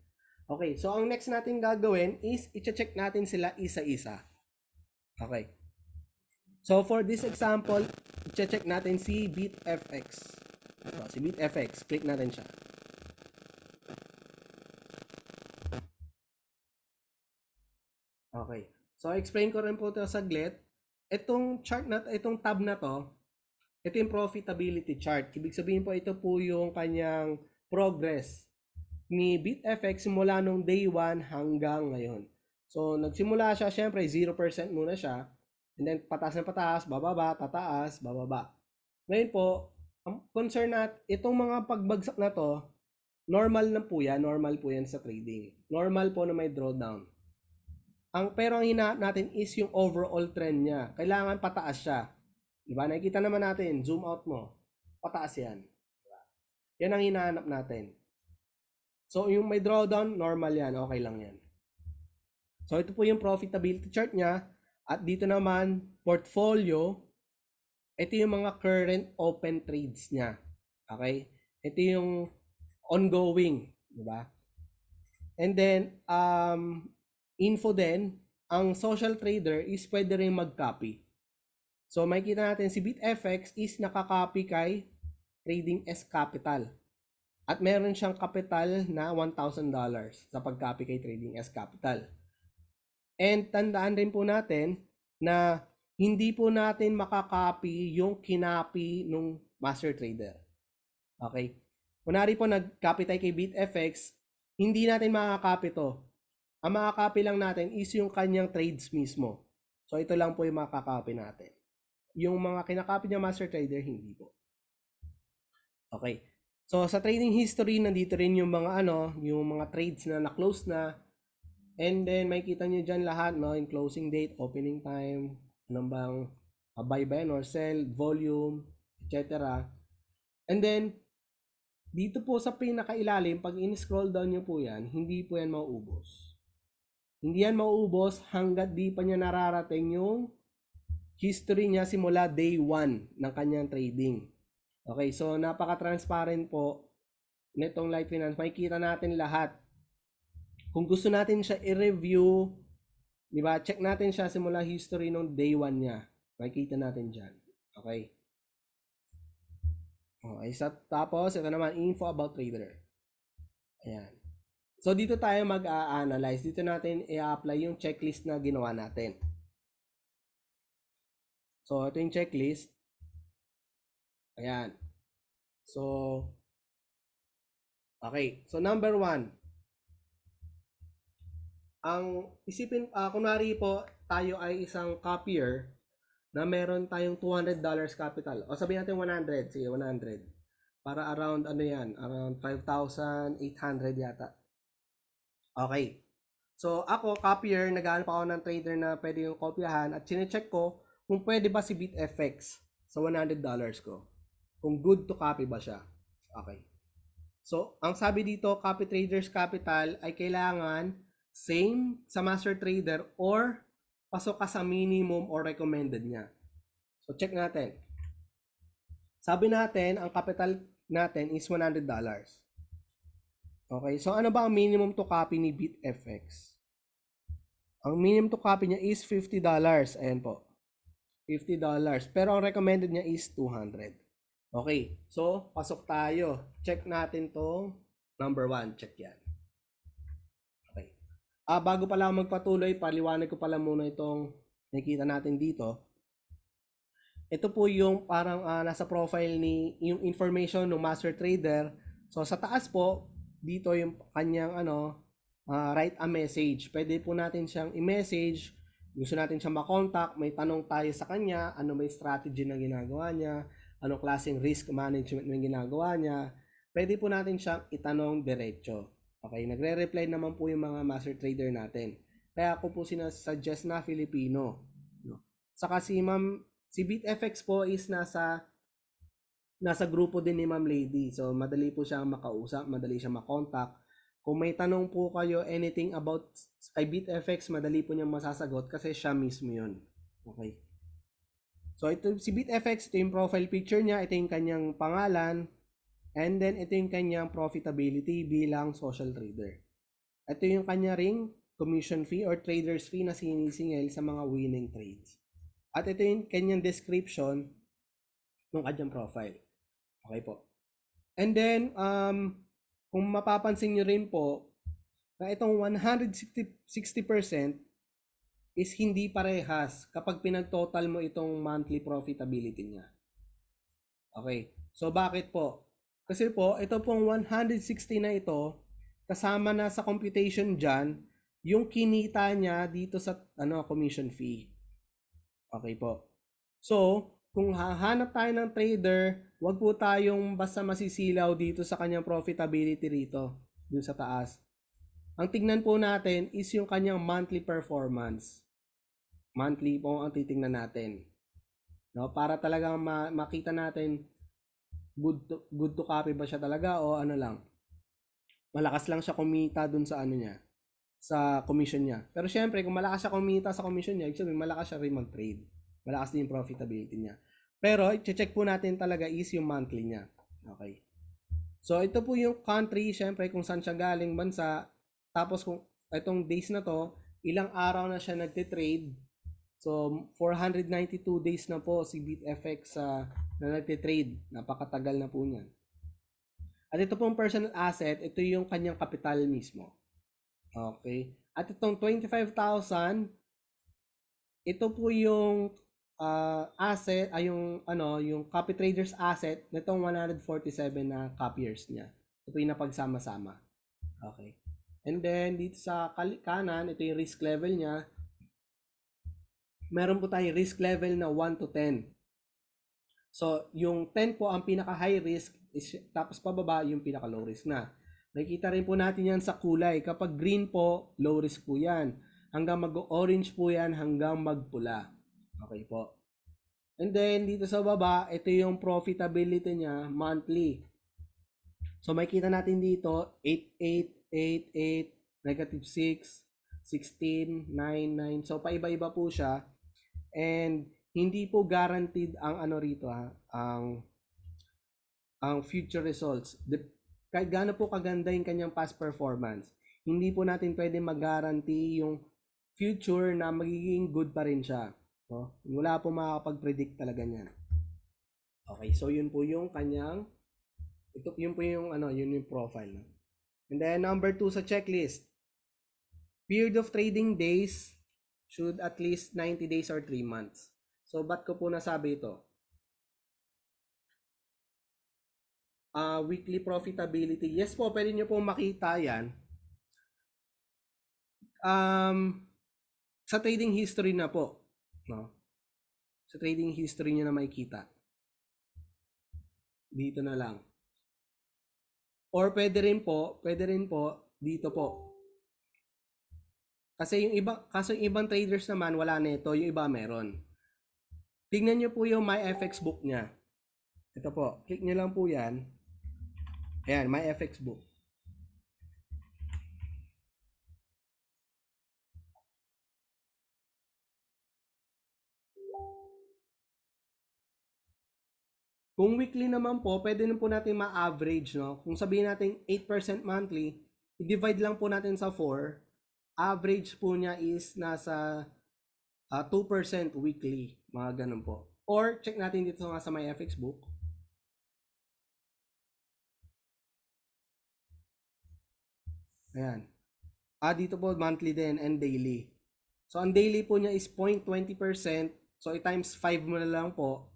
Okay, so ang next natin gagawin is i-check natin sila isa-isa. Okay. So for this example, i check natin si BitFX. Ito, si BitFX, click natin siya. Okay. So explain ko rin po ito saglit. Itong chart na itong tab na to, ito yung profitability chart. Ibig sabihin po ito po yung kanyang progress ni BitFX simula nung day 1 hanggang ngayon. So nagsimula siya, syempre 0% muna siya And then, pataas na pataas, bababa, tataas, bababa. Ngayon po, ang concern nat, itong mga pagbagsak na to, normal na po yan, normal po yan sa trading. Normal po na may drawdown. Ang, pero ang hinahanap natin is yung overall trend niya. Kailangan pataas siya. Diba? Nakikita naman natin, zoom out mo, pataas yan. Diba? Yan ang hinahanap natin. So, yung may drawdown, normal yan. Okay lang yan. So, ito po yung profitability chart niya. At dito naman, portfolio, ito yung mga current open trades niya. Okay? Ito yung ongoing, di ba? And then, um, info din, ang social trader is pwede rin mag-copy. So, may kita natin si BitFX is nakaka-copy kay Trading S Capital. At meron siyang capital na $1,000 sa pag-copy kay Trading S Capital. And tandaan rin po natin na hindi po natin makakopy yung kinapi nung master trader. Okay? Kunwari po nag-copy tayo kay BitFX, hindi natin makakopy to. Ang makakopy lang natin is yung kanyang trades mismo. So ito lang po yung makakopy natin. Yung mga kinakopy niya master trader, hindi po. Okay. So sa trading history, nandito rin yung mga ano, yung mga trades na na-close na, And then, makikita nyo dyan lahat, no? In closing date, opening time, anong bang uh, buy ba or sell, volume, etc. And then, dito po sa pinakailalim, pag in-scroll down nyo po yan, hindi po yan mauubos. Hindi yan mauubos hanggat di pa niya nararating yung history niya simula day 1 ng kanyang trading. Okay, so napaka-transparent po nitong Light Finance. Makikita natin lahat kung gusto natin siya i-review, di ba? Check natin siya simula history nung day 1 niya. Makikita natin diyan. Okay? Okay, sa, tapos ito naman info about trader. Ayan. So dito tayo mag-a-analyze. Dito natin i-apply yung checklist na ginawa natin. So ito yung checklist. Ayan. So okay, so number one, ang isipin, uh, kunwari po, tayo ay isang copier na meron tayong $200 dollars capital. O sabihin natin 100, sige 100. Para around ano yan, around 5,800 yata. Okay. So ako, copier, naghahanap ako ng trader na pwede yung kopyahan at chinecheck ko kung pwede ba si BitFX sa $100 dollars ko. Kung good to copy ba siya. Okay. So, ang sabi dito, copy traders capital ay kailangan same sa master trader or pasok ka sa minimum or recommended niya. So check natin. Sabi natin, ang capital natin is $100. Okay, so ano ba ang minimum to copy ni BitFX? Ang minimum to copy niya is $50. Ayan po. $50. Pero ang recommended niya is 200. Okay, so pasok tayo. Check natin tong number 1. Check yan. Ah, bago pala ako magpatuloy, paliwanag ko pala muna itong nakikita natin dito. Ito po yung parang uh, nasa profile ni yung information ng master trader. So sa taas po dito yung kanyang ano uh, write a message. Pwede po natin siyang i-message. Gusto natin siyang makontakt, may tanong tayo sa kanya, ano may strategy na ginagawa niya, anong klaseng risk management na ginagawa niya. Pwede po natin siyang itanong diretso. Okay, nagre-reply naman po yung mga master trader natin. Kaya ako po sinasuggest na Filipino. No? Saka si Ma'am, si BitFX po is nasa nasa grupo din ni Ma'am Lady. So madali po siyang makausap, madali siyang makontakt. Kung may tanong po kayo anything about kay BitFX, madali po niyang masasagot kasi siya mismo 'yon. Okay. So ito si BitFX, ito yung profile picture niya, ito yung kanyang pangalan, And then, ito yung kanyang profitability bilang social trader. Ito yung kanya ring commission fee or trader's fee na sinisingil sa mga winning trades. At ito yung kanyang description ng kanyang profile. Okay po. And then, um, kung mapapansin nyo rin po, na itong 160% is hindi parehas kapag pinagtotal mo itong monthly profitability niya. Okay. So, bakit po? Kasi po, ito pong 160 na ito, kasama na sa computation dyan, yung kinita niya dito sa ano commission fee. Okay po. So, kung hahanap tayo ng trader, wag po tayong basta masisilaw dito sa kanyang profitability rito, dun sa taas. Ang tignan po natin is yung kanyang monthly performance. Monthly po ang titingnan natin. No, para talaga ma- makita natin good to, good to copy ba siya talaga o ano lang. Malakas lang siya kumita dun sa ano niya sa commission niya. Pero syempre, kung malakas siya kumita sa commission niya, sabihin, malakas siya rin mag-trade. Malakas din yung profitability niya. Pero, check po natin talaga is yung monthly niya. Okay. So, ito po yung country, syempre, kung saan siya galing bansa. Tapos, kung itong days na to, ilang araw na siya nagtitrade So, 492 days na po si BitFX uh, na nagtitrade. Napakatagal na po niyan. At ito pong personal asset, ito yung kanyang kapital mismo. Okay. At itong 25,000, ito po yung uh, asset, ay uh, yung, ano, yung copy traders asset nitong 147 na copiers niya. Ito po yung napagsama-sama. Okay. And then, dito sa kanan, ito yung risk level niya meron po tayong risk level na 1 to 10. So, yung 10 po ang pinaka-high risk, is, tapos pababa yung pinaka-low risk na. Nakikita rin po natin yan sa kulay. Kapag green po, low risk po yan. Hanggang mag-orange po yan, hanggang magpula. Okay po. And then, dito sa baba, ito yung profitability niya monthly. So, makikita natin dito, 8, 8, 8, 8, negative 6, 16, 9, 9. So, paiba-iba po siya. And hindi po guaranteed ang ano rito ha, ang ang future results. The, kahit gaano po kaganda yung kanyang past performance, hindi po natin pwede mag-guarantee yung future na magiging good pa rin siya. No? Wala po makakapag-predict talaga niyan. Okay, so yun po yung kanyang ito yun po yung ano, yun yung profile. No? And then number 2 sa checklist. Period of trading days should at least 90 days or 3 months. So, ba't ko po nasabi ito? Uh, weekly profitability. Yes po, pwede nyo po makita yan. Um, sa trading history na po. No? Sa trading history nyo na makikita. Dito na lang. Or pwede rin po, pwede rin po, dito po. Kasi yung iba, kaso yung ibang traders naman, wala na ito, yung iba meron. Tingnan niyo po yung my MyFX book niya. Ito po, click niyo lang po yan. Ayan, MyFX book. Kung weekly naman po, pwede na po natin ma-average, no? Kung sabihin natin 8% monthly, i-divide lang po natin sa 4, average po niya is nasa uh, ah, 2% weekly, mga ganun po. Or check natin dito nga sa my FX book. Ayan. Ah, dito po monthly din and daily. So ang daily po niya is 0.20%. So i-times 5 mo na lang po.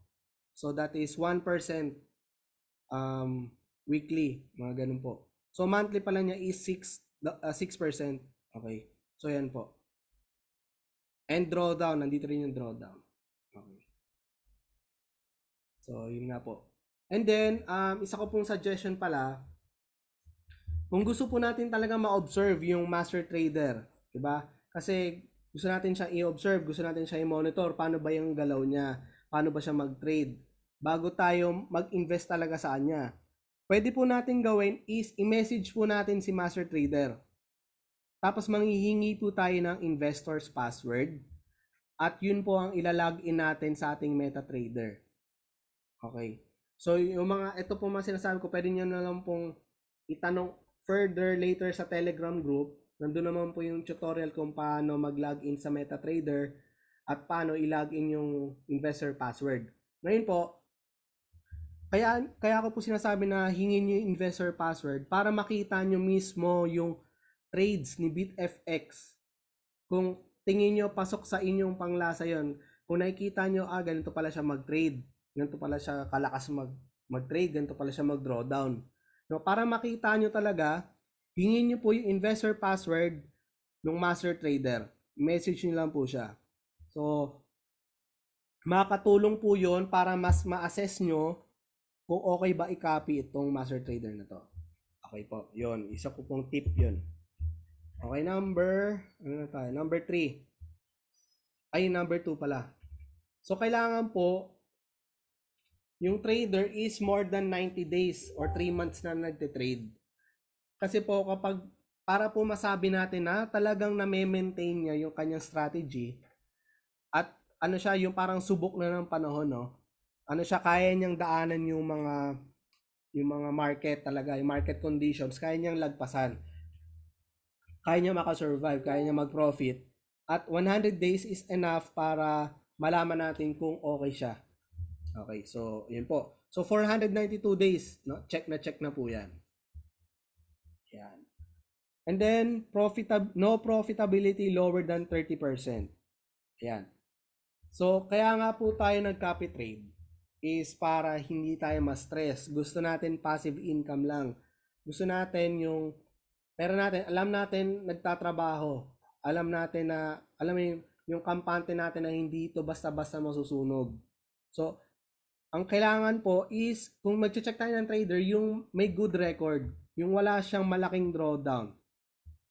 So that is 1% um, weekly, mga ganun po. So monthly pala niya is 6 uh, 6%. Okay. So, yan po. And drawdown. Nandito rin yung drawdown. Okay. So, yun nga po. And then, um, isa ko pong suggestion pala, kung gusto po natin talaga ma-observe yung master trader, di ba? Kasi gusto natin siya i-observe, gusto natin siya i-monitor, paano ba yung galaw niya, paano ba siya mag-trade, bago tayo mag-invest talaga sa kanya. Pwede po natin gawin is i-message po natin si master trader. Tapos manghihingi po tayo ng investor's password. At yun po ang ilalagin natin sa ating MetaTrader. Okay. So yung mga, ito po mga sinasabi ko, pwede nyo na lang pong itanong further later sa Telegram group. Nandun naman po yung tutorial kung paano mag-login sa MetaTrader at paano i-login yung investor password. Ngayon po, kaya, kaya ako po sinasabi na hingin yung investor password para makita nyo mismo yung trades ni BitFX. Kung tingin nyo pasok sa inyong panglasa yon kung nakikita nyo, ah, ganito pala siya mag-trade, ganito pala siya kalakas mag mag-trade, ganito pala siya mag-drawdown. No, para makita nyo talaga, hingin nyo po yung investor password ng master trader. Message nyo lang po siya. So, makatulong po yon para mas ma-assess nyo kung okay ba i-copy itong master trader na to. Okay po, yon Isa ko pong tip yon Okay, number, ano na tayo? Number 3. Ay, number 2 pala. So, kailangan po, yung trader is more than 90 days or 3 months na nagtitrade. Kasi po, kapag, para po masabi natin na talagang na-maintain niya yung kanyang strategy, at ano siya, yung parang subok na ng panahon, no? Ano siya, kaya niyang daanan yung mga, yung mga market talaga, yung market conditions, kaya niyang lagpasan kaya niya makasurvive, kaya niya mag-profit. At 100 days is enough para malaman natin kung okay siya. Okay, so yun po. So 492 days, no? Check na check na po 'yan. Yan. And then profitab no profitability lower than 30%. Yan. So kaya nga po tayo nag-copy trade is para hindi tayo ma-stress. Gusto natin passive income lang. Gusto natin yung pero natin, alam natin nagtatrabaho. Alam natin na, alam mo yung, kampante natin na hindi ito basta-basta masusunog. So, ang kailangan po is, kung magche check tayo ng trader, yung may good record. Yung wala siyang malaking drawdown.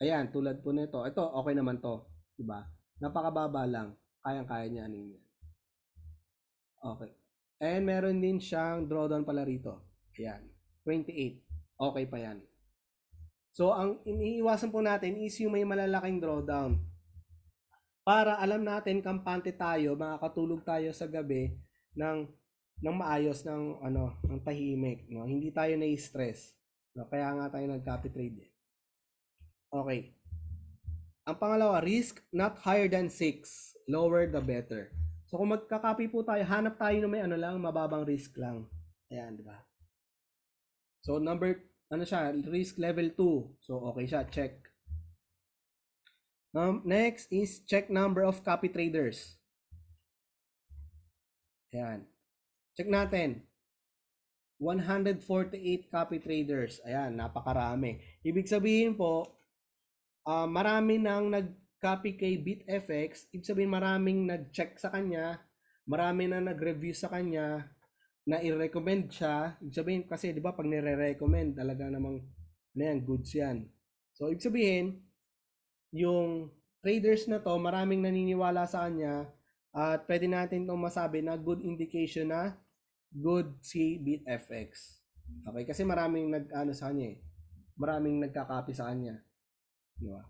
Ayan, tulad po nito. Ito, okay naman to. 'di ba? Napakababa lang. Kayang-kaya niya anin Okay. And meron din siyang drawdown pala rito. Ayan. 28. Okay pa yan. So, ang iniiwasan po natin is yung may malalaking drawdown. Para alam natin, kampante tayo, makakatulog tayo sa gabi ng, ng maayos, ng, ano, ng tahimik. No? Hindi tayo na-stress. No? Kaya nga tayo nag-copy trade. Eh. Okay. Ang pangalawa, risk not higher than 6. Lower the better. So kung magka-copy po tayo, hanap tayo ng may ano lang, mababang risk lang. Ayan, di ba? So number 2 ano siya, risk level 2. So, okay siya, check. Um, next is check number of copy traders. Ayan. Check natin. 148 copy traders. Ayan, napakarami. Ibig sabihin po, uh, marami nang nag-copy kay BitFX. Ibig sabihin maraming nag-check sa kanya, marami na nag-review sa kanya, na i-recommend siya, ibig sabihin kasi 'di ba pag nire-recommend talaga namang ano yan, goods 'yan. So ibig sabihin yung traders na to, maraming naniniwala sa kanya at pwede natin itong masabi na good indication na good si BitFX. Okay, kasi maraming nag-ano sa kanya eh. Maraming nagka-copy sa kanya. Di ba?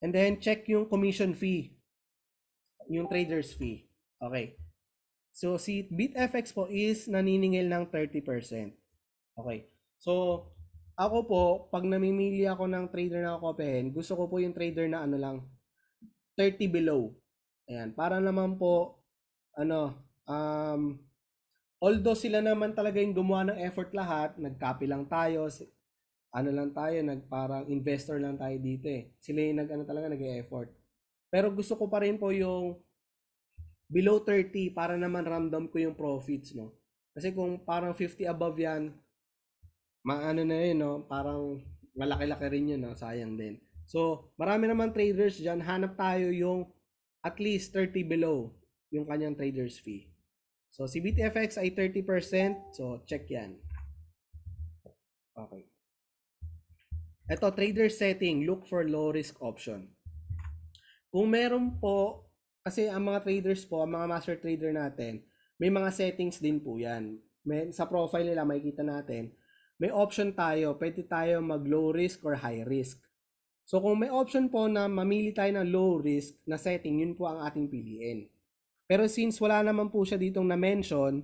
And then check yung commission fee. Yung trader's fee. Okay. So, si BitFX po is naniningil ng 30%. Okay. So, ako po, pag namimili ako ng trader na kukopihin, gusto ko po yung trader na ano lang, 30 below. Ayan, para naman po, ano, um, although sila naman talaga yung gumawa ng effort lahat, nag-copy lang tayo, ano lang tayo, nagparang investor lang tayo dito eh. Sila yung nag, ano talaga, nag-effort. Pero gusto ko pa rin po yung below 30 para naman random ko yung profits, no? Kasi kung parang 50 above yan, maano na yun, no? Parang malaki-laki rin yun, no? Sayang din. So, marami naman traders dyan. Hanap tayo yung at least 30 below yung kanyang trader's fee. So, si BTFX ay 30%. So, check yan. Okay. Ito, trader setting. Look for low risk option. Kung meron po kasi ang mga traders po, ang mga master trader natin, may mga settings din po yan. May, sa profile nila, makikita natin, may option tayo, pwede tayo mag low risk or high risk. So kung may option po na mamili tayo ng low risk na setting, yun po ang ating piliin. Pero since wala naman po siya ditong na-mention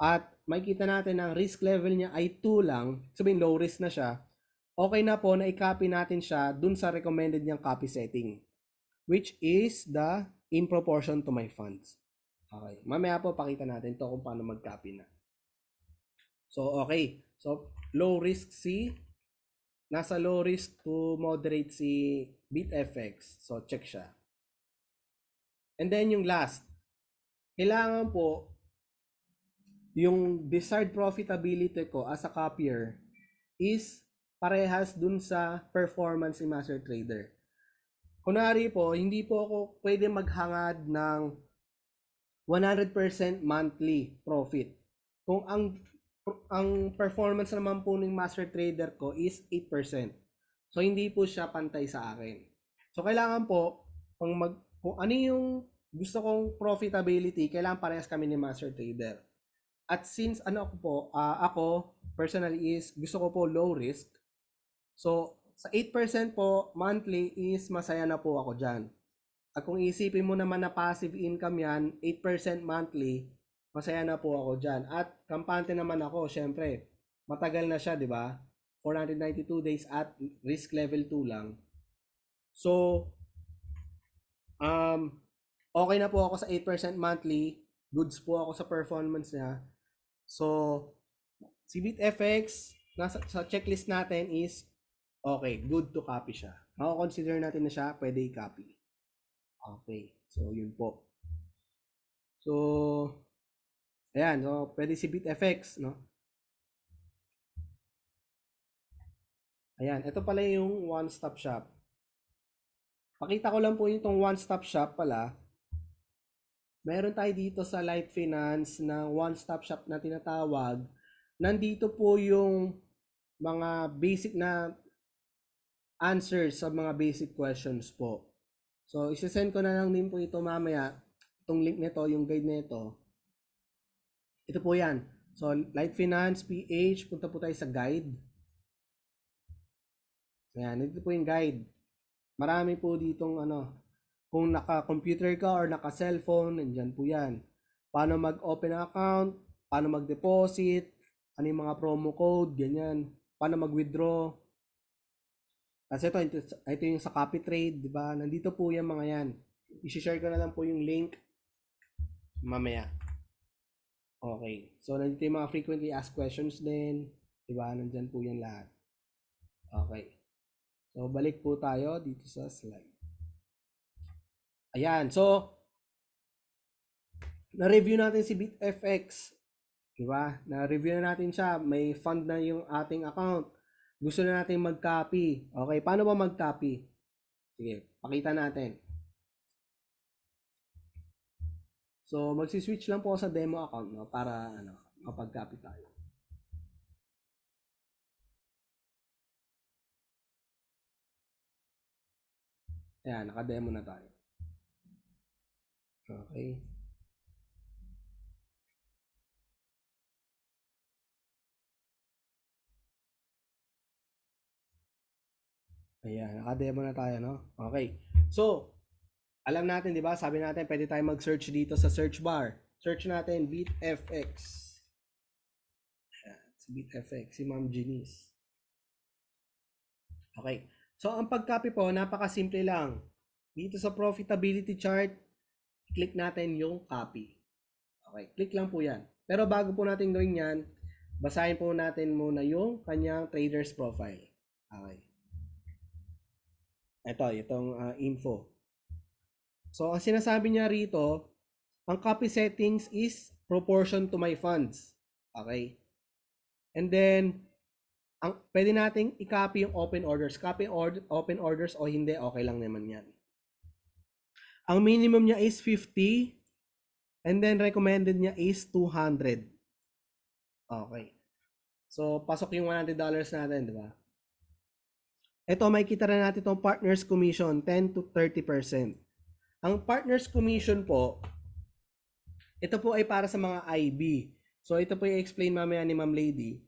at makikita natin ang risk level niya ay 2 lang, sabihin low risk na siya, okay na po na i-copy natin siya dun sa recommended niyang copy setting which is the in proportion to my funds. Okay. Mamaya po pakita natin to kung paano mag-copy na. So, okay. So, low risk si nasa low risk to moderate si BitFX. So, check siya. And then yung last, kailangan po yung desired profitability ko as a copier is parehas dun sa performance ni Master Trader. Kunwari po, hindi po ako pwede maghangad ng 100% monthly profit. Kung ang ang performance naman po ng master trader ko is 8%. So hindi po siya pantay sa akin. So kailangan po kung mag kung ano yung gusto kong profitability, kailangan parehas kami ni master trader. At since ano ako po, uh, ako personally is gusto ko po low risk. So sa 8% po, monthly is masaya na po ako dyan. At kung isipin mo naman na passive income yan, 8% monthly, masaya na po ako dyan. At kampante naman ako, syempre, matagal na siya, di ba? 492 days at risk level 2 lang. So, um, okay na po ako sa 8% monthly. Goods po ako sa performance niya. So, si BitFX, nasa, sa checklist natin is Okay, good to copy siya. Mako-consider natin na siya, pwede i-copy. Okay, so yun po. So, ayan, so pwede si BitFX, no? Ayan, ito pala yung one-stop shop. Pakita ko lang po yung one-stop shop pala. Meron tayo dito sa Light Finance na one-stop shop na tinatawag. Nandito po yung mga basic na answers sa mga basic questions po. So, isi-send ko na lang din po ito mamaya. Itong link nito, yung guide nito. Ito po yan. So, Light Finance, PH, punta po tayo sa guide. Ayan, ito po yung guide. Marami po ditong ano, kung naka-computer ka or naka-cellphone, nandyan po yan. Paano mag-open account, paano mag-deposit, ano yung mga promo code, ganyan. Paano mag-withdraw, kasi ito, ito, ito yung sa copy trade, di ba? Nandito po yung mga yan. I-share ko na lang po yung link mamaya. Okay. So, nandito yung mga frequently asked questions din. Di ba? Nandyan po yan lahat. Okay. So, balik po tayo dito sa slide. Ayan. So, na-review natin si BitFX. Di ba? Na-review na natin siya. May fund na yung ating account. Gusto na natin mag-copy. Okay, paano ba mag-copy? Sige, pakita natin. So, magsi-switch lang po sa demo account no, para ano, mapag-copy tayo. Ayan, naka-demo na tayo. Okay. Ayan, nakademo na tayo, no? Okay. So, alam natin, di ba? Sabi natin, pwede tayong mag-search dito sa search bar. Search natin, BeatFX. Ayan, si BeatFX, si Ma'am Janice. Okay. So, ang pag-copy po, napakasimple lang. Dito sa profitability chart, click natin yung copy. Okay, click lang po yan. Pero bago po natin gawin yan, basahin po natin muna yung kanyang trader's profile. Okay. Ito, itong uh, info. So, ang sinasabi niya rito, ang copy settings is proportion to my funds. Okay? And then, ang, pwede nating i-copy yung open orders. Copy order, open orders o hindi, okay lang naman yan. Ang minimum niya is 50 and then recommended niya is 200. Okay. So, pasok yung $100 natin, di ba? Ito, makikita na natin itong partners commission, 10 to 30%. Ang partners commission po, ito po ay para sa mga IB. So, ito po i-explain mamaya ni Ma'am Lady.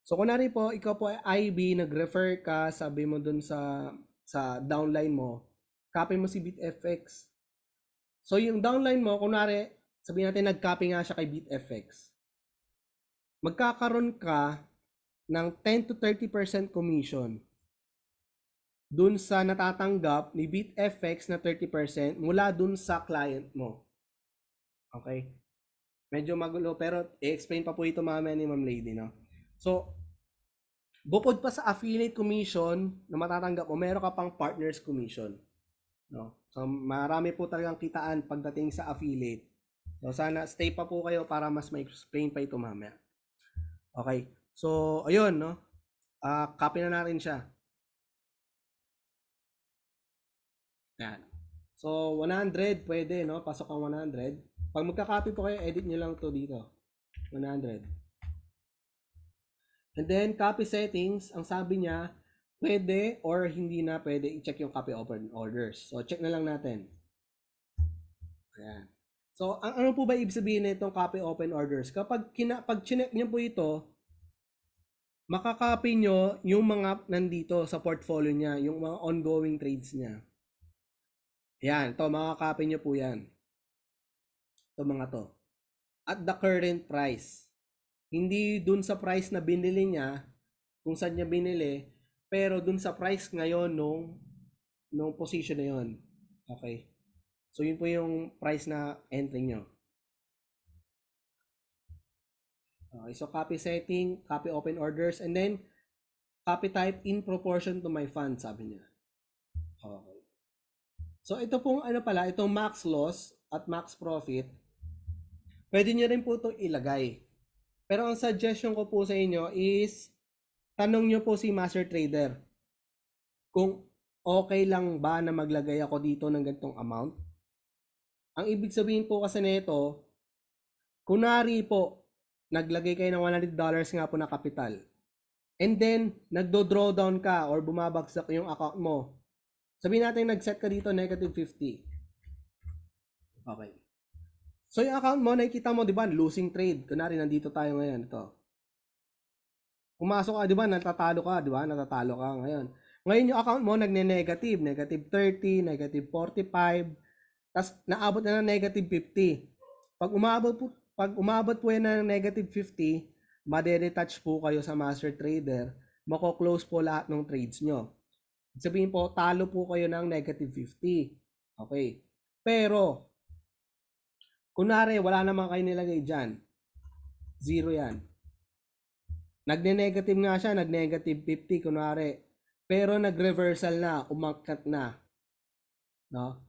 So, kunwari po, ikaw po ay IB, nag-refer ka, sabi mo dun sa, sa downline mo, copy mo si BitFX. So, yung downline mo, kunwari, sabi natin, nag-copy nga siya kay BitFX. Magkakaroon ka ng 10 to 30% commission dun sa natatanggap ni BitFX na 30% mula dun sa client mo. Okay? Medyo magulo pero i-explain pa po ito mamaya ni Ma'am Lady, no? So, bukod pa sa affiliate commission na matatanggap mo, meron ka pang partners commission. No? So, marami po talagang kitaan pagdating sa affiliate. So, sana stay pa po kayo para mas ma-explain pa ito mamaya. Okay. So, ayun, no? Uh, copy na natin siya. Yan. So, 100, pwede, no? Pasok ang 100. Pag magka-copy po kayo, edit nyo lang to dito. 100. And then, copy settings, ang sabi niya, pwede or hindi na pwede i-check yung copy open orders. So, check na lang natin. Ayan. So, ang ano po ba ibig sabihin na itong copy open orders? Kapag kina, pag chinek nyo po ito, makakopy nyo yung mga nandito sa portfolio niya, yung mga ongoing trades niya. Yan, to mga copy nyo po yan. To mga to. At the current price. Hindi dun sa price na binili niya, kung saan niya binili, pero dun sa price ngayon nung nung position na yon. Okay. So yun po yung price na entry nyo. Okay, so copy setting, copy open orders, and then copy type in proportion to my funds, sabi niya. Okay. So ito pong ano pala, itong max loss at max profit, pwede nyo rin po itong ilagay. Pero ang suggestion ko po sa inyo is, tanong nyo po si Master Trader kung okay lang ba na maglagay ako dito ng ganitong amount. Ang ibig sabihin po kasi nito, kunari po, naglagay kayo ng $100 nga po na kapital. And then, nagdo-drawdown ka or bumabagsak yung account mo Sabihin natin nag-set ka dito negative 50. Okay. So yung account mo, nakikita mo, di ba, losing trade. Kunwari, nandito tayo ngayon. Ito. Pumasok ka, di ba, natatalo ka, di ba, natatalo ka ngayon. Ngayon yung account mo, nagne-negative. Negative 30, negative 45. Tapos naabot na ng negative 50. Pag umabot po, pag umabot po yan ng negative 50, madere-touch po kayo sa master trader. Mako-close po lahat ng trades nyo. Sabihin po, talo po kayo ng negative 50. Okay. Pero, kunwari, wala naman kayo nilagay dyan. Zero yan. Nagne-negative nga siya, nag-negative 50 kunwari. Pero nag-reversal na, umangkat na. No?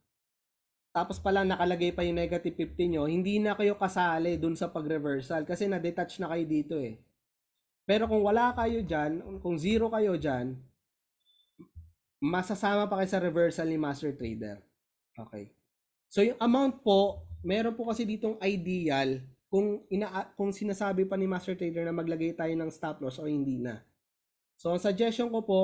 Tapos pala nakalagay pa yung negative 50 nyo, hindi na kayo kasali dun sa pag-reversal kasi na-detach na kayo dito eh. Pero kung wala kayo dyan, kung zero kayo dyan, masasama pa kayo sa reversal ni Master Trader. Okay. So yung amount po, meron po kasi ditong ideal kung ina kung sinasabi pa ni Master Trader na maglagay tayo ng stop loss o hindi na. So ang suggestion ko po,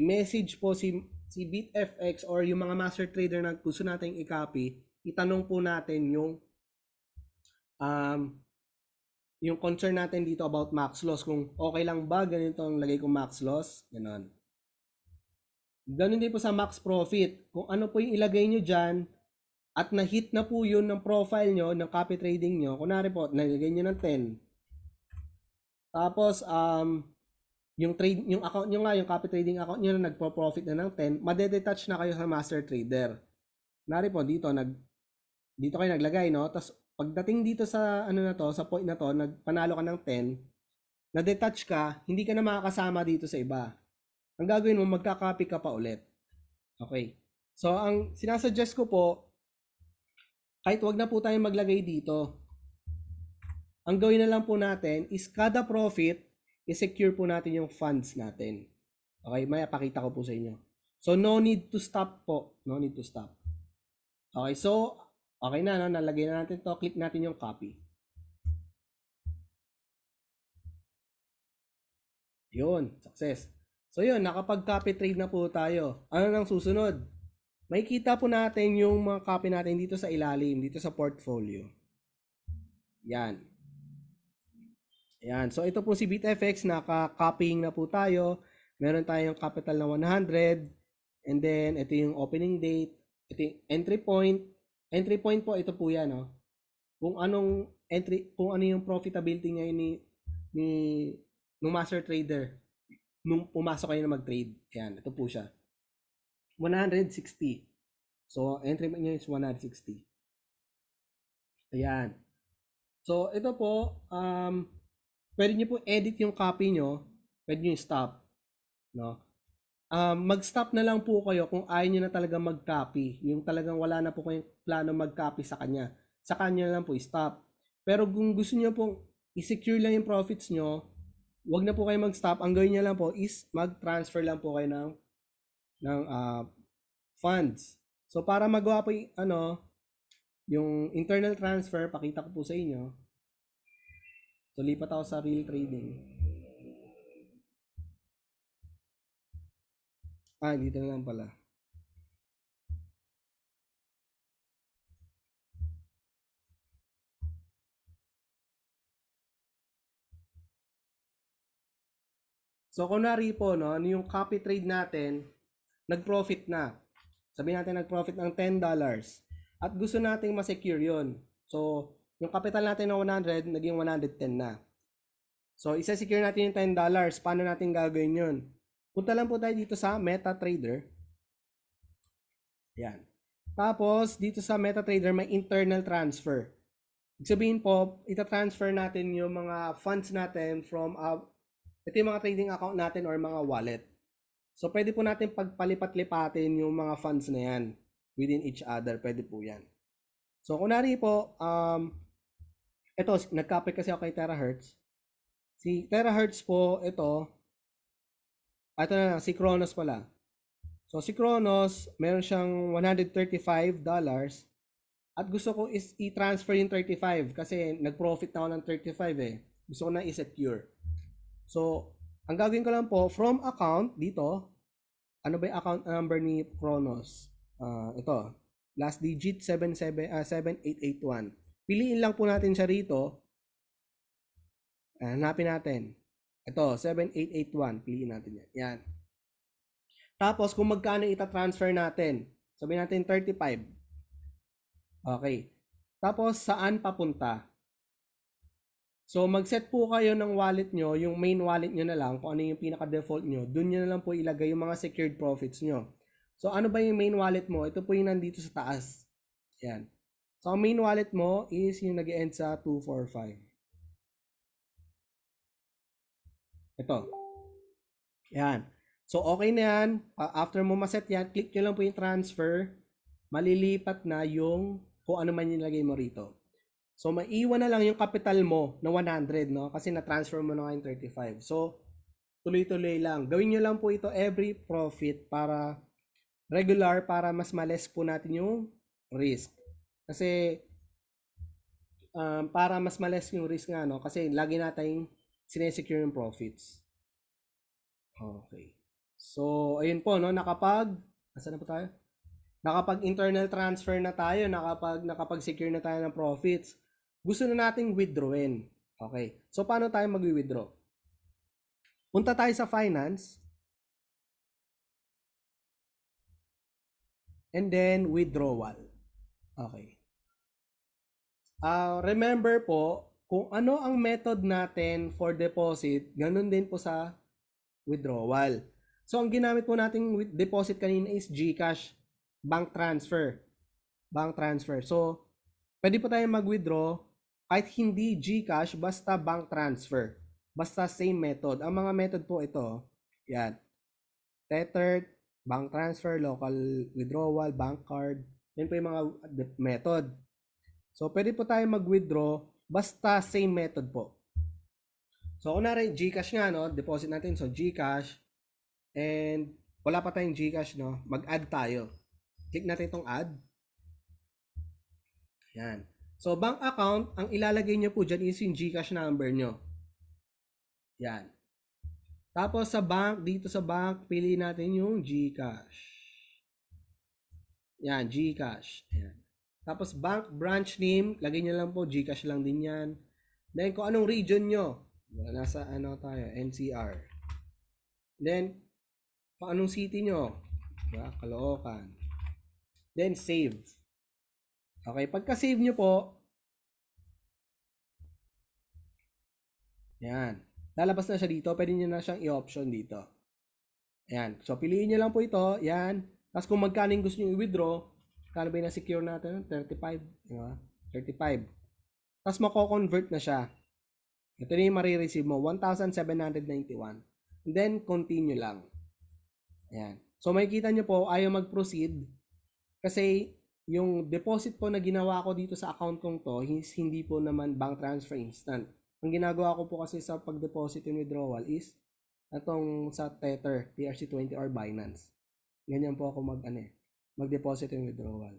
i-message po si si BitFX or yung mga master trader na gusto nating i-copy, itanong po natin yung um, yung concern natin dito about max loss kung okay lang ba ganito ang lagay ko max loss, ganun. Ganun din po sa max profit. Kung ano po yung ilagay nyo dyan at na-hit na po yun ng profile nyo, ng copy trading nyo. Kunwari po, nagagay nyo ng 10. Tapos, um, yung trade yung account nyo nga yung copy trading account nyo na nagpo-profit na ng 10 madedetouch na kayo sa master trader nari po dito nag dito kayo naglagay no tapos pagdating dito sa ano na to sa point na to nagpanalo ka ng 10 na detach ka hindi ka na makakasama dito sa iba ang gagawin mo, magka-copy ka pa ulit. Okay. So, ang sinasuggest ko po, kahit wag na po tayo maglagay dito, ang gawin na lang po natin is kada profit, i-secure po natin yung funds natin. Okay, may pakita ko po sa inyo. So, no need to stop po. No need to stop. Okay, so, okay na, no? nalagay na natin to. Click natin yung copy. Yun, success. So yun, nakapag-copy trade na po tayo. Ano nang susunod? Makikita po natin yung mga copy natin dito sa ilalim, dito sa portfolio. Yan. Yan. So ito po si BitFX, naka-copying na po tayo. Meron tayong capital na 100. And then, ito yung opening date. Ito yung entry point. Entry point po, ito po yan. Oh. Kung anong entry, kung ano yung profitability ngayon ni, ni, ng master trader nung pumasok kayo na mag-trade, ayan, ito po siya. 160. So, entry niya is 160. Ayan. So, ito po, um, pwede nyo po edit yung copy nyo, pwede nyo stop. No? Um, mag-stop na lang po kayo kung ayaw nyo na talaga mag-copy. Yung talagang wala na po kayong plano mag-copy sa kanya. Sa kanya lang po, stop. Pero kung gusto nyo pong i-secure lang yung profits nyo, wag na po kayo mag-stop. Ang gawin niya lang po is mag-transfer lang po kayo ng ng uh, funds. So para magawa po yung, ano yung internal transfer, pakita ko po sa inyo. So lipat ako sa real trading. Ah, dito na lang pala. So, kunwari po, no, ano yung copy trade natin, nag-profit na. Sabihin natin nag-profit ng $10. At gusto nating ma-secure yun. So, yung capital natin ng 100, naging 110 na. So, isa-secure natin yung $10. Paano natin gagawin yun? Punta lang po tayo dito sa MetaTrader. Yan. Tapos, dito sa MetaTrader, may internal transfer. Ibig sabihin po, ita-transfer natin yung mga funds natin from uh, ito yung mga trading account natin or mga wallet. So, pwede po natin pagpalipat-lipatin yung mga funds na yan within each other. Pwede po yan. So, kunwari po, um, ito, nag-copy kasi ako kay Terahertz. Si Terahertz po, ito, ah, ito na lang, si Kronos pala. So, si Kronos, meron siyang $135 at gusto ko is i-transfer yung 35 kasi nag-profit na ako ng 35 eh. Gusto ko na i-secure. So, ang gagawin ko lang po, from account, dito, ano ba yung account number ni Kronos? Uh, ito, last digit 77, uh, 7881. Piliin lang po natin siya rito. Uh, hanapin natin. Ito, 7881. Piliin natin yan. Yan. Tapos, kung magkano itatransfer natin. Sabihin natin 35. Okay. Tapos, saan papunta? So, mag-set po kayo ng wallet nyo, yung main wallet nyo na lang, kung ano yung pinaka-default nyo, dun nyo na lang po ilagay yung mga secured profits nyo. So, ano ba yung main wallet mo? Ito po yung nandito sa taas. Yan. So, ang main wallet mo is yung nag end sa 245. Ito. Yan. So, okay na yan. After mo maset yan, click nyo lang po yung transfer. Malilipat na yung kung ano man yung lagay mo rito. So, maiwan na lang yung capital mo na 100, no? Kasi na-transfer mo na nga yung 35. So, tuloy-tuloy lang. Gawin nyo lang po ito every profit para regular, para mas males po natin yung risk. Kasi, um, para mas males yung risk nga, no? Kasi lagi natin sinesecure yung profits. Okay. So, ayun po, no? Nakapag, asan na po tayo? Nakapag internal transfer na tayo, nakapag, nakapag secure na tayo ng profits gusto na nating withdrawin. Okay. So, paano tayo mag-withdraw? Punta tayo sa finance. And then, withdrawal. Okay. Uh, remember po, kung ano ang method natin for deposit, ganun din po sa withdrawal. So, ang ginamit po nating deposit kanina is GCash, bank transfer. Bank transfer. So, pwede po tayong mag-withdraw kahit hindi GCash, basta bank transfer. Basta same method. Ang mga method po ito, yan. Tether, bank transfer, local withdrawal, bank card. Yan po yung mga method. So, pwede po tayo mag-withdraw basta same method po. So, kunwari, GCash nga, no? Deposit natin. So, GCash. And, wala pa tayong GCash, no? Mag-add tayo. Click natin itong add. Yan. So, bank account, ang ilalagay nyo po dyan is yung Gcash number nyo. Yan. Tapos sa bank, dito sa bank, pili natin yung Gcash. Yan, Gcash. Ayan. Tapos bank branch name, lagay nyo lang po, Gcash lang din yan. Then kung anong region nyo, nasa ano tayo, NCR. Then, kung anong city nyo, diba? Caloocan. Then save. Okay, pagka-save nyo po, yan, lalabas na siya dito, pwede nyo na siyang i-option dito. Ayan, so piliin nyo lang po ito, yan. Tapos kung magkano yung gusto nyo i-withdraw, kano ba yung na-secure natin? 35, di ba? 35. Tapos mako-convert na siya. Ito na yung marireceive mo, 1,791. And then, continue lang. Yan. So, makikita nyo po, ayaw mag-proceed kasi yung deposit po na ginawa ko dito sa account kong to, hindi po naman bank transfer instant. Ang ginagawa ko po kasi sa pag-deposit and withdrawal is atong sa Tether, TRC20 or Binance. Ganyan po ako mag ano, eh, mag-deposit and withdrawal.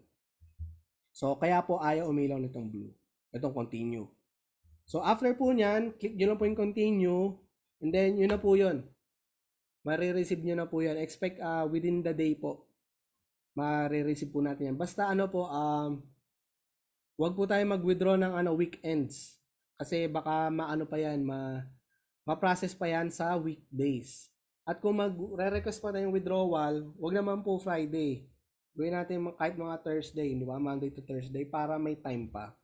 So kaya po ayaw umilaw nitong blue, itong continue. So after po niyan, click niyo lang po yung continue and then yun na po yun. Marireceive niyo na po yan. Expect uh, within the day po mare po natin yan. Basta ano po, um, wag po tayo mag-withdraw ng ano, weekends. Kasi baka maano pa yan, ma, ma-process pa yan sa weekdays. At kung magre-request pa tayong withdrawal, wag naman po Friday. Gawin natin kahit mga Thursday, di ba? Monday to Thursday para may time pa.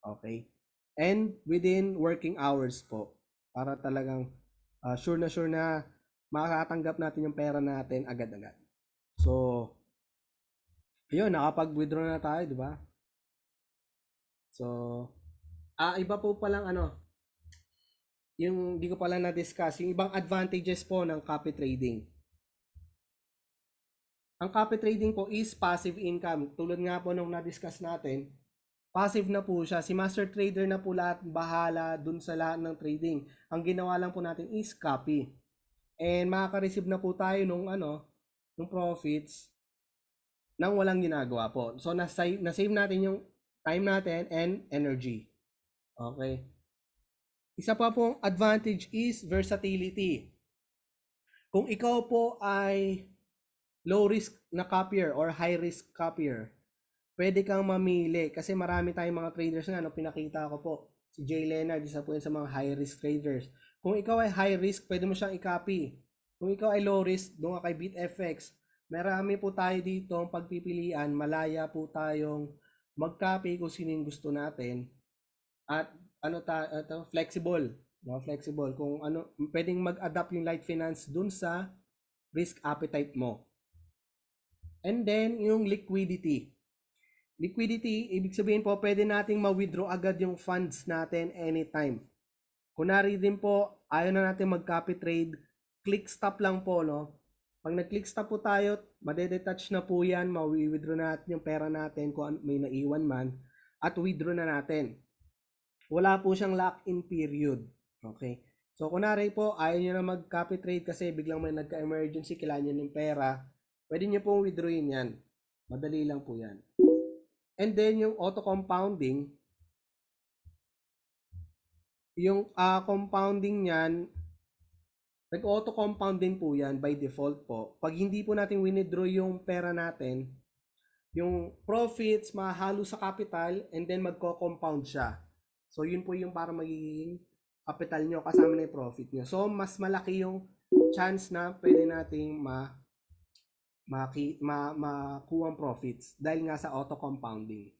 Okay? And within working hours po. Para talagang uh, sure na sure na makakatanggap natin yung pera natin agad-agad. So, Ayun, nakapag-withdraw na tayo, di ba? So, ah, iba po palang ano, yung hindi ko pala na-discuss, yung ibang advantages po ng copy trading. Ang copy trading po is passive income. Tulad nga po nung na-discuss natin, passive na po siya. Si master trader na po lahat bahala dun sa lahat ng trading. Ang ginawa lang po natin is copy. And makaka-receive na po tayo nung ano, nung profits nang walang ginagawa po. So, nasave, nasave natin yung time natin and energy. Okay. Isa pa pong advantage is versatility. Kung ikaw po ay low risk na copier or high risk copier, pwede kang mamili kasi marami tayong mga traders na ano, pinakita ko po. Si Jay Leonard, isa po yun sa mga high risk traders. Kung ikaw ay high risk, pwede mo siyang i-copy. Kung ikaw ay low risk, doon ka kay BitFX. Marami po tayo dito ang pagpipilian, malaya po tayong mag-copy kung sino yung gusto natin at ano ta ito, flexible, no? Flexible kung ano pwedeng mag-adapt yung light finance dun sa risk appetite mo. And then yung liquidity. Liquidity, ibig sabihin po pwede nating ma-withdraw agad yung funds natin anytime. Kunari din po, ayaw na natin mag-copy trade, click stop lang po, no? Pag nag-click stop po tayo, madedetouch na po yan, mawi-withdraw natin yung pera natin kung may naiwan man at withdraw na natin. Wala po siyang lock-in period. Okay. So, kunwari po, ayaw nyo na mag-copy trade kasi biglang may nagka-emergency, kailangan nyo ng pera, pwede nyo pong withdrawin yan. Madali lang po yan. And then, yung auto-compounding, yung uh, compounding niyan, Nag-auto-compound din po yan by default po. Pag hindi po natin winidraw yung pera natin, yung profits mahalo sa capital and then magko-compound siya. So yun po yung para magiging capital nyo kasama na yung profit nyo. So mas malaki yung chance na pwede nating ma maki, ma, makuha ang profits dahil nga sa auto-compounding.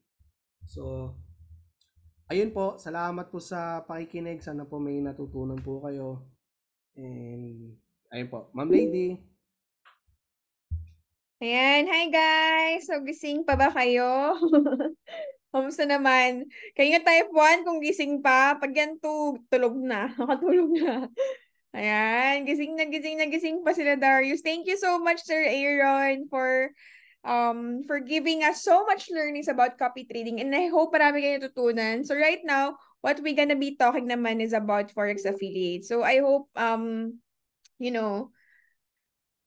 So, ayun po, salamat po sa pakikinig. Sana po may natutunan po kayo. And, ayun po, Ma'am Lady. Ayan, hi guys! So, gising pa ba kayo? Kamusta naman? Kayo nga type 1 kung gising pa. Pag yan 2, tulog na. Nakatulog na. Ayan, gising na gising na gising pa sila Darius. Thank you so much Sir Aaron for um for giving us so much learnings about copy trading and I hope marami kayo natutunan. So right now, what we're gonna be talking naman is about Forex affiliate. So I hope, um, you know,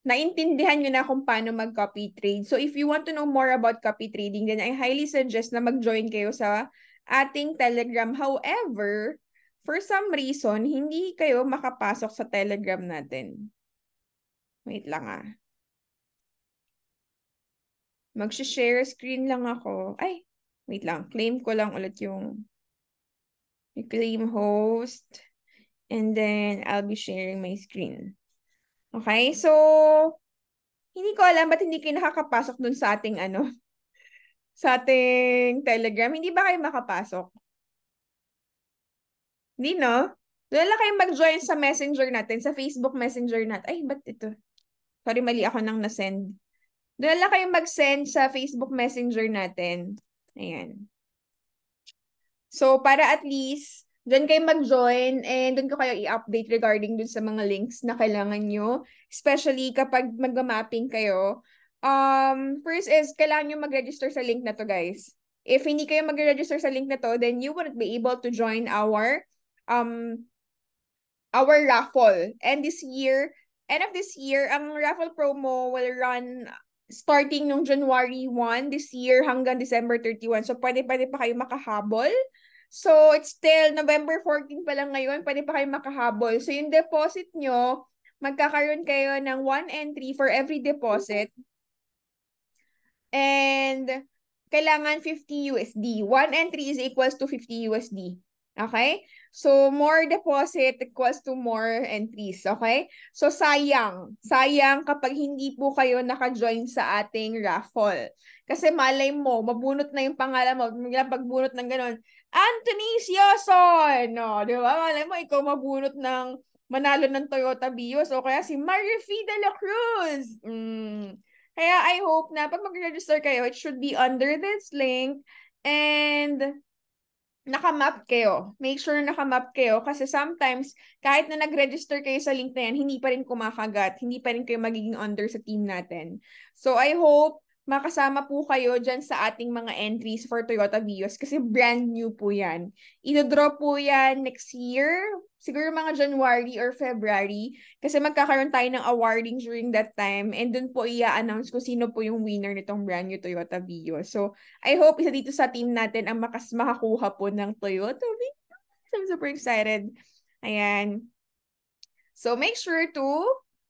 naintindihan nyo na kung paano mag-copy trade. So if you want to know more about copy trading, then I highly suggest na mag-join kayo sa ating Telegram. However, for some reason, hindi kayo makapasok sa Telegram natin. Wait lang ah. Mag-share screen lang ako. Ay, wait lang. Claim ko lang ulit yung claim host, and then I'll be sharing my screen. Okay, so hindi ko alam ba't hindi kayo nakakapasok dun sa ating ano, sa ating Telegram. Hindi ba kayo makapasok? Hindi, no? Doon lang kayo mag-join sa messenger natin, sa Facebook messenger natin. Ay, ba't ito? Sorry, mali ako nang na-send. Doon lang kayo mag-send sa Facebook messenger natin. Ayan. So, para at least, doon kayo mag-join and doon ko kayo i-update regarding dun sa mga links na kailangan nyo. Especially kapag mag-mapping kayo. Um, first is, kailangan nyo mag-register sa link na to, guys. If hindi kayo mag-register sa link na to, then you won't be able to join our um our raffle. And this year, end of this year, ang raffle promo will run starting nung January 1 this year hanggang December 31. So, pwede-pwede pa kayo makahabol So, it's still November 14 pa lang ngayon. Pwede pa kayo makahabol. So, yung deposit nyo, magkakaroon kayo ng one entry for every deposit. And kailangan 50 USD. One entry is equals to 50 USD. Okay? So, more deposit equals to more entries, okay? So, sayang. Sayang kapag hindi po kayo naka-join sa ating raffle. Kasi malay mo, mabunot na yung pangalan mo. Biglang pagbunot ng ganun, Anthony Sioson! No, di ba? Malay mo, ikaw mabunot ng manalo ng Toyota Vios o kaya si Marfi de la Cruz. Mm. Kaya I hope na pag mag-register kayo, it should be under this link. And nakamap kayo. Make sure nakamap kayo kasi sometimes, kahit na nag-register kayo sa link na yan, hindi pa rin kumakagat, hindi pa rin kayo magiging under sa team natin. So, I hope makasama po kayo dyan sa ating mga entries for Toyota Vios kasi brand new po yan. Idodraw po yan next year, siguro mga January or February kasi magkakaroon tayo ng awarding during that time and dun po i-announce kung sino po yung winner nitong brand new Toyota Vios. So, I hope isa dito sa team natin ang makas makakuha po ng Toyota Vios. I'm super excited. Ayan. So, make sure to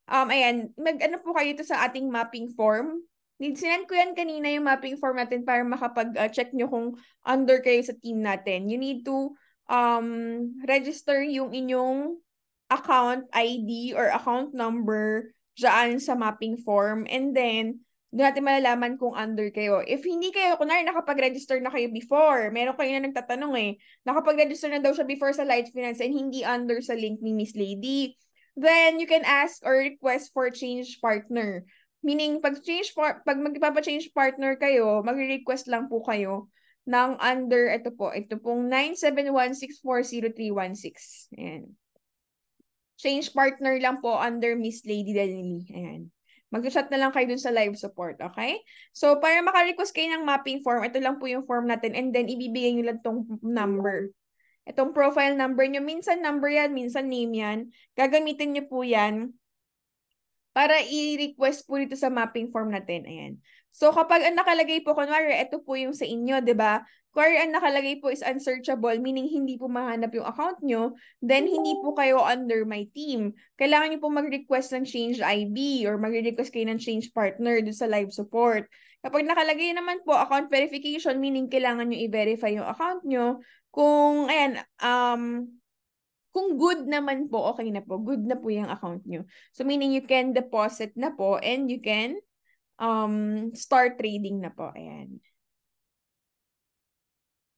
Um, ayan, mag, ano po kayo ito sa ating mapping form sinend ko yan kanina yung mapping form natin para makapag-check ah, nyo kung under kayo sa team natin. You need to um, register yung inyong account ID or account number dyan sa mapping form. And then, doon natin malalaman kung under kayo. If hindi kayo, kunwari nakapag-register na kayo before, meron kayo na nagtatanong eh, nakapag-register na daw siya before sa Light Finance and hindi under sa link ni Miss Lady, then you can ask or request for change partner. Meaning, pag, change par- pag magpapa-change partner kayo, magre-request lang po kayo ng under, ito po, ito pong 971640316. Ayan. Change partner lang po under Miss Lady Danny. Ayan. Mag-chat na lang kayo dun sa live support, okay? So, para makarequest kayo ng mapping form, ito lang po yung form natin and then ibibigay nyo lang tong number. Itong profile number nyo, minsan number yan, minsan name yan. Gagamitin nyo po yan para i-request po dito sa mapping form natin. Ayan. So kapag ang nakalagay po, kunwari, ito po yung sa inyo, di ba? Kunwari, ang nakalagay po is unsearchable, meaning hindi po mahanap yung account nyo, then hindi po kayo under my team. Kailangan nyo po mag-request ng change ID or mag-request kayo ng change partner doon sa live support. Kapag nakalagay naman po, account verification, meaning kailangan nyo i-verify yung account nyo. Kung, ayan, um, kung good naman po, okay na po. Good na po yung account nyo. So meaning you can deposit na po and you can um, start trading na po. Ayan.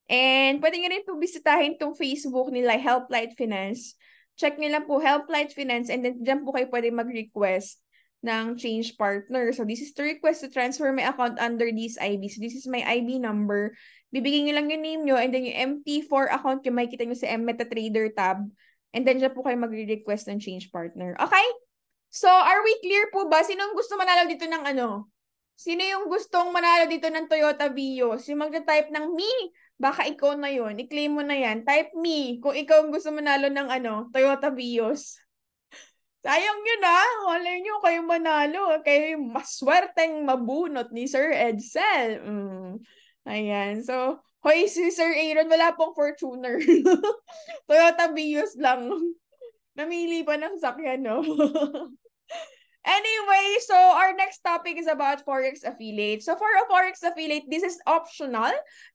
And pwede nyo rin po bisitahin tong Facebook nila, Helplight Finance. Check nyo lang po, Helplight Finance, and then dyan po kayo pwede mag-request ng change partner. So this is the request to transfer my account under this IB. So this is my IB number. Bibigyan nyo lang yung name nyo, and then yung MT4 account nyo, makikita nyo sa MetaTrader tab. And then dyan po kayo magre-request ng change partner. Okay? So, are we clear po ba? Sinong gusto manalo dito ng ano? Sino yung gustong manalo dito ng Toyota Vios? Yung magta-type ng me, baka ikaw na yon. I-claim mo na yan. Type me kung ikaw ang gusto manalo ng ano, Toyota Vios. Sayang yun ah. Wala nyo kayo manalo. Kayo yung maswerteng mabunot ni Sir Edsel. Mm. Ayan. So, Hoy, si Sir Aaron, wala pong Fortuner. Toyota Vios lang. Namili pa ng sakyan, no? anyway, so our next topic is about Forex affiliate. So for a Forex affiliate, this is optional.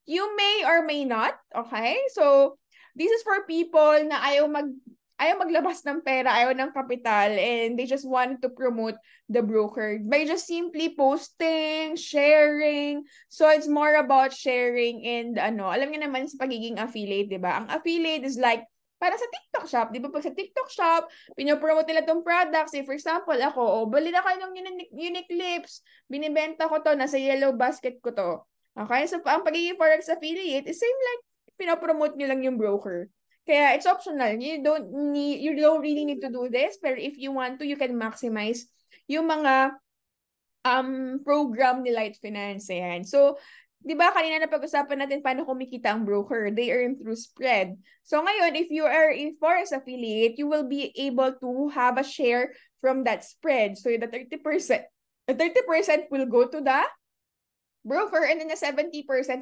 You may or may not, okay? So this is for people na ayaw mag ayaw maglabas ng pera, ayaw ng kapital, and they just want to promote the broker by just simply posting, sharing. So, it's more about sharing and ano, alam niyo naman sa pagiging affiliate, di ba? Ang affiliate is like, para sa TikTok shop, di ba? Pag sa TikTok shop, pinopromote nila tong products. Eh, for example, ako, oh, bali na kayo ng unique, unique lips. Binibenta ko to, nasa yellow basket ko to. Okay? So, ang pagiging Forex affiliate is same like pinopromote nyo lang yung broker. Kaya it's optional. You don't need you don't really need to do this, pero if you want to, you can maximize yung mga um program ni Light Finance. Ayan. So, 'di ba kanina na pag-usapan natin paano kumikita ang broker, they earn through spread. So ngayon, if you are a Forex affiliate, you will be able to have a share from that spread. So the 30%, the 30% will go to the broker and then the 70%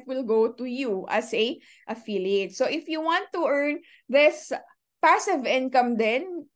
will go to you as a affiliate. So if you want to earn this passive income then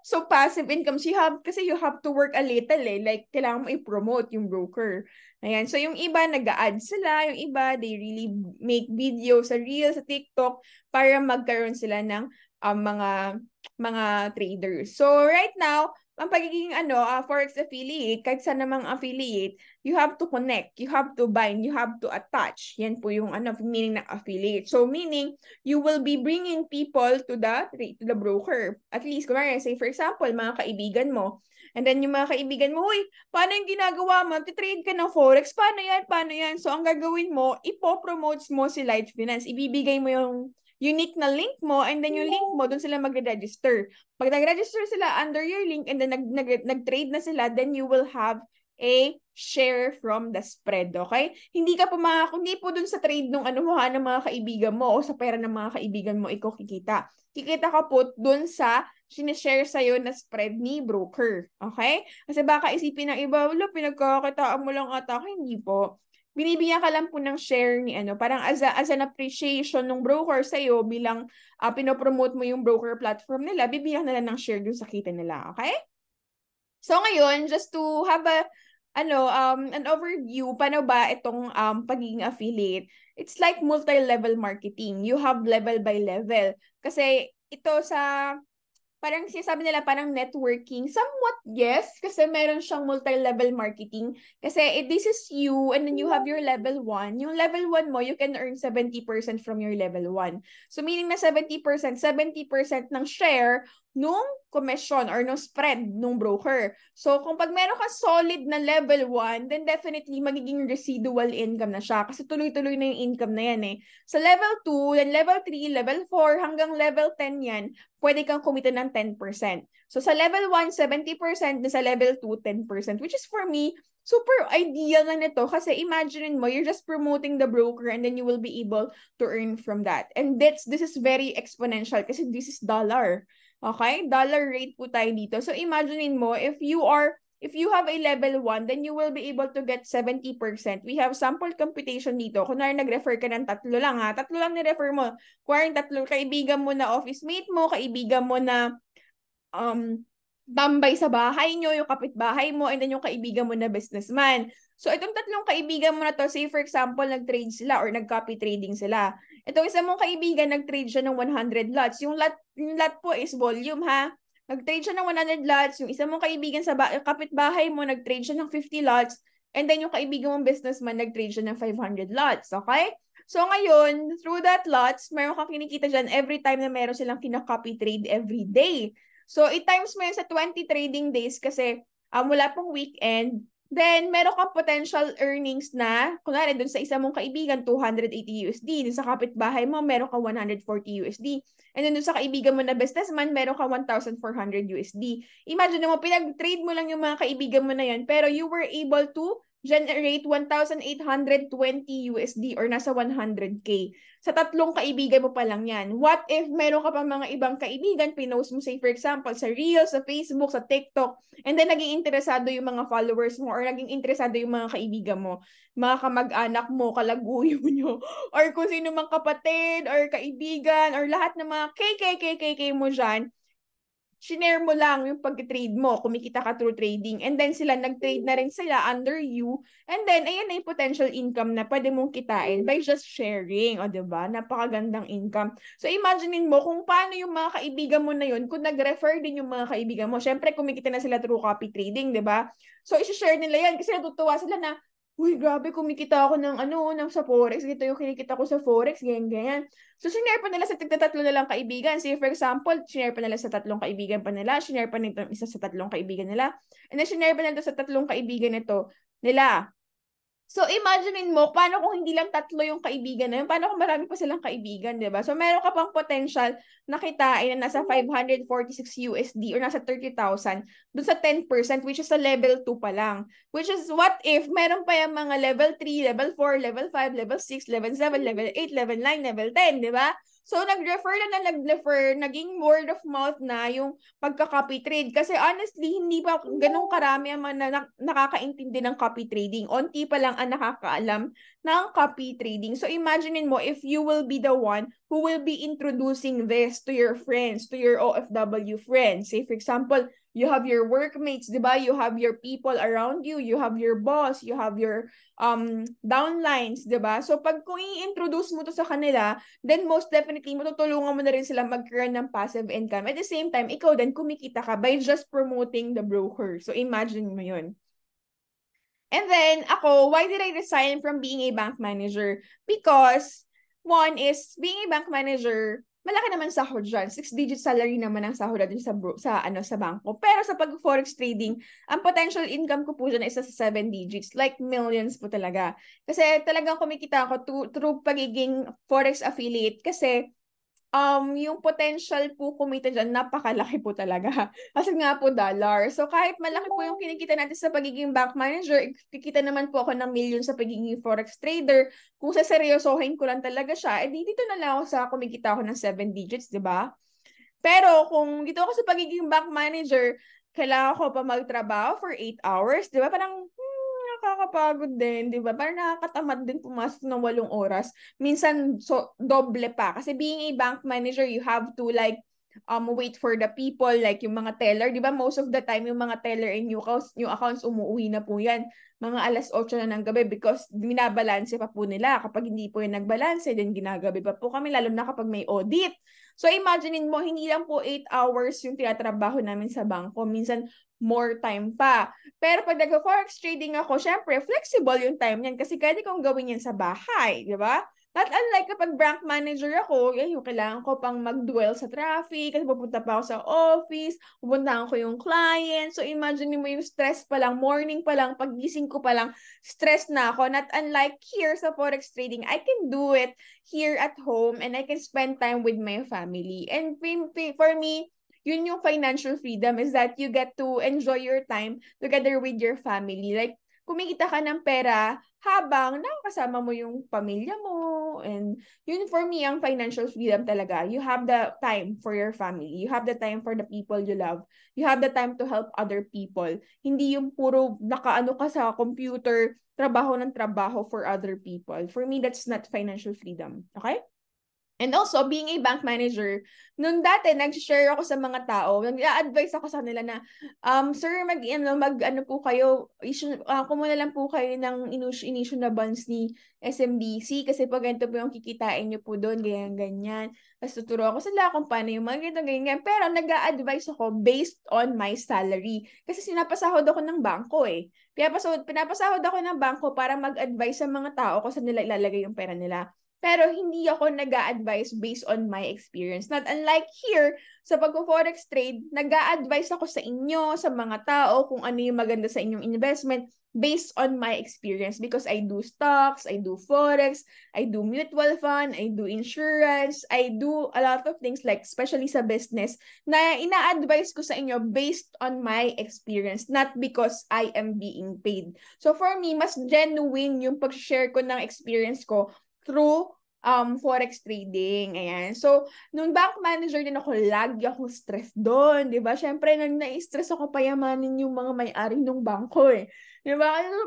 So, passive income, you have, kasi you have to work a little eh. Like, kailangan mo i-promote yung broker. Ayan. So, yung iba, nag add sila. Yung iba, they really make videos sa Reels, sa TikTok, para magkaroon sila ng um, mga mga traders. So, right now, ang pagiging ano, uh, forex affiliate, kahit saan namang affiliate, you have to connect, you have to bind, you have to attach. Yan po yung ano, meaning ng affiliate. So meaning, you will be bringing people to the to the broker. At least, kung kumari, say for example, mga kaibigan mo, and then yung mga kaibigan mo, huy, paano yung ginagawa mo? Titrade ka ng forex, paano yan, paano yan? So ang gagawin mo, ipopromotes mo si Light Finance. Ibibigay mo yung unique na link mo and then yung link mo, doon sila magre-register. Pag nag-register sila under your link and then nag, nag, trade na sila, then you will have a share from the spread, okay? Hindi ka po mga, hindi po dun sa trade nung ano mo ha, ng mga kaibigan mo o sa pera ng mga kaibigan mo, ikaw kikita. Kikita ka po dun sa sinishare sa'yo na spread ni broker, okay? Kasi baka isipin ng iba, wala, pinagkakakitaan mo lang ata, hindi po binibigyan ka lang po ng share ni ano, parang as, a, as an appreciation ng broker sa iyo bilang uh, pinopromote mo yung broker platform nila, bibigyan nila ng share dun sa kita nila, okay? So ngayon, just to have a ano, um, an overview, paano ba itong um, pagiging affiliate? It's like multi-level marketing. You have level by level. Kasi ito sa parang sinasabi nila parang networking. Somewhat yes, kasi meron siyang multi-level marketing. Kasi if eh, this is you and then you have your level 1, yung level 1 mo, you can earn 70% from your level 1. So meaning na 70%, 70% ng share nung commission or nung spread nung broker. So, kung pag meron ka solid na level 1, then definitely magiging residual income na siya kasi tuloy-tuloy na yung income na yan eh. Sa level 2, then level 3, level 4, hanggang level 10 yan, pwede kang kumita ng 10%. So, sa level 1, 70%, na sa level 2, 10%, which is for me, super ideal lang ito kasi imagine mo, you're just promoting the broker and then you will be able to earn from that. And that's, this is very exponential kasi this is dollar. Okay? Dollar rate po tayo dito. So imaginein mo, if you are If you have a level 1, then you will be able to get 70%. We have sample computation dito. Kunwari, nag-refer ka ng tatlo lang, ha? Tatlo lang ni-refer mo. Kunwari, tatlo, kaibigan mo na office mate mo, kaibigan mo na um, tambay sa bahay nyo, yung kapitbahay mo, and then yung kaibigan mo na businessman. So, itong tatlong kaibigan mo na to, say for example, nag-trade sila or nag-copy trading sila. Itong isa mong kaibigan, nag-trade siya ng 100 lots. Yung lot, yung lot po is volume, ha? Nag-trade siya ng 100 lots. Yung isa mong kaibigan sa ba- kapitbahay mo, nag-trade siya ng 50 lots. And then yung kaibigan mong businessman, nag-trade siya ng 500 lots. Okay? So ngayon, through that lots, meron kang kinikita dyan every time na meron silang kinakopy trade every day. So, i-times mo yan sa 20 trading days kasi uh, mula pong weekend Then, meron kang potential earnings na, kunwari, dun sa isa mong kaibigan, 280 USD. Dun sa kapitbahay mo, meron ka 140 USD. And then, dun sa kaibigan mo na businessman, meron ka 1,400 USD. Imagine mo, pinag-trade mo lang yung mga kaibigan mo na yan, pero you were able to generate 1,820 USD or nasa 100K. Sa tatlong kaibigan mo pa lang yan. What if meron ka pa mga ibang kaibigan, pinost mo say for example sa Reels, sa Facebook, sa TikTok, and then naging interesado yung mga followers mo or naging interesado yung mga kaibigan mo, mga kamag-anak mo, kalaguyo nyo, or kung sino mang kapatid, or kaibigan, or lahat ng mga KKKKK mo dyan, shinare mo lang yung pag-trade mo, kumikita ka through trading, and then sila nag-trade na rin sila under you, and then ayan na yung potential income na pwede mong kitain by just sharing, o ba diba? Napakagandang income. So imaginein mo kung paano yung mga kaibigan mo na yun, kung nag-refer din yung mga kaibigan mo, syempre kumikita na sila through copy trading, ba diba? So isi-share nila yan kasi natutuwa sila na, uy, grabe, kumikita ako ng ano, ng sa forex, Ito yung kinikita ko sa forex, ganyan, ganyan. So, sinare pa nila sa tatlo na lang kaibigan. Say, for example, sinare pa nila sa tatlong kaibigan pa nila, sinare pa nito isa sa tatlong kaibigan nila, and then sinare pa nila sa tatlong kaibigan nito nila. So, imaginein mo, paano kung hindi lang tatlo yung kaibigan na yun? Paano kung marami pa silang kaibigan, di ba? So, meron ka pang potential na kitain na nasa 546 mm. USD or nasa 30,000 dun sa 10%, which is sa level 2 pa lang. Which is, what if meron pa yung mga level 3, level 4, level 5, level 6, level 7, level 8, level 9, level 10, di ba? So, nag-refer na na nag-refer, naging word of mouth na yung pagka-copy trade. Kasi honestly, hindi pa ganun karami ang na, nakakaintindi ng copy trading. Onti pa lang ang nakakaalam ng copy trading. So, imagine mo if you will be the one who will be introducing this to your friends, to your OFW friends. Say, for example, you have your workmates, diba You have your people around you, you have your boss, you have your um downlines, diba So pag kung i-introduce mo to sa kanila, then most definitely matutulungan mo na rin sila mag-earn ng passive income. At the same time, ikaw din kumikita ka by just promoting the broker. So imagine mo 'yun. And then, ako, why did I resign from being a bank manager? Because, one is, being a bank manager, malaki naman sahod dyan. Six-digit salary naman ang sahod natin sa, sa, ano, sa banko. Pero sa pag-forex trading, ang potential income ko po dyan ay isa sa seven digits. Like millions po talaga. Kasi talagang kumikita ako through, through pagiging forex affiliate kasi um, yung potential po kumita dyan, napakalaki po talaga. Kasi nga po dollar. So kahit malaki po yung kinikita natin sa pagiging bank manager, kikita naman po ako ng million sa pagiging forex trader. Kung sa seryosohin ko lang talaga siya, eh dito na lang ako sa kumikita ako ng 7 digits, di ba? Pero kung dito ako sa pagiging bank manager, kailangan ko pa magtrabaho for 8 hours, di ba? Parang nakakapagod din, di ba? Parang nakakatamad din pumasok ng walong oras. Minsan, so, doble pa. Kasi being a bank manager, you have to like, um, wait for the people, like yung mga teller, di ba? Most of the time, yung mga teller and new accounts, new accounts umuwi na po yan. Mga alas 8 na ng gabi because minabalanse pa po nila. Kapag hindi po yung nagbalanse, then ginagabi pa po kami, lalo na kapag may audit. So imaginein mo, hindi lang po 8 hours yung tinatrabaho namin sa bangko. Minsan more time pa. Pero pag nag-forex trading ako, syempre flexible yung time niyan kasi pwede kong gawin yan sa bahay, di ba? At unlike kapag bank manager ako, eh, yung kailangan ko pang mag-dwell sa traffic, kasi pupunta pa ako sa office, pupuntahan ko yung client. So imagine mo yung stress pa lang, morning pa lang, pagising ko pa lang, stress na ako. Not unlike here sa forex trading, I can do it here at home and I can spend time with my family. And for me, yun yung financial freedom is that you get to enjoy your time together with your family. Like, kumikita ka ng pera habang nakakasama mo yung pamilya mo and yun for me ang financial freedom talaga you have the time for your family you have the time for the people you love you have the time to help other people hindi yung puro nakaano ka sa computer trabaho ng trabaho for other people for me that's not financial freedom okay And also, being a bank manager, nung dati, nag-share ako sa mga tao, nag-advise ako sa kanila na, um, sir, mag, ano, mag, ano po kayo, issue, uh, ah, kumuna lang po kayo ng initial na bonds ni SMBC kasi pag ganito po yung kikitain nyo po doon, ganyan, ganyan. Tapos tuturo ako sila kung paano yung mga ganito, ganyan, ganyan. Pero nag-a-advise ako based on my salary. Kasi sinapasahod ako ng banko eh. Pinapasahod, pinapasahod ako ng banko para mag-advise sa mga tao kung saan nila ilalagay yung pera nila. Pero hindi ako nag advise based on my experience. Not unlike here, sa pag-forex trade, nag advise ako sa inyo, sa mga tao, kung ano yung maganda sa inyong investment based on my experience because I do stocks, I do forex, I do mutual fund, I do insurance, I do a lot of things like especially sa business na ina-advise ko sa inyo based on my experience, not because I am being paid. So for me, mas genuine yung pag-share ko ng experience ko through um, forex trading. Ayan. So, nung bank manager din ako, lagi ako stress doon. ba diba? Siyempre, nang na-stress ako, payamanin yung mga may-ari ng bangko eh. Diba?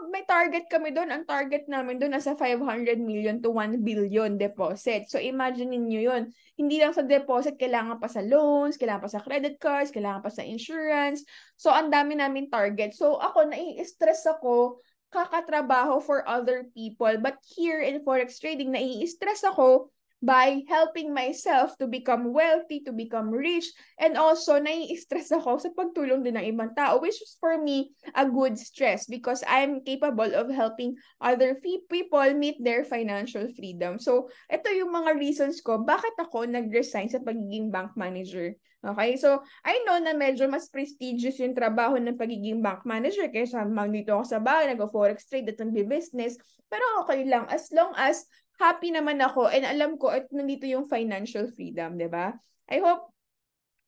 May target kami doon. Ang target namin doon, nasa 500 million to 1 billion deposit. So, imagine niyo yun. Hindi lang sa deposit, kailangan pa sa loans, kailangan pa sa credit cards, kailangan pa sa insurance. So, ang dami namin target. So, ako, nai-stress ako kakatrabaho for other people. But here in forex trading, nai-stress ako by helping myself to become wealthy, to become rich, and also nai-stress ako sa pagtulong din ng ibang tao, which is for me a good stress because I'm capable of helping other people meet their financial freedom. So, ito yung mga reasons ko bakit ako nag-resign sa pagiging bank manager. Okay? So, I know na medyo mas prestigious yung trabaho ng pagiging bank manager kaysa mag dito ako sa bahay, nag-forex trade at business. Pero okay lang as long as happy naman ako and alam ko at nandito yung financial freedom, 'di ba? I hope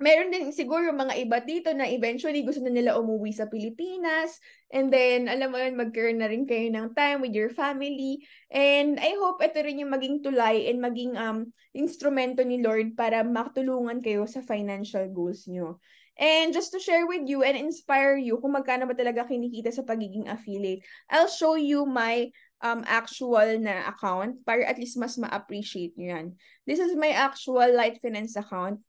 meron din siguro mga iba dito na eventually gusto na nila umuwi sa Pilipinas and then alam mo yun magkaroon na rin kayo ng time with your family and I hope ito rin yung maging tulay and maging um instrumento ni Lord para makatulungan kayo sa financial goals nyo. And just to share with you and inspire you kung magkano ba talaga kinikita sa pagiging affiliate, I'll show you my um, actual na account para at least mas ma-appreciate nyo yan. This is my actual Light Finance account.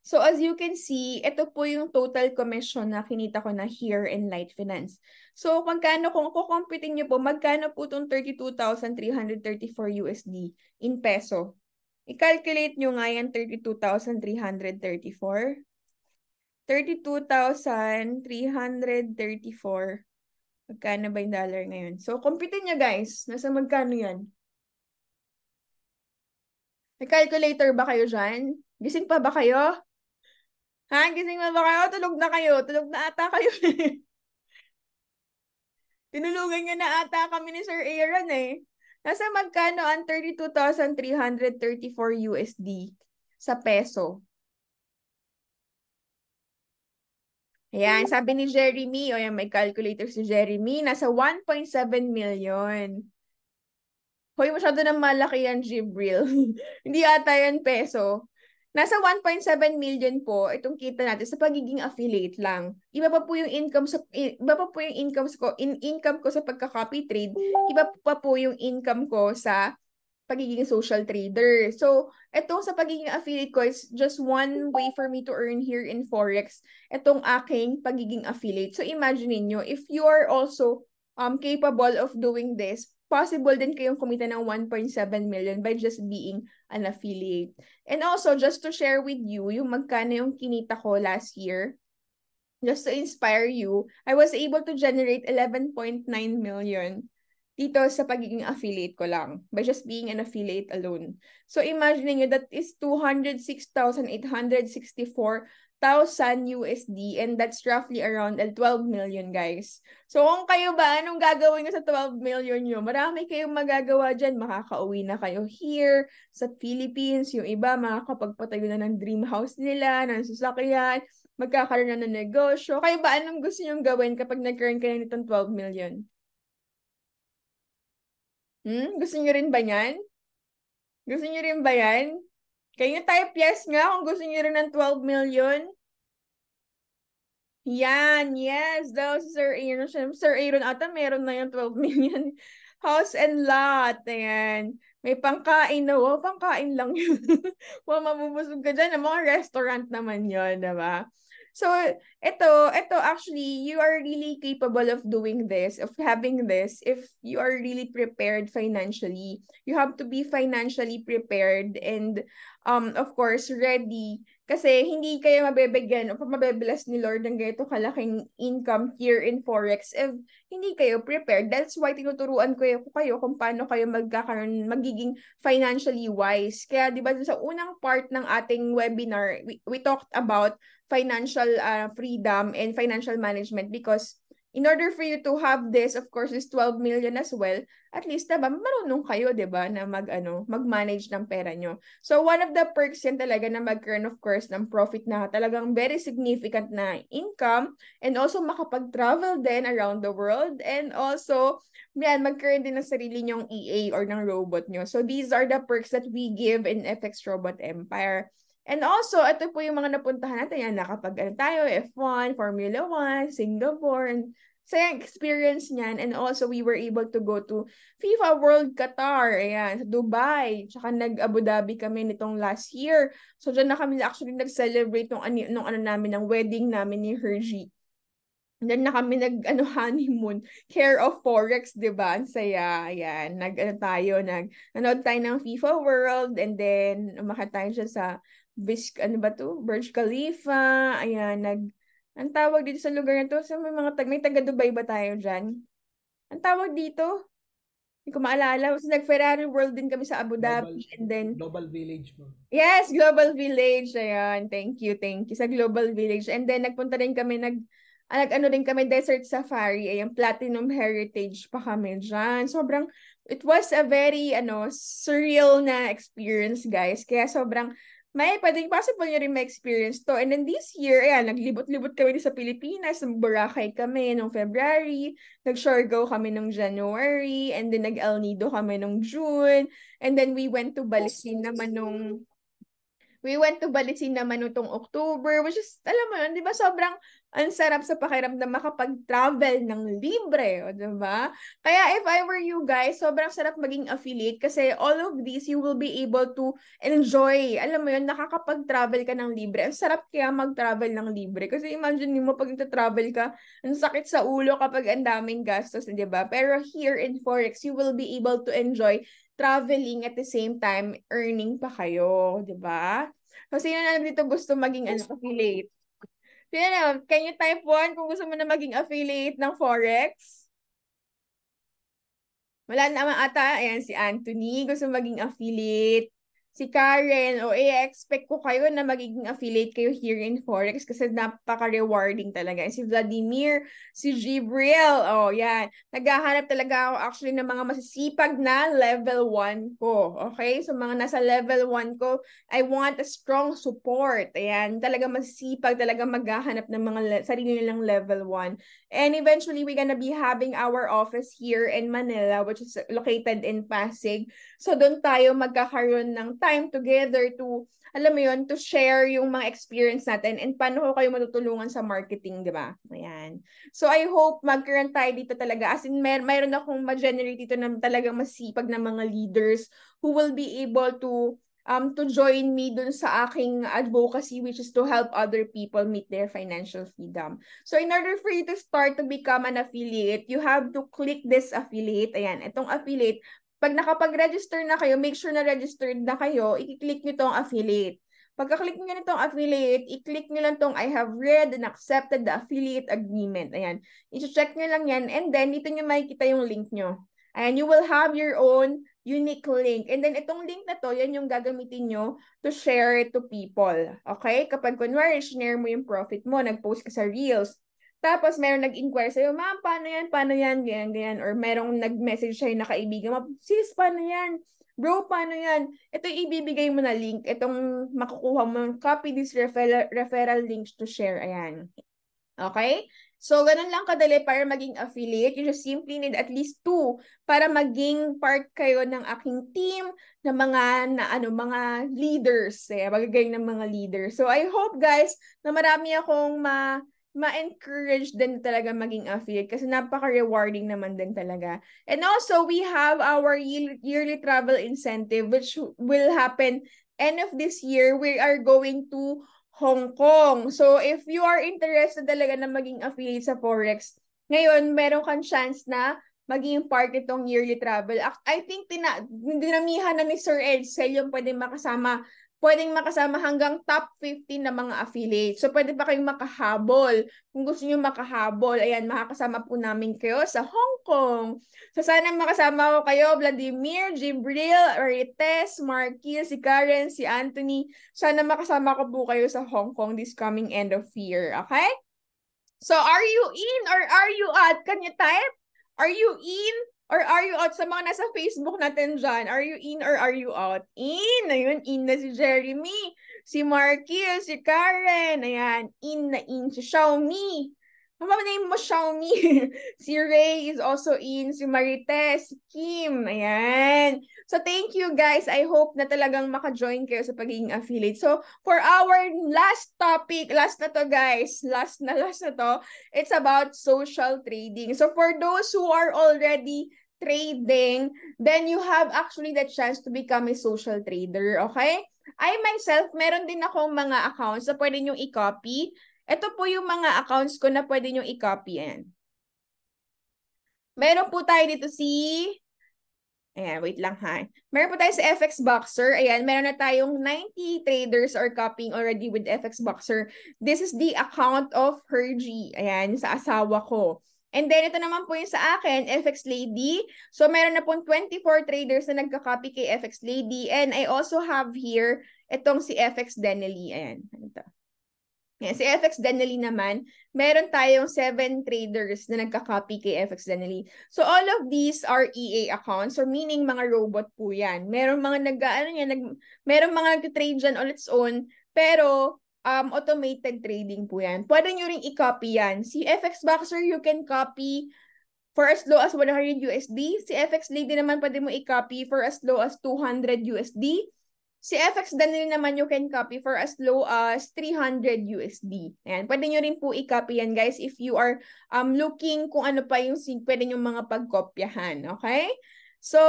So as you can see, ito po yung total commission na kinita ko na here in Light Finance. So magkano, kung kukumpitin nyo po, magkano po itong 32,334 USD in peso? I-calculate nyo nga yan, 32,334. 32,334 Magkano ba yung dollar ngayon? So, compute niya guys. Nasa magkano yan? May calculator ba kayo dyan? Gising pa ba kayo? Ha? Gising pa ba kayo? Tulog na kayo. Tulog na ata kayo. Tinulugan niya na ata kami ni Sir Aaron eh. Nasa magkano ang 32,334 USD sa peso? Ayan, sabi ni Jeremy, o oh, yan, may calculator si Jeremy, nasa 1.7 million. Hoy, masyado na malaki yan, Jibril. Hindi ata yan peso. Nasa 1.7 million po itong kita natin sa pagiging affiliate lang. Iba pa po yung income sa iba pa po yung income ko in income ko sa pagka-copy trade, iba pa po yung income ko sa pagiging social trader. So, eto sa pagiging affiliate ko is just one way for me to earn here in Forex. Itong aking pagiging affiliate. So, imagine niyo if you are also um, capable of doing this, possible din kayong kumita ng 1.7 million by just being an affiliate. And also, just to share with you, yung magkano yung kinita ko last year, just to inspire you, I was able to generate 11.9 million dito sa pagiging affiliate ko lang by just being an affiliate alone. So imagine nyo, that is 206,864,000 USD and that's roughly around 12 million guys. So kung kayo ba, anong gagawin nyo sa 12 million nyo? Marami kayong magagawa dyan. Makakauwi na kayo here sa Philippines. Yung iba, makakapagpatayo na ng dream house nila, ng sasakyan, magkakaroon na ng negosyo. Kayo ba, anong gusto nyong gawin kapag nag-earn kayo nitong 12 million? Hmm? Gusto niyo rin ba yan? Gusto niyo rin ba yan? Can you type yes nga kung gusto niyo rin ng 12 million? Yan, yes. Daw si Sir Aaron. Sir Aaron ata meron na yung 12 million. House and lot. Ayan. May pangkain na. Wow, pangkain lang yun. wow, mabubusog ka dyan. Ang mga restaurant naman yun, diba? ba? So, ito, ito actually, you are really capable of doing this, of having this, if you are really prepared financially. You have to be financially prepared and um, of course, ready. Kasi hindi kayo mabebigyan o mabebilas ni Lord ng ganito kalaking income here in Forex if hindi kayo prepared. That's why tinuturuan ko kayo, kayo kung paano kayo magkakaroon, magiging financially wise. Kaya di ba sa unang part ng ating webinar, we, we talked about financial uh, freedom and financial management because in order for you to have this, of course, is 12 million as well, at least, diba, marunong kayo, di ba, na mag, ano, mag-manage ng pera nyo. So, one of the perks yan talaga na mag-earn, of course, ng profit na talagang very significant na income and also makapag-travel din around the world and also, yan, mag-earn din ng sarili nyong EA or ng robot nyo. So, these are the perks that we give in FX Robot Empire. And also, ito po yung mga napuntahan natin. Yan, nakapag ano tayo, F1, Formula 1, Singapore, and saya experience niyan. And also, we were able to go to FIFA World Qatar, ayan, sa Dubai. Tsaka nag-Abu Dhabi kami nitong last year. So, dyan na kami actually nag-celebrate nung, nung ano namin, ng wedding namin ni Hergie. Then na kami nag ano honeymoon, care of forex, 'di ba? Ang saya. Ayan, nag ano tayo, nag nanood tayo ng FIFA World and then umakyat tayo siya sa Bish, ano ba to? Burj Khalifa, ayan, nag, ang tawag dito sa lugar na to, sa may mga, tag, may taga Dubai ba tayo dyan? Ang tawag dito, hindi ko maalala, kasi nag-Ferrari World din kami sa Abu Dhabi, global, and then, Global Village mo. Yes, Global Village, ayan, thank you, thank you, sa Global Village, and then, nagpunta rin kami, nag, ah, ano din kami, Desert Safari, ayan, Platinum Heritage pa kami dyan. Sobrang, it was a very, ano, surreal na experience, guys. Kaya sobrang, may pwedeng possible nyo rin ma-experience to. And then this year, ayan, naglibot-libot kami sa Pilipinas, ng Boracay kami nung February, nag-Siargao kami nung January, and then nag-El Nido kami nung June, and then we went to Balisin naman nung we went to Balisin naman nung October, which is, alam mo yun, di ba, sobrang ang sarap sa pakiramdam makapag-travel ng libre, o ba? Diba? Kaya if I were you guys, sobrang sarap maging affiliate kasi all of these you will be able to enjoy. Alam mo yun, nakakapag-travel ka ng libre. Ang sarap kaya mag-travel ng libre. Kasi imagine mo pag travel ka, ang sakit sa ulo kapag ang daming gastos, di ba? Pero here in Forex, you will be able to enjoy traveling at the same time earning pa kayo, di ba? Kasi yun alam dito gusto maging ano, affiliate. Pero, can you type one kung gusto mo na maging affiliate ng Forex? Wala naman ata. Ayan, si Anthony. Gusto maging affiliate si Karen o oh, i-expect ko kayo na magiging affiliate kayo here in Forex kasi napaka-rewarding talaga. Si Vladimir, si Jibril, oh yan. Naghahanap talaga ako actually ng mga masisipag na level 1 ko. Okay? So mga nasa level 1 ko, I want a strong support. Ayan, talaga masisipag, talaga maghahanap ng mga le- sarili nilang level 1. And eventually, we're gonna be having our office here in Manila which is located in Pasig. So doon tayo magkakaroon ng time together to, alam mo yun, to share yung mga experience natin and paano ko kayo matutulungan sa marketing, di ba? Ayan. So, I hope magkaroon tayo dito talaga. As in, may, mayroon akong ma-generate dito na talagang masipag na mga leaders who will be able to um, to join me dun sa aking advocacy which is to help other people meet their financial freedom. So in order for you to start to become an affiliate, you have to click this affiliate. Ayan, itong affiliate, pag nakapag-register na kayo, make sure na registered na kayo, i-click nyo tong affiliate. Pagka-click nyo nitong affiliate, i-click nyo lang tong I have read and accepted the affiliate agreement. Ayan. I-check nyo lang yan and then dito nyo makikita yung link nyo. Ayan, you will have your own unique link. And then itong link na to, yan yung gagamitin nyo to share it to people. Okay? Kapag kunwari, share mo yung profit mo, nag-post ka sa Reels, tapos, meron nag-inquire sa'yo, ma'am, paano yan, paano yan, ganyan, ganyan. Or merong nag-message sa'yo na kaibigan, ma'am, sis, paano yan? Bro, paano yan? Ito ibibigay mo na link. Itong makukuha mo, copy this refer- referral links to share. Ayan. Okay? So, ganun lang kadali para maging affiliate. You just simply need at least two para maging part kayo ng aking team ng mga na ano mga leaders, eh, magagaling ng mga leaders. So, I hope guys na marami akong ma ma-encourage din talaga maging affiliate kasi napaka-rewarding naman din talaga. And also, we have our yearly travel incentive which will happen end of this year. We are going to Hong Kong. So, if you are interested talaga na maging affiliate sa Forex, ngayon, meron kang chance na maging part itong yearly travel. I think tina, dinamihan na ni Sir Ed Sel yung pwede makasama pwedeng makasama hanggang top 15 na mga affiliate. So, pwede pa kayong makahabol. Kung gusto niyo makahabol, ayan, makakasama po namin kayo sa Hong Kong. So, sana makasama ko kayo, Vladimir, Jibril, Rites, Marquis, si Karen, si Anthony. Sana makasama ko po kayo sa Hong Kong this coming end of year, okay? So, are you in or are you out? Can you type? Are you in Or are you out? Sa mga nasa Facebook natin dyan, are you in or are you out? In! Ayun, in na si Jeremy, si Marky, si Karen. Ayan, in na in si Xiaomi. Ano name mo Xiaomi? si Ray is also in, si Marites, si Kim. Ayan. So thank you guys. I hope na talagang maka-join kayo sa pagiging affiliate. So for our last topic, last na to guys, last na last na to, it's about social trading. So for those who are already trading, then you have actually the chance to become a social trader, okay? I myself, meron din akong mga accounts na pwede nyo i-copy. Ito po yung mga accounts ko na pwede nyo i-copy yan. Meron po tayo dito si... Ayan, wait lang ha. Meron po tayo si FX Boxer. Ayan, meron na tayong 90 traders are copying already with FX Boxer. This is the account of Hergie. Ayan, sa asawa ko. And then ito naman po yung sa akin, FX Lady. So meron na pong 24 traders na nagka-copy kay FX Lady. And I also have here itong si FX Denelly. Ayan, ano to? Ayan, si FX Denelly naman, meron tayong 7 traders na nagka-copy kay FX Denelly. So all of these are EA accounts, or meaning mga robot po yan. Merong mga nag, ano yan, nag, merong mga nag-trade dyan on its own, pero um, automated trading po yan. Pwede nyo rin i-copy yan. Si FX Boxer, you can copy for as low as 100 USD. Si FX Lady naman, pwede mo i-copy for as low as 200 USD. Si FX Daniel naman, you can copy for as low as 300 USD. Ayan, pwede nyo rin po i-copy yan, guys, if you are um, looking kung ano pa yung pwede nyo mga pagkopyahan, okay? So,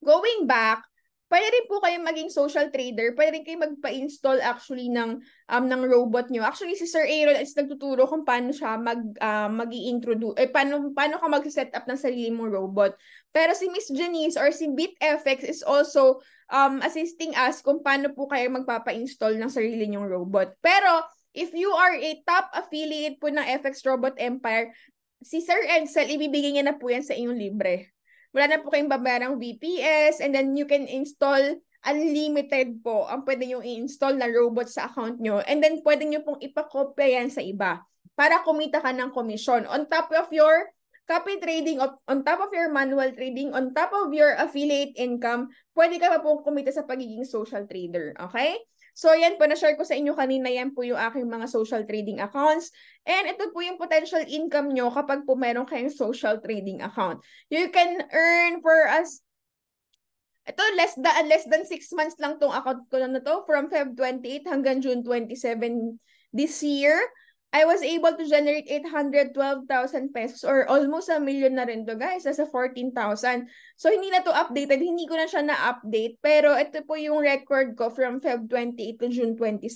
going back, Pwede rin po kayong maging social trader. Pwede rin kayong magpa-install actually ng, um, ng robot nyo. Actually, si Sir Aaron is nagtuturo kung paano siya mag, uh, ah, mag introduce eh, paano, paano ka mag-set up ng sarili mong robot. Pero si Miss Janice or si BitFX is also um, assisting us kung paano po kayo magpapa-install ng sarili nyong robot. Pero, if you are a top affiliate po ng FX Robot Empire, si Sir Edsel, ibibigay niya na po yan sa inyong libre wala na po kayong babayarang VPS, and then you can install unlimited po ang pwede nyo i-install na robot sa account nyo. And then, pwede nyo pong ipakopya yan sa iba para kumita ka ng commission. On top of your copy trading, on top of your manual trading, on top of your affiliate income, pwede ka pa pong kumita sa pagiging social trader. Okay? So ayan po, na-share ko sa inyo kanina, yan po yung aking mga social trading accounts. And ito po yung potential income nyo kapag po meron kayong social trading account. You can earn for us ito, less than, less than 6 months lang tong account ko na to from Feb 28 hanggang June 27 this year. I was able to generate 812,000 pesos or almost a million na rin to guys, nasa 14,000. So hindi na to updated, hindi ko na siya na-update, pero ito po yung record ko from Feb 28 to June 27.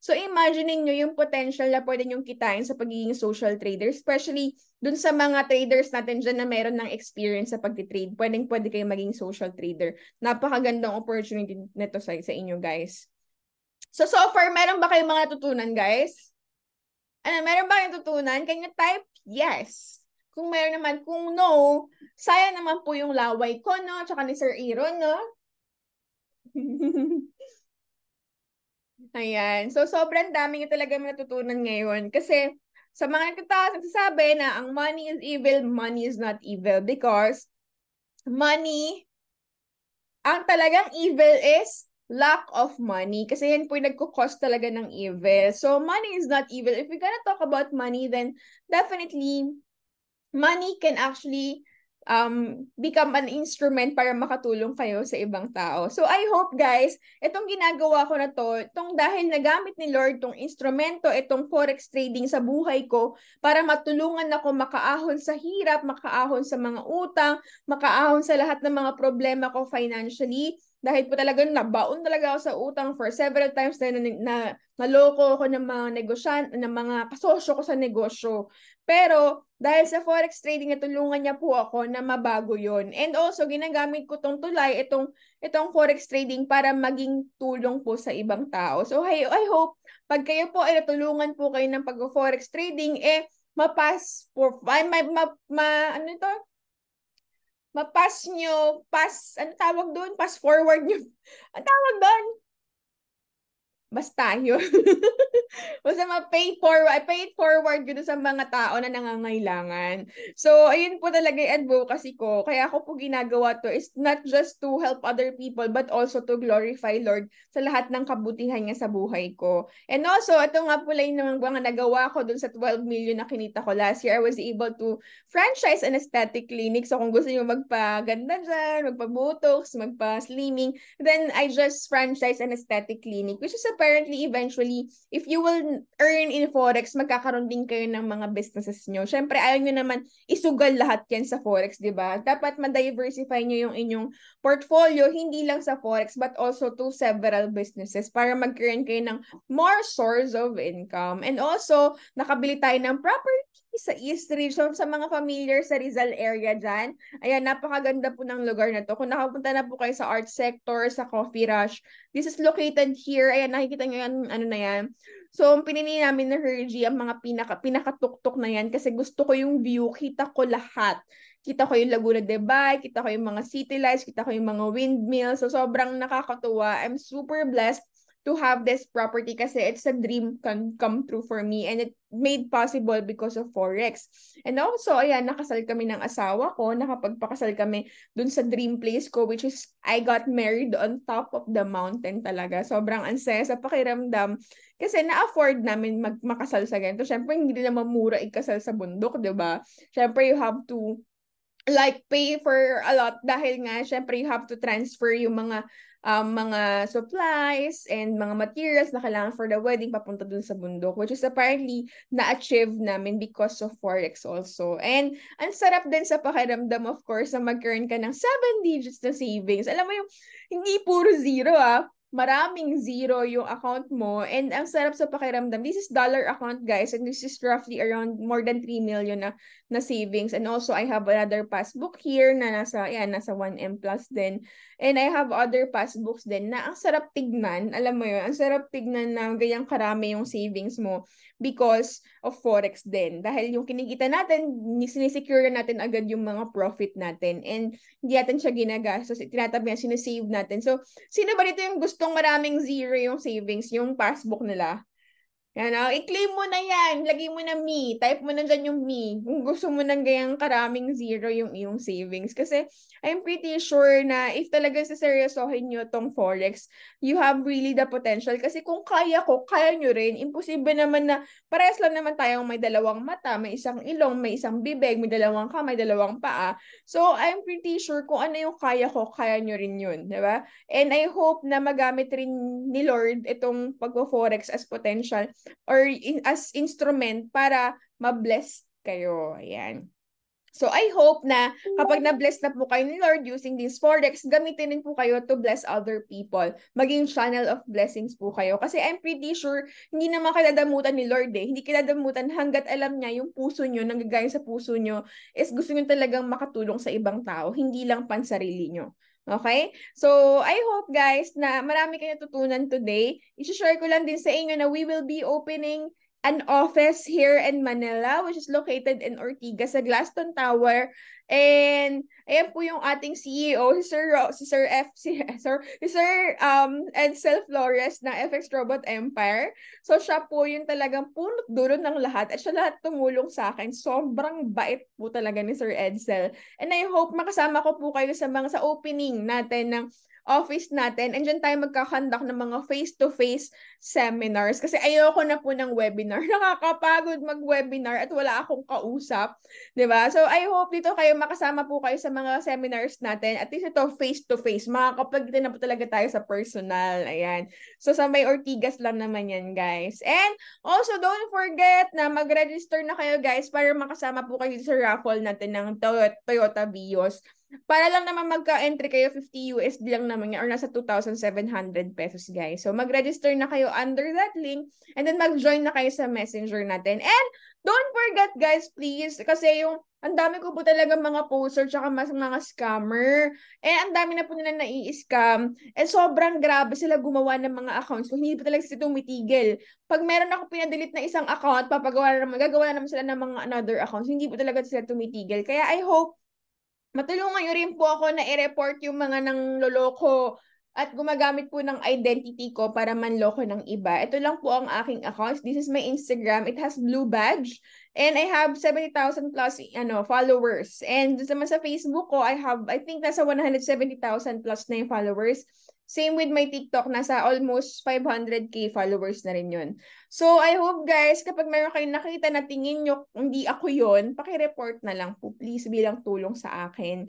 So imaginein nyo yung potential na pwede nyong kitain sa pagiging social trader, especially dun sa mga traders natin dyan na meron ng experience sa pag-trade, pwedeng pwede kayong maging social trader. Napakagandang opportunity nito sa, sa inyo guys. So so far, meron ba kayong mga natutunan guys? Ano, meron ba kayong tutunan? Can you type yes? Kung meron naman, kung no, saya naman po yung laway ko, no? Tsaka ni Sir Aaron, no? Ayan. So, sobrang dami nyo talaga natutunan ngayon. Kasi, sa mga nagtatas, nagsasabi na ang money is evil, money is not evil. Because, money, ang talagang evil is lack of money kasi yan po yung nagko-cause talaga ng evil. So, money is not evil. If we gonna talk about money, then definitely money can actually um, become an instrument para makatulong kayo sa ibang tao. So I hope guys, itong ginagawa ko na to, itong dahil nagamit ni Lord tong instrumento, itong forex trading sa buhay ko para matulungan ako makaahon sa hirap, makaahon sa mga utang, makaahon sa lahat ng mga problema ko financially dahil po talaga nabaon talaga ako sa utang for several times na, na, na naloko ako ng mga negosyant, ng mga kasosyo ko sa negosyo. Pero dahil sa forex trading, natulungan niya po ako na mabago yon And also, ginagamit ko tong tulay, itong, itong forex trading para maging tulong po sa ibang tao. So I, I hope, pag kayo po ay natulungan po kayo ng pag-forex trading, eh, mapas for, ay, ma, ma, ma, ano ito? mapas nyo, pass, ano tawag doon? Pass forward nyo. Ang tawag doon? Basta yun. Basta ma-pay forward, pay it forward yun sa mga tao na nangangailangan. So, ayun po talaga yung advocacy ko. Kaya ako po ginagawa to is not just to help other people but also to glorify Lord sa lahat ng kabutihan niya sa buhay ko. And also, ito nga po lang yung mga nagawa ko dun sa 12 million na kinita ko last year. I was able to franchise an aesthetic clinic. So, kung gusto niyo magpaganda dyan, magpa-botox, magpa-slimming, then I just franchise an aesthetic clinic which is a apparently, eventually, if you will earn in Forex, magkakaroon din kayo ng mga businesses nyo. Siyempre, ayaw nyo naman isugal lahat yan sa Forex, di ba? Dapat ma-diversify nyo yung inyong portfolio, hindi lang sa Forex, but also to several businesses para mag-earn kayo ng more source of income. And also, nakabili tayo ng property sa East Ridge. So, sa mga familiar sa Rizal area dyan. Ayan, napakaganda po ng lugar na to. Kung nakapunta na po kayo sa art sector, sa coffee rush, this is located here. Ayan, nakikita nyo yan, ano na yan. So, ang pinili namin na Hergie, ang mga pinaka, pinakatuktok na yan kasi gusto ko yung view, kita ko lahat. Kita ko yung Laguna de Bay, kita ko yung mga city lights, kita ko yung mga windmills. So, sobrang nakakatuwa. I'm super blessed to have this property kasi it's a dream can come true for me and it made possible because of Forex. And also, ayan, nakasal kami ng asawa ko, nakapagpakasal kami dun sa dream place ko which is I got married on top of the mountain talaga. Sobrang ansaya sa pakiramdam kasi na-afford namin mag sa ganito. Siyempre, hindi na mamura ikasal sa bundok, di ba? Siyempre, you have to like pay for a lot dahil nga syempre you have to transfer yung mga um, mga supplies and mga materials na kailangan for the wedding papunta dun sa bundok which is apparently na-achieve namin because of Forex also. And ang sarap din sa pakiramdam of course na mag-earn ka ng 7 digits na savings. Alam mo yung hindi puro zero ah maraming zero yung account mo and ang sarap sa pakiramdam. This is dollar account guys and this is roughly around more than 3 million na, na savings and also I have another passbook here na nasa yan nasa 1M plus din and I have other passbooks din na ang sarap tignan. Alam mo yun, ang sarap tignan na ganyang karami yung savings mo because of forex din. Dahil yung kinikita natin, sinisecure natin agad yung mga profit natin. And hindi natin siya ginagastos. Tinatabi na, sinasave natin. So, sino ba dito yung gustong maraming zero yung savings, yung passbook nila? Yan, oh, i-claim mo na yan. Lagay mo na me. Type mo na dyan yung me. Kung gusto mo nang gayang karaming zero yung iyong savings. Kasi I'm pretty sure na if talaga seryosohin nyo tong forex, you have really the potential. Kasi kung kaya ko, kaya nyo rin. Imposible naman na parehas lang naman tayong may dalawang mata, may isang ilong, may isang bibig, may dalawang kamay, dalawang paa. So I'm pretty sure kung ano yung kaya ko, kaya nyo rin yun. Diba? And I hope na magamit rin ni Lord itong pag-forex as potential or in, as instrument para ma-bless kayo. Ayan. So I hope na kapag na-bless na po kayo ni Lord using these forex, gamitin din po kayo to bless other people. Maging channel of blessings po kayo. Kasi I'm pretty sure hindi naman kinadamutan ni Lord eh. Hindi kinadamutan hanggat alam niya yung puso nyo, nanggagaling sa puso nyo, is gusto nyo talagang makatulong sa ibang tao, hindi lang pansarili nyo. Okay? So, I hope guys na marami kayo natutunan today. I-share ko lang din sa inyo na we will be opening an office here in Manila which is located in Ortigas sa Glaston Tower. And ayan po yung ating CEO si Sir Ro, si Sir F si Sir si Sir um Edsel Flores na FX Robot Empire. So siya po yung talagang punot duro ng lahat at siya lahat tumulong sa akin. Sobrang bait po talaga ni Sir Edsel. And I hope makasama ko po kayo sa mga sa opening natin ng office natin and dyan tayo magkakandak ng mga face-to-face seminars. Kasi ayoko na po ng webinar. Nakakapagod mag-webinar at wala akong kausap. ba diba? So I hope dito kayo makasama po kayo sa mga seminars natin. At least ito face-to-face. Makakapagkita na po talaga tayo sa personal. Ayan. So sa may Ortigas lang naman yan guys. And also don't forget na mag-register na kayo guys para makasama po kayo sa raffle natin ng Toyota Vios para lang naman magka-entry kayo, 50 USD lang naman yan, or nasa 2,700 pesos, guys. So, mag-register na kayo under that link, and then mag-join na kayo sa messenger natin. And, don't forget, guys, please, kasi yung, ang dami ko po talaga mga poster, tsaka mas mga scammer, eh, ang dami na po nila nai-scam, and eh, sobrang grabe sila gumawa ng mga accounts, so, hindi po talaga sila tumitigil. Pag meron ako pinadelete na isang account, papagawa na naman, gagawa na naman sila ng mga another accounts, hindi po talaga sila tumitigil. Kaya, I hope, matulungan nyo rin po ako na i-report yung mga nang loloko at gumagamit po ng identity ko para manloko ng iba. Ito lang po ang aking accounts. This is my Instagram. It has blue badge and I have 70,000 plus ano followers. And naman sa Facebook ko, I have I think nasa 170,000 plus na yung followers. Same with my TikTok, nasa almost 500k followers na rin yun. So, I hope guys, kapag meron kayong nakita na tingin nyo, hindi ako yun, pakireport na lang po please bilang tulong sa akin.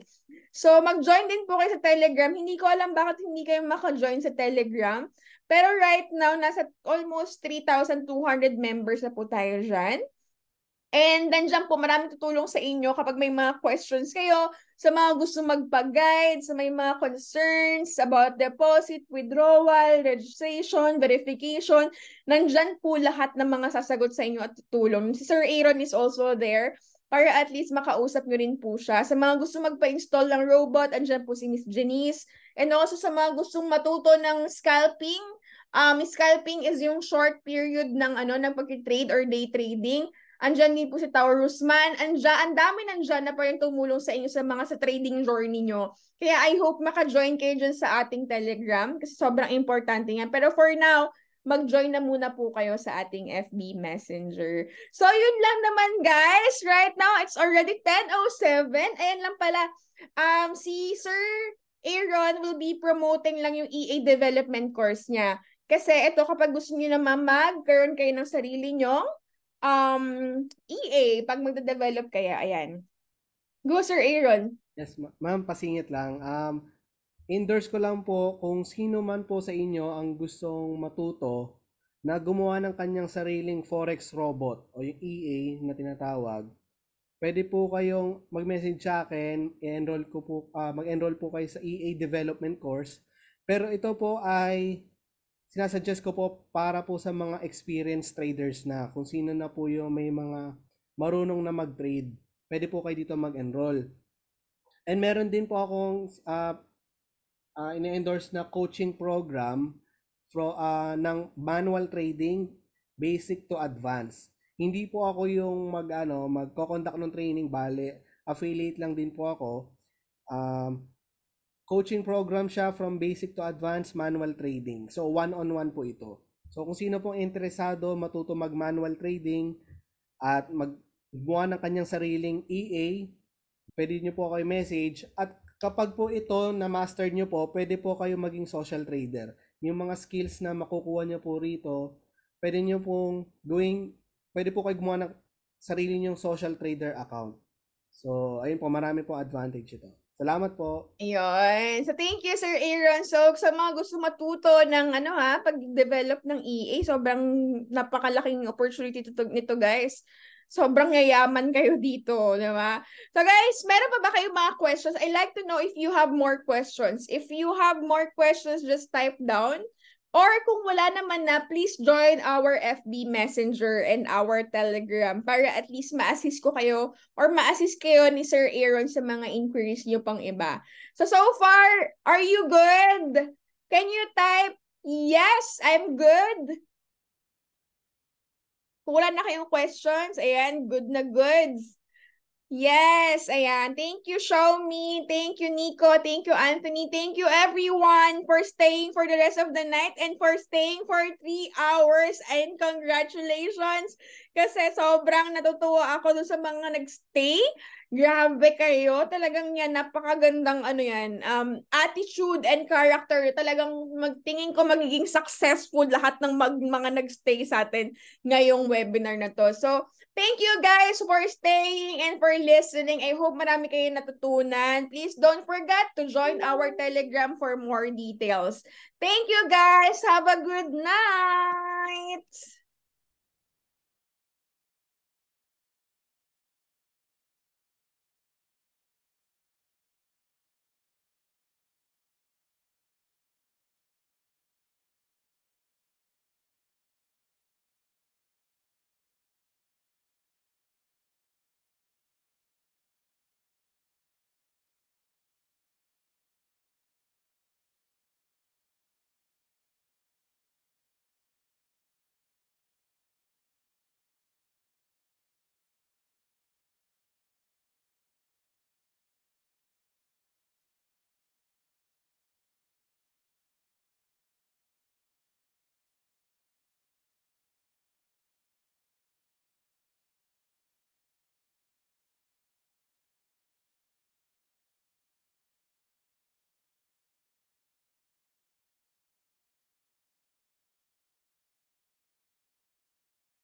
So, mag-join din po kayo sa Telegram. Hindi ko alam bakit hindi kayo maka-join sa Telegram. Pero right now, nasa almost 3,200 members na po tayo dyan. And then nandiyan po, maraming tutulong sa inyo kapag may mga questions kayo, sa mga gusto magpag-guide, sa may mga concerns about deposit, withdrawal, registration, verification, nandyan po lahat ng mga sasagot sa inyo at tutulong. Si Sir Aaron is also there para at least makausap nyo rin po siya. Sa mga gusto magpa-install ng robot, andyan po si Miss Janice. And also sa mga gustong matuto ng scalping, um, scalping is yung short period ng ano ng pag-trade or day trading. Andiyan din po si Tower Rusman. Andiyan, ang dami nandiyan na parang tumulong sa inyo sa mga sa trading journey nyo. Kaya I hope maka-join kayo dyan sa ating Telegram kasi sobrang importante yan. Pero for now, mag-join na muna po kayo sa ating FB Messenger. So, yun lang naman, guys. Right now, it's already 10.07. Ayan lang pala. Um, si Sir Aaron will be promoting lang yung EA development course niya. Kasi ito, kapag gusto niyo na naman magkaroon kayo ng sarili nyong um, EA, pag magde-develop kaya, ayan. Go, Sir Aaron. Yes, ma- ma'am, pasingit lang. Um, endorse ko lang po kung sino man po sa inyo ang gustong matuto na gumawa ng kanyang sariling forex robot o yung EA na tinatawag. Pwede po kayong mag-message sa akin, enroll ko po uh, mag-enroll po kayo sa EA development course. Pero ito po ay sinasuggest ko po para po sa mga experienced traders na kung sino na po yung may mga marunong na mag-trade, pwede po kayo dito mag-enroll. And meron din po akong uh, ah, uh, ah, ina endorse na coaching program pro, uh, ah, ng manual trading basic to advanced. Hindi po ako yung mag ano, magko-conduct ng training, bale affiliate lang din po ako. Um, coaching program siya from basic to advanced manual trading. So, one-on-one po ito. So, kung sino pong interesado matuto mag-manual trading at magbuha ng kanyang sariling EA, pwede nyo po kayo message. At kapag po ito na master nyo po, pwede po kayo maging social trader. Yung mga skills na makukuha nyo po rito, pwede nyo pong doing, pwede po kayo gumawa ng sarili nyong social trader account. So, ayun po, marami po advantage ito. Salamat po. Ayun. So thank you Sir Aaron. So sa mga gusto matuto ng ano ha, pag-develop ng EA, sobrang napakalaking opportunity to, nito guys. Sobrang yayaman kayo dito, di ba? So guys, meron pa ba kayong mga questions? I like to know if you have more questions. If you have more questions, just type down Or kung wala naman na, please join our FB Messenger and our Telegram para at least ma-assist ko kayo or ma-assist kayo ni Sir Aaron sa mga inquiries niyo pang iba. So, so far, are you good? Can you type, yes, I'm good? Kung wala na kayong questions, ayan, good na goods. Yes, ayan. Thank you, Show Me. Thank you, Nico. Thank you, Anthony. Thank you, everyone, for staying for the rest of the night and for staying for three hours. And congratulations kasi sobrang natutuwa ako dun sa mga nagstay. Grabe kayo. Talagang yan, napakagandang ano yan, um, attitude and character. Talagang magtingin ko magiging successful lahat ng mag, mga nagstay sa atin ngayong webinar na to. So, Thank you guys for staying and for listening. I hope marami kayo natutunan. Please don't forget to join our Telegram for more details. Thank you guys. Have a good night.